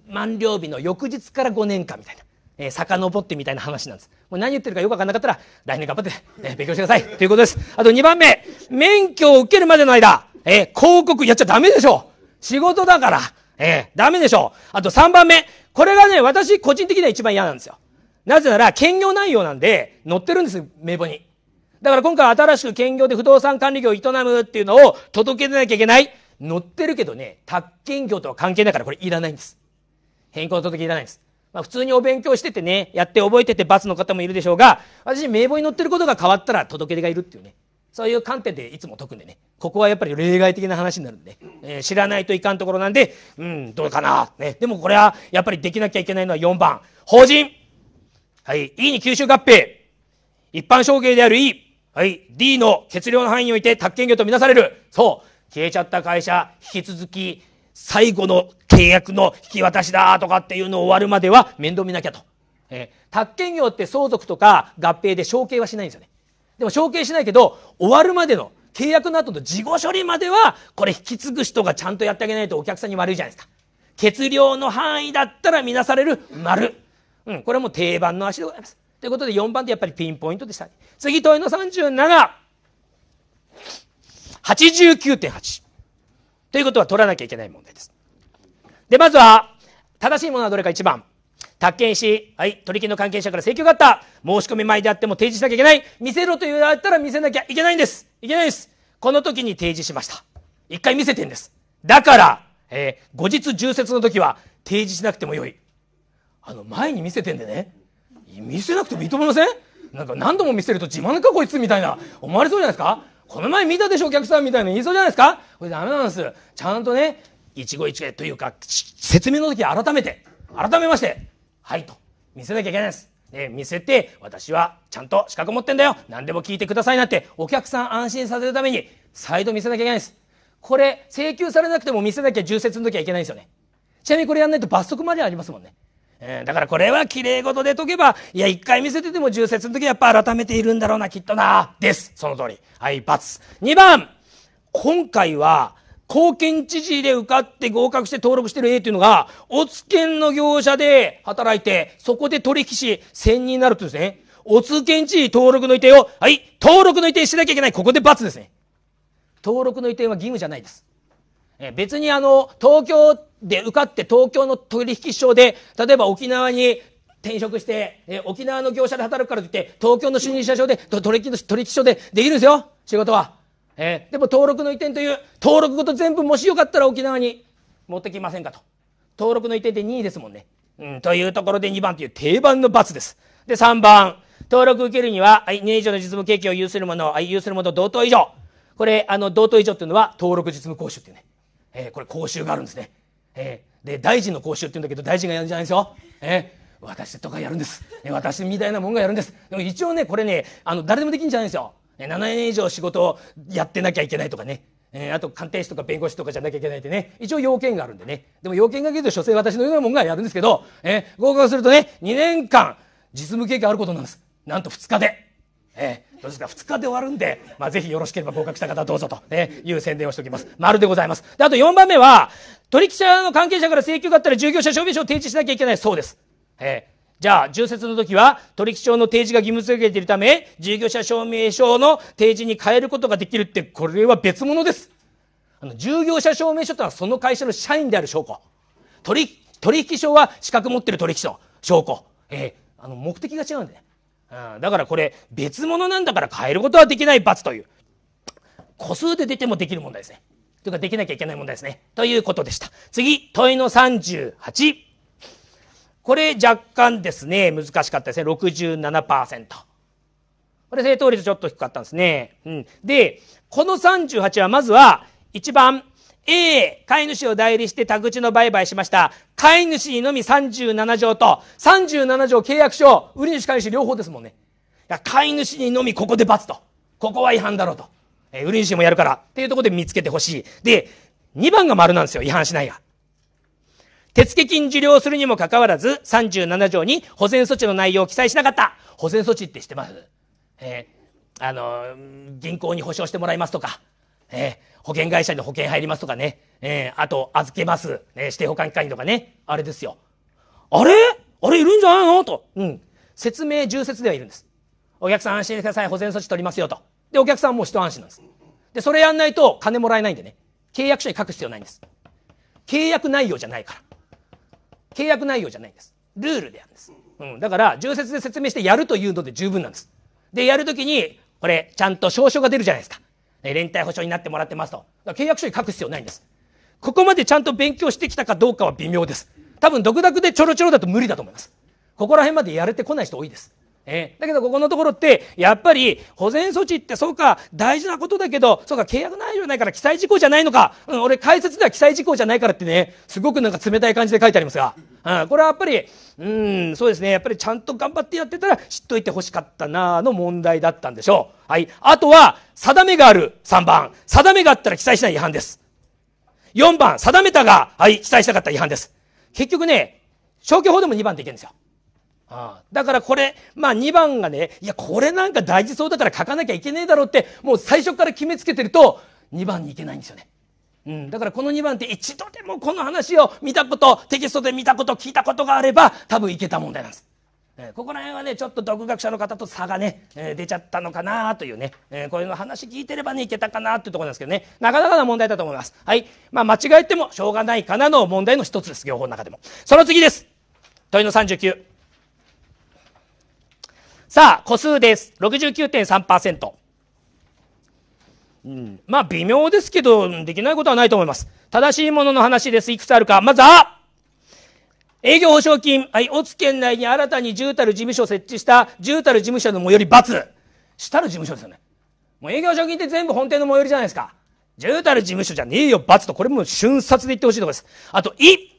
満了日の翌日から5年間みたいな。えー、遡ってみたいな話なんです。もう何言ってるかよくわかんなかったら、来年頑張って、えー、勉強してください。ということです。あと2番目、免許を受けるまでの間、えー、広告やっちゃダメでしょ仕事だから。ええー、ダメでしょう。あと3番目。これがね、私個人的には一番嫌なんですよ。なぜなら、兼業内容なんで、載ってるんです、名簿に。だから今回新しく兼業で不動産管理業を営むっていうのを届け出なきゃいけない。載ってるけどね、宅建業とは関係ないからこれいらないんです。変更の届けいらないんです。まあ普通にお勉強しててね、やって覚えてて罰の方もいるでしょうが、私名簿に載ってることが変わったら届け出がいるっていうね。そういう観点でいつも解くんでね、ここはやっぱり例外的な話になるんで、ね、えー、知らないといかんところなんで、うん、どうかな。ね。でもこれは、やっぱりできなきゃいけないのは4番。法人。はい。E に吸収合併。一般承継である E。はい。D の血量の範囲において、宅建業とみなされる。そう。消えちゃった会社、引き続き、最後の契約の引き渡しだとかっていうのを終わるまでは面倒見なきゃと。えー、宅建業って相続とか合併で承継はしないんですよね。でも承継しないけど、終わるまでの、契約の後の事後処理までは、これ引き継ぐ人がちゃんとやってあげないとお客さんに悪いじゃないですか。血量の範囲だったら見なされる丸。うん、これも定番の足でございます。ということで4番ってやっぱりピンポイントでした。次、問いの37。89.8。ということは取らなきゃいけない問題です。で、まずは、正しいものはどれか1番。宅建士、はい、取り引の関係者から請求があった。申し込み前であっても提示しなきゃいけない。見せろと言われたら見せなきゃいけないんです。いけないです。この時に提示しました。一回見せてんです。だから、えー、後日重説の時は提示しなくてもよい。あの、前に見せてんでね。見せなくてもいいと思いませんなんか何度も見せると自慢かこいつみたいな思われそうじゃないですかこの前見たでしょお客さんみたいな言いそうじゃないですかこれダメなんです。ちゃんとね、一期一会というか、説明の時改めて、改めまして、はいと見せなきゃいけないんです。ね、見せて私はちゃんと資格持ってんだよ何でも聞いてくださいなんてお客さん安心させるために再度見せなきゃいけないんですこれ請求されなくても見せなきゃ充説の時はいけないんですよねちなみにこれやんないと罰則までありますもんね、えー、だからこれはきれい事で解けばいや一回見せてても充説の時はやっぱ改めているんだろうなきっとなですその通りはい ×2 番今回は貢献知事で受かって合格して登録してる A というのが、おつけんの業者で働いて、そこで取引し、1任人になるとうんですね。おつけん知事登録の移転を、はい、登録の移転しなきゃいけない。ここで罰ですね。登録の移転は義務じゃないです。え別にあの、東京で受かって東京の取引所で、例えば沖縄に転職して、え沖縄の業者で働くからといって、東京の主任社所で、取引所でできるんですよ。仕事は。えー、でも登録の移転という登録ごと全部もしよかったら沖縄に持ってきませんかと登録の移転で2位ですもんね、うん、というところで2番という定番の罰ですで3番登録受けるには2年以上の実務経験を有する者有する者同等以上これあの同等以上っていうのは登録実務講習っていうね、えー、これ講習があるんですね、えー、で大臣の講習っていうんだけど大臣がやるんじゃないんですよ、えー、私とかやるんです、え私みたいなもんがやるんですでも一応ねこれねあの誰でもできるんじゃないんですよ7年以上仕事をやってなきゃいけないとかねえあと鑑定士とか弁護士とかじゃなきゃいけないってね一応要件があるんでねでも要件がけると所詮私のようなもんがやるんですけど、えー、合格するとね2年間実務経験あることなんですなんと2日で、えー、どうですか2日で終わるんで、まあ、ぜひよろしければ合格した方どうぞと、ね、いう宣伝をしておきます丸でございますであと4番目は取引者の関係者から請求があったら従業者証明書を提示しなきゃいけないそうです、えーじゃあ、重説の時は、取引証の提示が義務付けているため、従業者証明書の提示に変えることができるって、これは別物です。あの、従業者証明書とはその会社の社員である証拠。取、取引証は資格持ってる取引証、証拠。えー、あの、目的が違うんでね。うん、だからこれ、別物なんだから変えることはできない罰という。個数で出てもできる問題ですね。というか、できなきゃいけない問題ですね。ということでした。次、問いの38。これ若干ですね、難しかったですね。67%。これ正答率ちょっと低かったんですね。うん。で、この38はまずは、一番、A、飼い主を代理して田口の売買しました。飼い主にのみ37条と、37条契約書、売り主飼い主両方ですもんね。いや、飼い主にのみここで罰と。ここは違反だろうと。えー、売り主もやるから。っていうところで見つけてほしい。で、2番が丸なんですよ、違反しないが。手付金受領するにもかかわらず、37条に保全措置の内容を記載しなかった。保全措置って知ってますえー、あの、銀行に保証してもらいますとか、えー、保険会社に保険入りますとかね、えー、あと、預けます、ね、指定保管機関とかね、あれですよ。あれあれいるんじゃないのと。うん。説明、重説ではいるんです。お客さん安心してください。保全措置取りますよと。で、お客さんも一安心なんです。で、それやんないと金もらえないんでね。契約書に書く必要ないんです。契約内容じゃないから。契約内容じゃないんですルールであるんです、うん、だから重説で説明してやるというので十分なんですでやるときにこれちゃんと証書が出るじゃないですか、ね、連帯保証になってもらってますと契約書に書く必要ないんですここまでちゃんと勉強してきたかどうかは微妙です多分独学でちょろちょろだと無理だと思いますここら辺までやれてこない人多いですえー、だけどここのところってやっぱり保全措置ってそうか大事なことだけどそうか契約内容ないから記載事項じゃないのか、うん、俺解説では記載事項じゃないからってねすごくなんか冷たい感じで書いてありますが、うん、これはやっぱりうんそうですねやっぱりちゃんと頑張ってやってたら知っといてほしかったなの問題だったんでしょう、はい、あとは定めがある3番定めがあったら記載しない違反です4番定めたが、はい、記載したかった違反です結局ね消去法でも2番でいけるんですよああだからこれ、まあ、2番がねいやこれなんか大事そうだから書かなきゃいけねえだろうってもう最初から決めつけてると2番にいけないんですよね。うん、だからこの2番って一度でもこの話を見たことテキストで見たこと聞いたことがあれば多分いけた問題なんです。えー、ここら辺はねちょっと独学者の方と差がね、えー、出ちゃったのかなというね、えー、こういうの話聞いてればねいけたかなというところなんですけどねなかなかな問題だと思いますはいまあ間違えてもしょうがないかなの問題の一つです行法の中でもその次です問いの39さあ、個数です。69.3%。うん、まあ、微妙ですけど、できないことはないと思います。正しいものの話です。いくつあるか。まずは、営業保証金。はい、大津県内に新たに重たる事務所を設置した、重たる事務所の最寄り×。したる事務所ですよね。もう営業保証金って全部本店の最寄りじゃないですか。重たる事務所じゃねえよ、×と。これも瞬殺で言ってほしいところです。あと、い。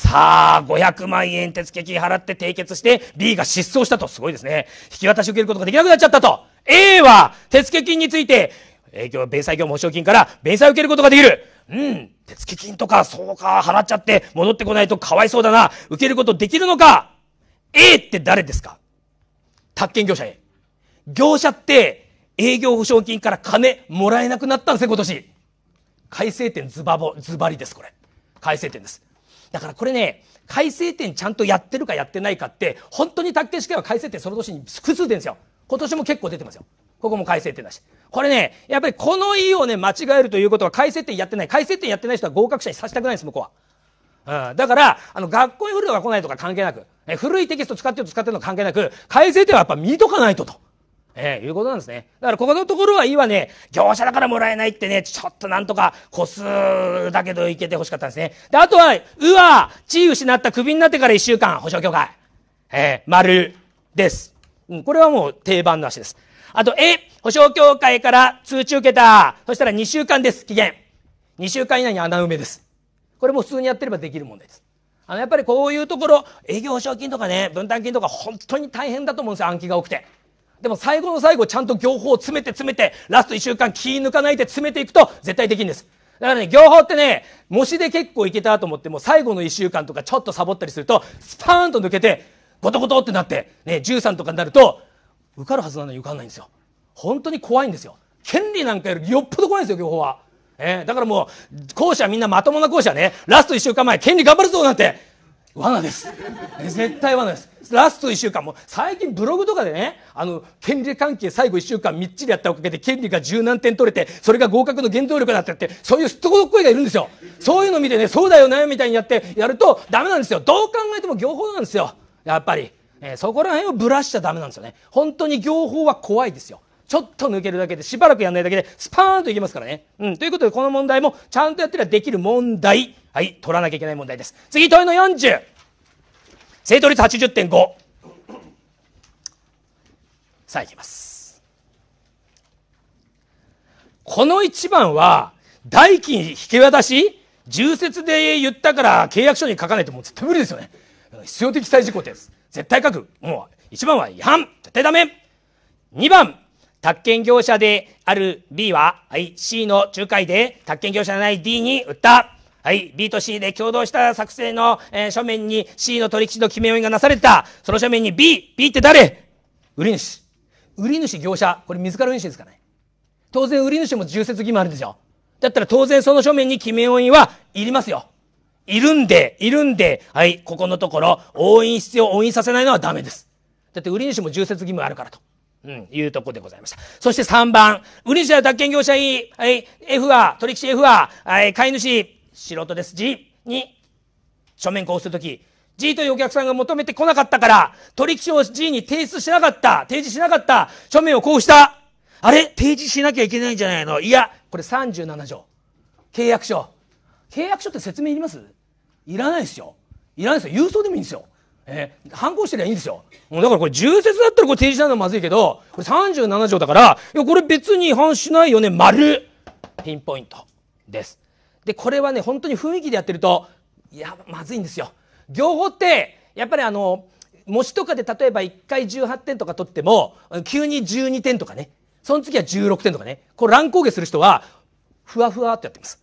さあ、500万円手付金払って締結して、B が失踪したと。すごいですね。引き渡し受けることができなくなっちゃったと。A は、手付金について、営業、弁済業務保証金から弁済を受けることができる。うん。手付金とか、そうか、払っちゃって戻ってこないとかわいそうだな。受けることできるのか ?A って誰ですか宅建業者 A。業者って、営業保証金から金もらえなくなったんですね、今年。改正点ズバボ、ズバリです、これ。改正点です。だからこれね、改正点ちゃんとやってるかやってないかって、本当に卓球試験は改正点その年に複数出るんですよ。今年も結構出てますよ。ここも改正点だし。これね、やっぱりこの意をね、間違えるということは改正点やってない。改正点やってない人は合格者にさせたくないんです、向こうは。うん、だから、あの、学校に古いとか来ないとか関係なく、え古いテキスト使ってると使ってるの関係なく、改正点はやっぱ見とかないとと。えー、いうことなんですね。だからここのところはいいわね、業者だからもらえないってね、ちょっとなんとか個数だけどいけてほしかったんですね。で、あとは、うわ、地位失った首になってから1週間、保証協会。えー、丸です。うん、これはもう定番の足です。あと、え、保証協会から通知受けた。そしたら2週間です、期限。2週間以内に穴埋めです。これも普通にやってればできる問題です。あの、やっぱりこういうところ、営業保証金とかね、分担金とか本当に大変だと思うんですよ、暗記が多くて。でも最後の最後ちゃんと行法を詰めて詰めて、ラスト1週間気抜かないで詰めていくと絶対できるんです。だからね、行法ってね、模試で結構いけたと思っても最後の1週間とかちょっとサボったりすると、スパーンと抜けて、ゴトゴトってなって、ね、13とかになると、受かるはずなのに受かんないんですよ。本当に怖いんですよ。権利なんかよりよっぽど怖いんですよ、行法は。えー、だからもう、校舎みんなまともな校舎ね、ラスト1週間前、権利頑張るぞなんて、罠です。絶対罠です。ラスト1週間も、最近ブログとかでね、あの、権利関係最後1週間みっちりやったおかげで権利が十何点取れて、それが合格の原動力だってって、そういうすっとこどっこいがいるんですよ。そういうの見てね、そうだよね、みたいにやってやるとダメなんですよ。どう考えても業法なんですよ。やっぱり。えー、そこら辺をぶらしちゃダメなんですよね。本当に業法は怖いですよ。ちょっと抜けるだけで、しばらくやんないだけで、スパーンといけますからね。うん。ということで、この問題も、ちゃんとやってりゃできる問題。はい。取らなきゃいけない問題です。次、問いの40。正答率80.5。さあ、いきます。この一番は、代金引き渡し重説で言ったから契約書に書かないともう絶対無理ですよね。必要的記載事項ってやつ。絶対書く。もう、1番は違反。絶対ダメ。2番、宅建業者である B は、はい、C の仲介で宅建業者ない D に売った。はい。B と C で共同した作成の、えー、書面に C の取引の決め用意がなされた。その書面に B。B って誰売り主。売り主業者。これ自ら運主ですかね。当然売り主も重説義務あるんですよ。だったら当然その書面に決め用いはいりますよ。いるんで、いるんで、はい。ここのところ、応印必要、応印させないのはダメです。だって売り主も重説義務あるからと。うん、いうとこでございました。そして3番、売主や宅建業者 E、はい、F は、取引士 F は、はい、買い主、素人です G に、書面交付するとき、G というお客さんが求めてこなかったから、取引書を G に提出しなかった、提示しなかった、書面を交付した。あれ提示しなきゃいけないんじゃないのいや、これ37条。契約書。契約書って説明いりますいらないですよ。いらないですよ。郵送でもいいんですよ。えー、反抗してりゃいいんですよ。だからこれ、重説だったらこれ提示なのはまずいけど、これ37条だから、いや、これ別に違反しないよね、丸ピンポイントです。で、これはね、本当に雰囲気でやってると、いや、まずいんですよ。行法って、やっぱりあの、模試とかで例えば1回18点とか取っても、急に12点とかね、その次は16点とかね、これ乱高下する人は、ふわふわってやってます。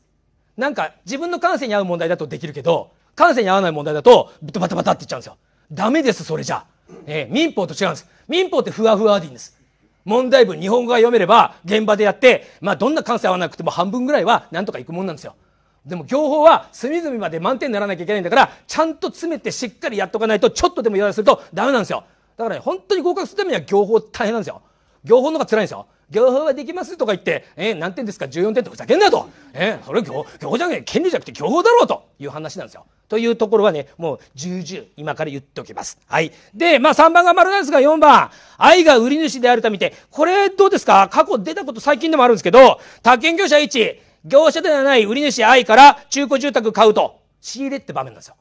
なんか、自分の感性に合う問題だとできるけど、感性に合わない問題だと、バタバタっていっちゃうんですよ。ダメです、それじゃ。えー、民法と違うんです。民法ってふわふわでいいんです。問題文、日本語が読めれば、現場でやって、まあ、どんな感性合わなくても半分ぐらいは、なんとかいくもんなんですよ。でも、業法は隅々まで満点にならなきゃいけないんだから、ちゃんと詰めてしっかりやっとかないと、ちょっとでも言わするとダメなんですよ。だからね、本当に合格するためには、業法大変なんですよ。業法の方が辛いんですよ。行法はできますとか言って、えー、何点ですか14点ってふざけんなと、えー、それ行法じゃねえ権利じゃなくて行法だろうという話なんですよ。というところはね、もう重々今から言っておきます。はい。で、まあ3番が丸なんですが4番、愛が売り主であるためて、これどうですか過去出たこと最近でもあるんですけど、宅建業者1、業者ではない売り主愛から中古住宅買うと、仕入れって場面なんですよ。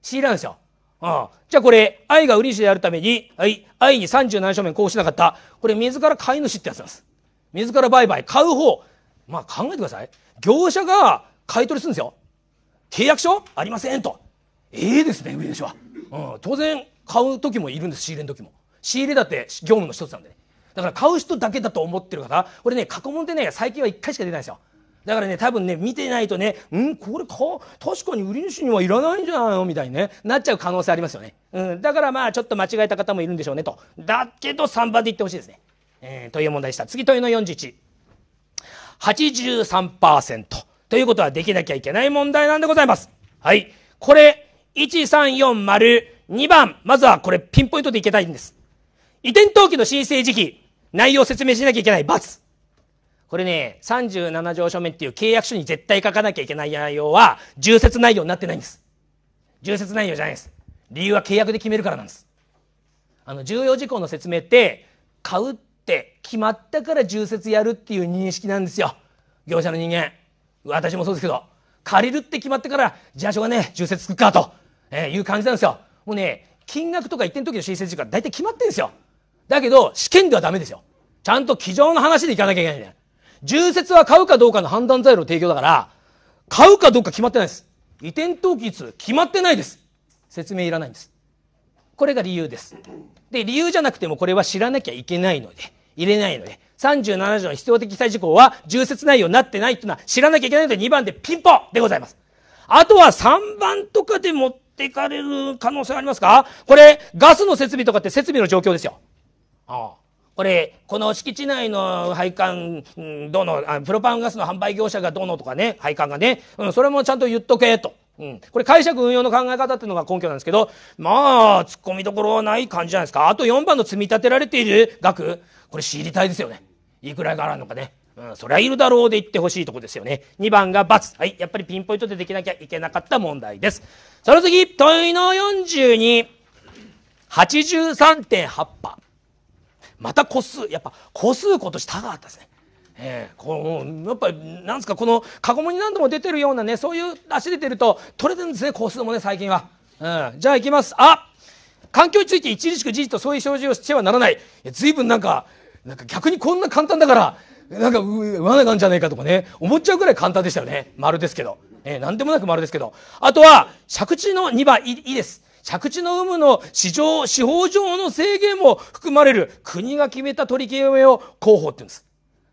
仕入れなんですよ。ああじゃあこれ愛が売り主であるために、はい、愛に37正面こうしなかったこれ自ら買い主ってやつなんです自ら売買買う方まあ考えてください業者が買い取りするんですよ契約書ありませんとええー、ですね売り主は、うん、当然買う時もいるんです仕入れの時も仕入れだって業務の一つなんで、ね、だから買う人だけだと思ってる方これね過去問でね最近は1回しか出ないんですよだからね多分ね見てないとねうんこれか確かに売り主にはいらないんじゃないのみたいに、ね、なっちゃう可能性ありますよね、うん、だからまあちょっと間違えた方もいるんでしょうねとだけど3番で言ってほしいですね、えー、という問題でした次問いの4183%ということはできなきゃいけない問題なんでございますはいこれ1342番まずはこれピンポイントでいけたいんです移転登記の申請時期内容を説明しなきゃいけない×。これね、37条書面っていう契約書に絶対書かなきゃいけない内容は、重説内容になってないんです。重説内容じゃないです。理由は契約で決めるからなんです。あの、重要事項の説明って、買うって決まったから重説やるっていう認識なんですよ。業者の人間。私もそうですけど、借りるって決まってから、じゃあしょうがね重説つくかと、えー、いう感じなんですよ。もうね、金額とか一ての時の申請時間大体決まってんですよ。だけど、試験ではダメですよ。ちゃんと机上の話でいかなきゃいけないんだよ。重説は買うかどうかの判断材料の提供だから、買うかどうか決まってないです。移転登記い決まってないです。説明いらないんです。これが理由です。で、理由じゃなくてもこれは知らなきゃいけないので、入れないので、37条の必要的記載事項は重説内容になってないというのは知らなきゃいけないので2番でピンポンでございます。あとは3番とかで持っていかれる可能性ありますかこれ、ガスの設備とかって設備の状況ですよ。ああ。これこの敷地内の配管、うん、どのあプロパンガスの販売業者がどうのとかね配管がね、うん、それもちゃんと言っとけと。うん、これ解釈運用の考え方っていうのが根拠なんですけど、まあ、突っ込みどころはない感じじゃないですか。あと4番の積み立てられている額、これ知りたいですよね。いくらがあるのかね。うん、そりゃいるだろうで言ってほしいとこですよね。2番が×。はい、やっぱりピンポイントでできなきゃいけなかった問題です。その次、問いの42。83.8%。また個数やっぱ個数今年たかったですね。えー、このやっぱりなんですかこのカゴモに何度も出てるようなねそういう足出てると取れてるんですね個数もね最近は、うん、じゃあいきますあ環境について著しく事実とそういう表示をしてはならない随分なんかなんか逆にこんな簡単だからなんか罠なんじゃないかとかね思っちゃうぐらい簡単でしたよね丸ですけど、えー、何でもなく丸ですけどあとは借地の2番いいです着地の有無の市場、司法上の制限も含まれる国が決めた取り決めを広報って言うんです。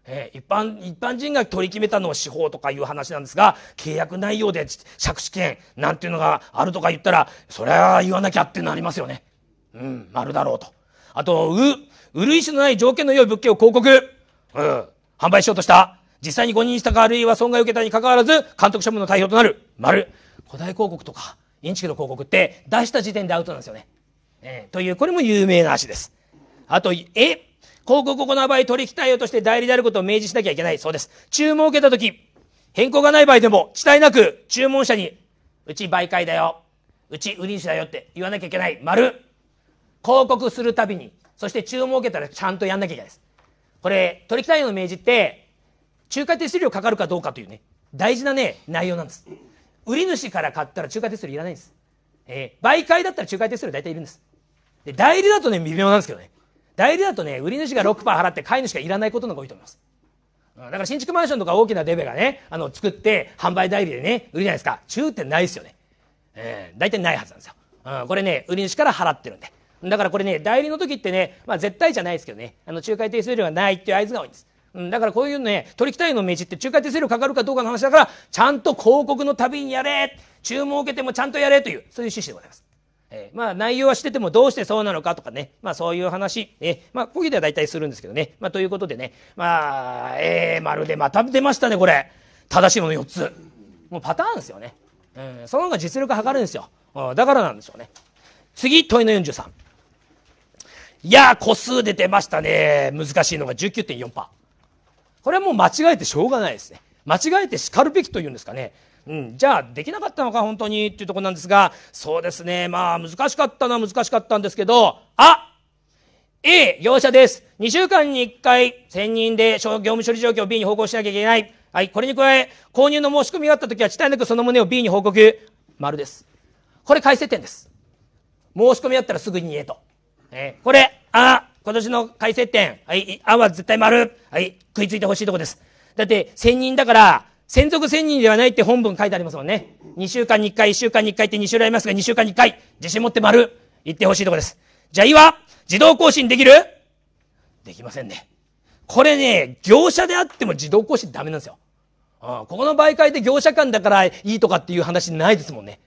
えー、一般、一般人が取り決めたのを司法とかいう話なんですが、契約内容で借地権なんていうのがあるとか言ったら、それは言わなきゃってなりますよね。うん、丸だろうと。あと、う、売る意思のない条件の良い物件を広告、うん、販売しようとした。実際に誤認したかあるいは損害を受けたに関わらず、監督処分の対応となる。丸。古代広告とか、インチキの広告って出した時点でアウトなんですよね。えー、という、これも有名な足です。あと、え広告を行う場合、取引対応として代理であることを明示しなきゃいけない。そうです。注文を受けたとき、変更がない場合でも、遅滞なく注文者に、うち媒介だよ。うち売り主だよって言わなきゃいけない。丸。広告するたびに、そして注文を受けたらちゃんとやんなきゃいけないです。これ、取引対応の明示って、仲介手数料かかるかどうかというね、大事なね、内容なんです。売り主から買ったら仲介手数料いらないんです。えー、媒介だったら仲介手数料大体いるんです。で、代理だとね、微妙なんですけどね。代理だとね、売り主が6%払って買い主がいらないことの方が多いと思います。うん、だから新築マンションとか大きなデベがね、あの、作って販売代理でね、売るじゃないですか。中ってないですよね。えー、大体ないはずなんですよ。うん、これね、売り主から払ってるんで。だからこれね、代理の時ってね、まあ絶対じゃないですけどね、あの、仲介手数料がないっていう合図が多いんです。うん、だからこういうね、取り期待の命じって仲介手数料かかるかどうかの話だから、ちゃんと広告のたびにやれ注文を受けてもちゃんとやれという、そういう趣旨でございます。えー、まあ内容はしててもどうしてそうなのかとかね、まあそういう話、えー、まあいうでは大体するんですけどね。まあということでね、まあ、えー、まるでまた出ましたね、これ。正しいもの4つ。もうパターンですよね。うん、その方が実力測るんですよ。うん、だからなんでしょうね。次、問いの43。いや個数で出ましたね。難しいのが19.4%。これはもう間違えてしょうがないですね。間違えて叱るべきというんですかね。うん、じゃあできなかったのか本当にっていうとこなんですがそうですねまあ難しかったのは難しかったんですけどあ A 業者です2週間に1回専任で業務処理状況を B に報告しなきゃいけないはい、これに加え、購入の申し込みがあったときは、遅滞なくその旨を B に報告、丸です。これ改正点です。申し込みあったらすぐに言えと。えー、これ、あ、今年の改正点、はい、案は絶対丸、はい、食いついてほしいとこです。だって、専任だから、専属専任ではないって本文書いてありますもんね。2週間に1回、1週間に1回って2週ありますが、2週間に1回、自信持って丸、言ってほしいとこです。じゃあ、いわ自動更新できるできませんね。これね、業者であっても自動更新ダメなんですよ。ああここの媒介で業者間だからいいとかっていう話ないですもんね。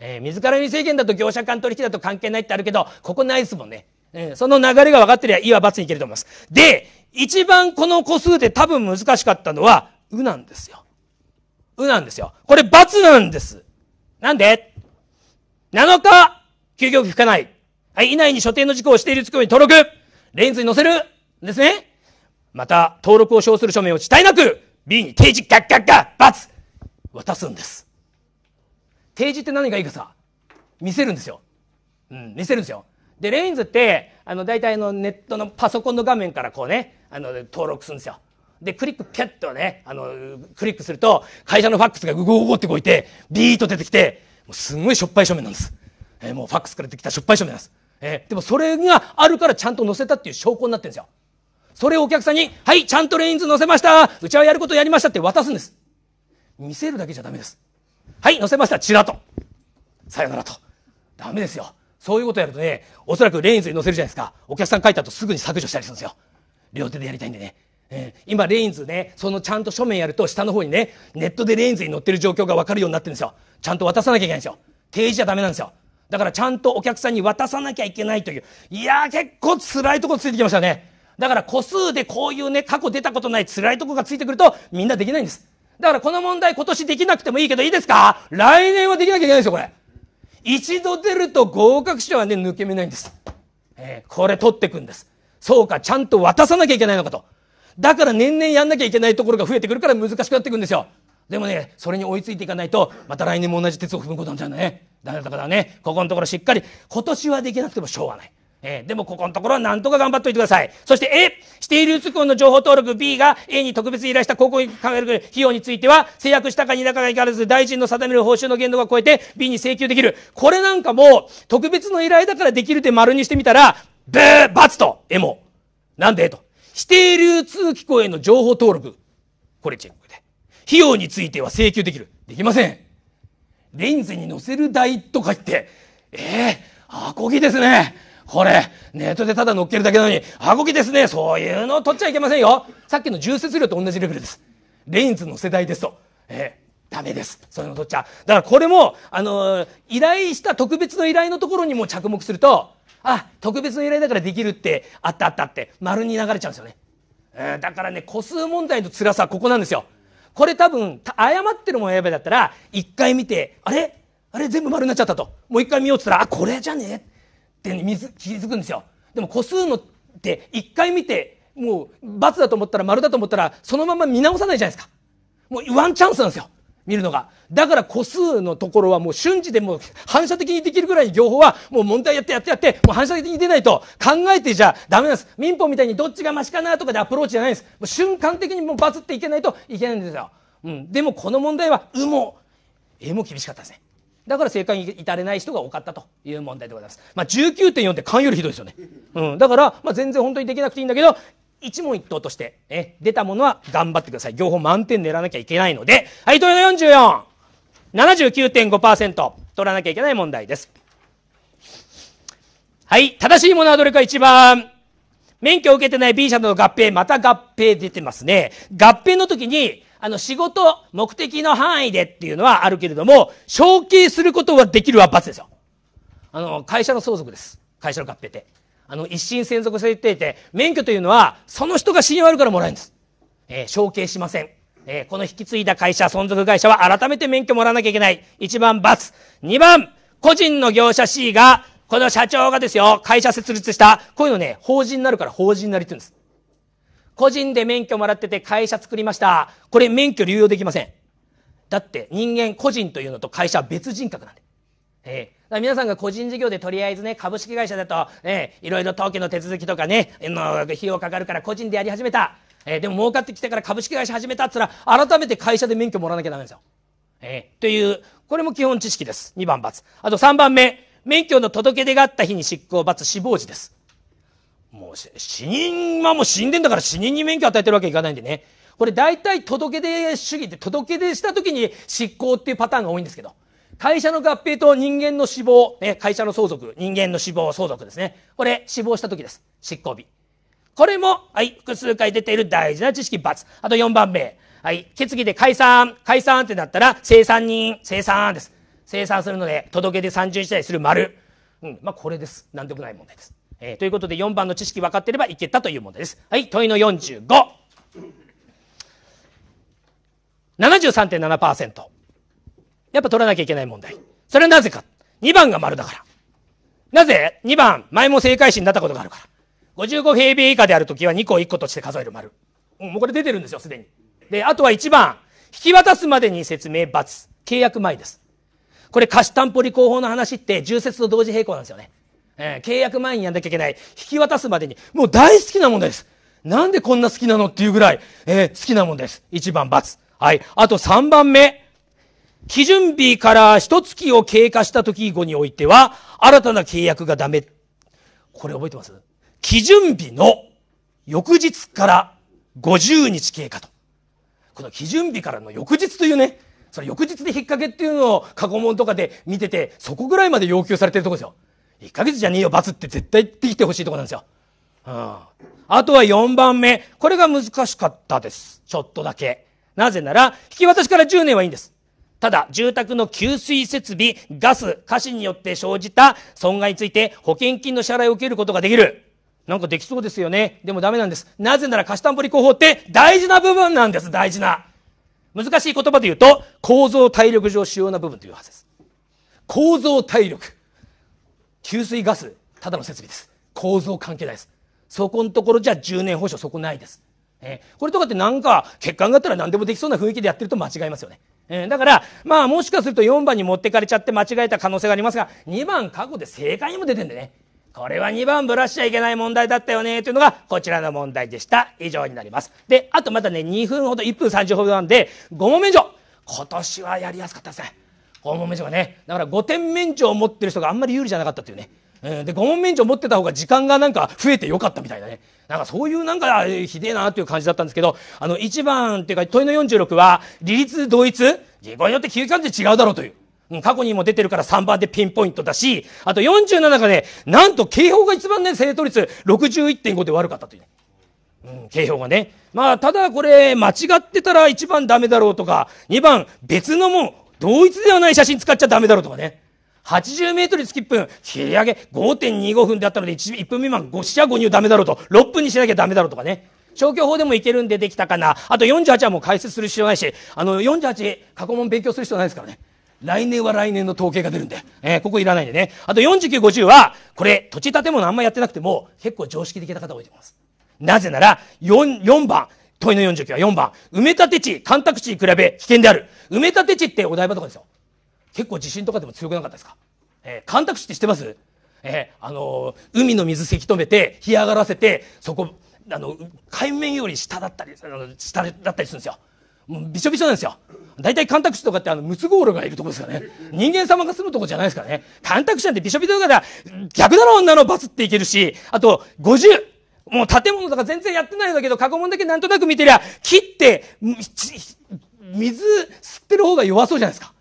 えー、自ら未制限だと業者間取引だと関係ないってあるけど、ここないですもんね。えー、その流れが分かってりゃ、いは罰にいけると思います。で、一番この個数で多分難しかったのは、うなんですよ。うなんですよ。これ罰なんです。なんで ?7 日、休業日吹かない。はい、以内に所定の事項をしている事項に登録。レンズに載せる。ですね。また、登録を称する書面を遅滞なく、B に提示、ガッガッガッ、罰渡すんです。提示って何がいいかさ、見せるんですよ。うん、見せるんですよ。でレインズってあの大体のネットのパソコンの画面からこうねあの登録するんですよでクリックピュッとねあのクリックすると会社のファックスがグゴーゴって動いてビーッと出てきてもうすごいしょっぱい書面なんです、えー、もうファックスから出てきたしょっぱい書面なんです、えー、でもそれがあるからちゃんと載せたっていう証拠になってるんですよそれをお客さんに「はいちゃんとレインズ載せましたうちはやることやりました」って渡すんです見せるだけじゃダメですはい載せましたチラとさよならとダメですよそういうことやるとね、おそらくレインズに載せるじゃないですか。お客さん書いた後すぐに削除したりするんですよ。両手でやりたいんでね。えー、今、レインズね、そのちゃんと書面やると下の方にね、ネットでレインズに載ってる状況がわかるようになってるんですよ。ちゃんと渡さなきゃいけないんですよ。提示じゃダメなんですよ。だからちゃんとお客さんに渡さなきゃいけないという。いやー結構辛いとこついてきましたね。だから個数でこういうね、過去出たことない辛いとこがついてくるとみんなできないんです。だからこの問題今年できなくてもいいけどいいですか来年はできなきゃいけないんですよ、これ。一度出ると合格者はね、抜け目ないんです。えー、これ取ってくんです。そうか、ちゃんと渡さなきゃいけないのかと。だから年々やんなきゃいけないところが増えてくるから難しくなってくんですよ。でもね、それに追いついていかないと、また来年も同じ鉄を踏むことになっちゃうね。だからね、ここのところしっかり、今年はできなくてもしょうがない。えー、でもここのところは何とか頑張っておいてください。そして A、指定流通構の情報登録 B が A に特別依頼した高校に考える費用については、制約したか否かがいからず、大臣の定める報酬の限度が超えて B に請求できる。これなんかも、特別の依頼だからできるって丸にしてみたら、ブー、ツと、えも。なんでと。指定流通機構への情報登録。これチェックで。費用については請求できる。できません。レンズに載せる代とか言って、ええー、アコギですね。これ、ネットでただ乗っけるだけなのに、あごきですね。そういうの取っちゃいけませんよ。さっきの重説量と同じレベルです。レインズの世代ですと。えーダメです。そういうの取っちゃだからこれも、あのー、依頼した特別の依頼のところにも着目すると、あ、特別の依頼だからできるって、あったあったって、丸に流れちゃうんですよね。えー、だからね、個数問題の辛さはここなんですよ。これ多分、誤ってるもんやべだったら、一回見て、あれあれ全部丸になっちゃったと。もう一回見ようって言ったら、あ、これじゃねえって水気づくんですよでも個数のって一回見てもう×だと思ったら丸だと思ったらそのまま見直さないじゃないですかもうワンチャンスなんですよ見るのがだから個数のところはもう瞬時でもう反射的にできるぐらいに情報はもう問題やってやってやってもう反射的に出ないと考えてじゃダメなんです民法みたいにどっちがマシかなとかでアプローチじゃないんですもう瞬間的にもうバツっていけないといけないんですよ、うん、でもこの問題は「う」も「え」も厳しかったですねだから正解に至れない人が多かったという問題でございます。まあ、19.4って勘よりひどいですよね。うん。だから、まあ、全然本当にできなくていいんだけど、一問一答として、え、出たものは頑張ってください。両方満点狙わなきゃいけないので、はい、問いの 44! 79.5%取らなきゃいけない問題です。はい、正しいものはどれか一番。免許を受けてない B 社との合併、また合併出てますね。合併の時に、あの、仕事、目的の範囲でっていうのはあるけれども、承継することはできるは罰ですよ。あの、会社の相続です。会社の合併って。あの、一心専属制定って、免許というのは、その人が信用あるからもらえるんです。えー、承継しません。えー、この引き継いだ会社、存続会社は改めて免許もらわなきゃいけない。1番、罰。2番、個人の業者 C が、この社長がですよ、会社設立した、こういうのね、法人になるから法人なりって言うんです。個人で免許もらってて会社作りました。これ免許流用できません。だって人間個人というのと会社は別人格なんで。えー、だ皆さんが個人事業でとりあえずね、株式会社だと、えー、いろいろ登記の手続きとかね、の費用かかるから個人でやり始めた。えー、でも儲かってきたから株式会社始めたっつったら、改めて会社で免許もらわなきゃダメですよ。えー、という、これも基本知識です。2番罰。あと3番目、免許の届け出があった日に執行罰死亡時です。もう死人はもう死んでんだから死人に免許与えてるわけいかないんでね。これ大体届け出主義って届け出した時に執行っていうパターンが多いんですけど。会社の合併と人間の死亡、ね、会社の相続、人間の死亡、相続ですね。これ、死亡した時です。執行日。これも、はい、複数回出ている大事な知識×。あと4番目。はい、決議で解散、解散ってなったら、生産人、生産です。生産するので、届け出30日台する丸。うん、まあ、これです。なんでもない問題です。えー、ということで4番の知識分かってればいけたという問題です。はい、問いの45。73.7%。やっぱ取らなきゃいけない問題。それはなぜか。2番が丸だから。なぜ ?2 番、前も正解心だったことがあるから。55平米以下であるときは2個1個として数える丸。うん、もうこれ出てるんですよ、すでに。で、あとは1番、引き渡すまでに説明×。契約前です。これ貸し担保利候法の話って、重説と同時並行なんですよね。えー、契約前にやんなきゃいけない。引き渡すまでに、もう大好きなものです。なんでこんな好きなのっていうぐらい、えー、好きなもんです。1番、×。はい。あと3番目。基準日から一月を経過した時以後においては、新たな契約がダメ。これ覚えてます基準日の翌日から50日経過と。この基準日からの翌日というね、それ翌日で引っ掛けっていうのを過去問とかで見てて、そこぐらいまで要求されてるとこですよ。1ヶ月じゃねえよ、罰って絶対できてほしいとこなんですよ。うん。あとは4番目。これが難しかったです。ちょっとだけ。なぜなら、引き渡しから10年はいいんです。ただ、住宅の給水設備、ガス、火事によって生じた損害について保険金の支払いを受けることができる。なんかできそうですよね。でもダメなんです。なぜなら貸し担保利工法って大事な部分なんです。大事な。難しい言葉で言うと、構造体力上主要な部分というはずです。構造体力。給水ガスただの設備です構造関係ないですそこのところじゃ10年保証そこないです、えー、これとかってなんか欠陥があったら何でもできそうな雰囲気でやってると間違えますよねえー、だから、まあもしかすると4番に持ってかれちゃって間違えた可能性がありますが、2番過去で正解にも出てんでね。これは2番ぶらしちゃいけない問題だったよね、というのがこちらの問題でした。以上になります。で、あとまたね、2分ほど、1分30ほどなんで、5問目以上。今年はやりやすかったですね。五問免許がねだから五点免許を持ってる人があんまり有利じゃなかったっていうね、えー、で五問免許持ってた方が時間がなんか増えてよかったみたいなねなんかそういうなんかひでえなっていう感じだったんですけどあの一番っていうか問いの46は利率同一自分によって休館って違うだろうという。過去にも出てるから3番でピンポイントだし、あと47がね、なんと警報が一番ね、正答率61.5で悪かったという、ね。うん、警報がね。まあ、ただこれ、間違ってたら1番ダメだろうとか、2番別のもん、同一ではない写真使っちゃダメだろうとかね。80メートル月1分、切り上げ5.25分であったので 1, 1分未満5試捨五入ダメだろうと、6分にしなきゃダメだろうとかね。消去法でもいけるんでできたかな。あと48はもう解説する必要ないし、あの48過去問勉強する必要ないですからね。来年は来年の統計が出るんで、えー、ここいらないんでね。あと49、50は、これ、土地建物あんまやってなくても、結構常識的な方多いと思います。なぜなら、4、4番、問いの49は4番。埋め立て地、干拓地に比べ危険である。埋め立て地ってお台場とかですよ。結構地震とかでも強くなかったですかえー、干拓地って知ってますえー、あのー、海の水せき止めて、干上がらせて、そこ、あの、海面より下だったり、あの下だったりするんですよ。もうびしょびしょなんですよ。大体、干拓地とかって、あの、ムツゴールがいるとこですからね。人間様が住むとこじゃないですからね。干拓地なんてびしょびしょだから、逆だろ、女のバスっていけるし、あと、50。もう建物とか全然やってないんだけど、過去問だけなんとなく見てりゃ、木って、水吸ってる方が弱そうじゃないですか。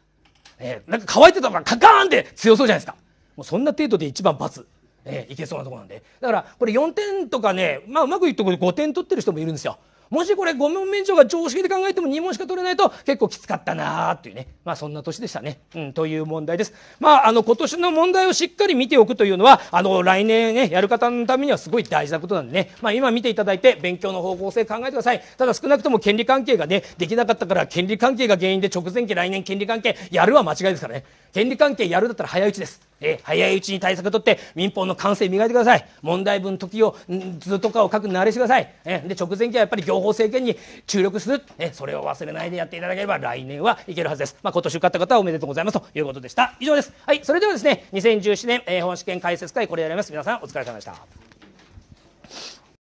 えー、なんか乾いてたらカカーンって強そうじゃないですか。もうそんな程度で一番罰。えー、いけそうなとこなんで。だから、これ4点とかね、まあうまくいくとこで5点取ってる人もいるんですよ。もしこれ5問免除が常識で考えても2問しか取れないと結構きつかったなあっていうね、まあそんな年でしたね。うん、という問題です。まああの今年の問題をしっかり見ておくというのは、あの来年ね、やる方のためにはすごい大事なことなんでね、まあ今見ていただいて勉強の方向性考えてください。ただ少なくとも権利関係がね、できなかったから権利関係が原因で直前期来年権利関係やるは間違いですからね。権利関係やるだったら早打ちです。え早いうちに対策を取って民法の感性磨いてください問題文時を図とかを書く慣れしてくださいえで直前期はやっぱり行法政権に注力するえそれを忘れないでやっていただければ来年はいけるはずです、まあ、今年受かった方はおめでとうございますということでした以上ですはいそれではですね2017年、えー、本試験解説会これやります皆さんお疲れ様でした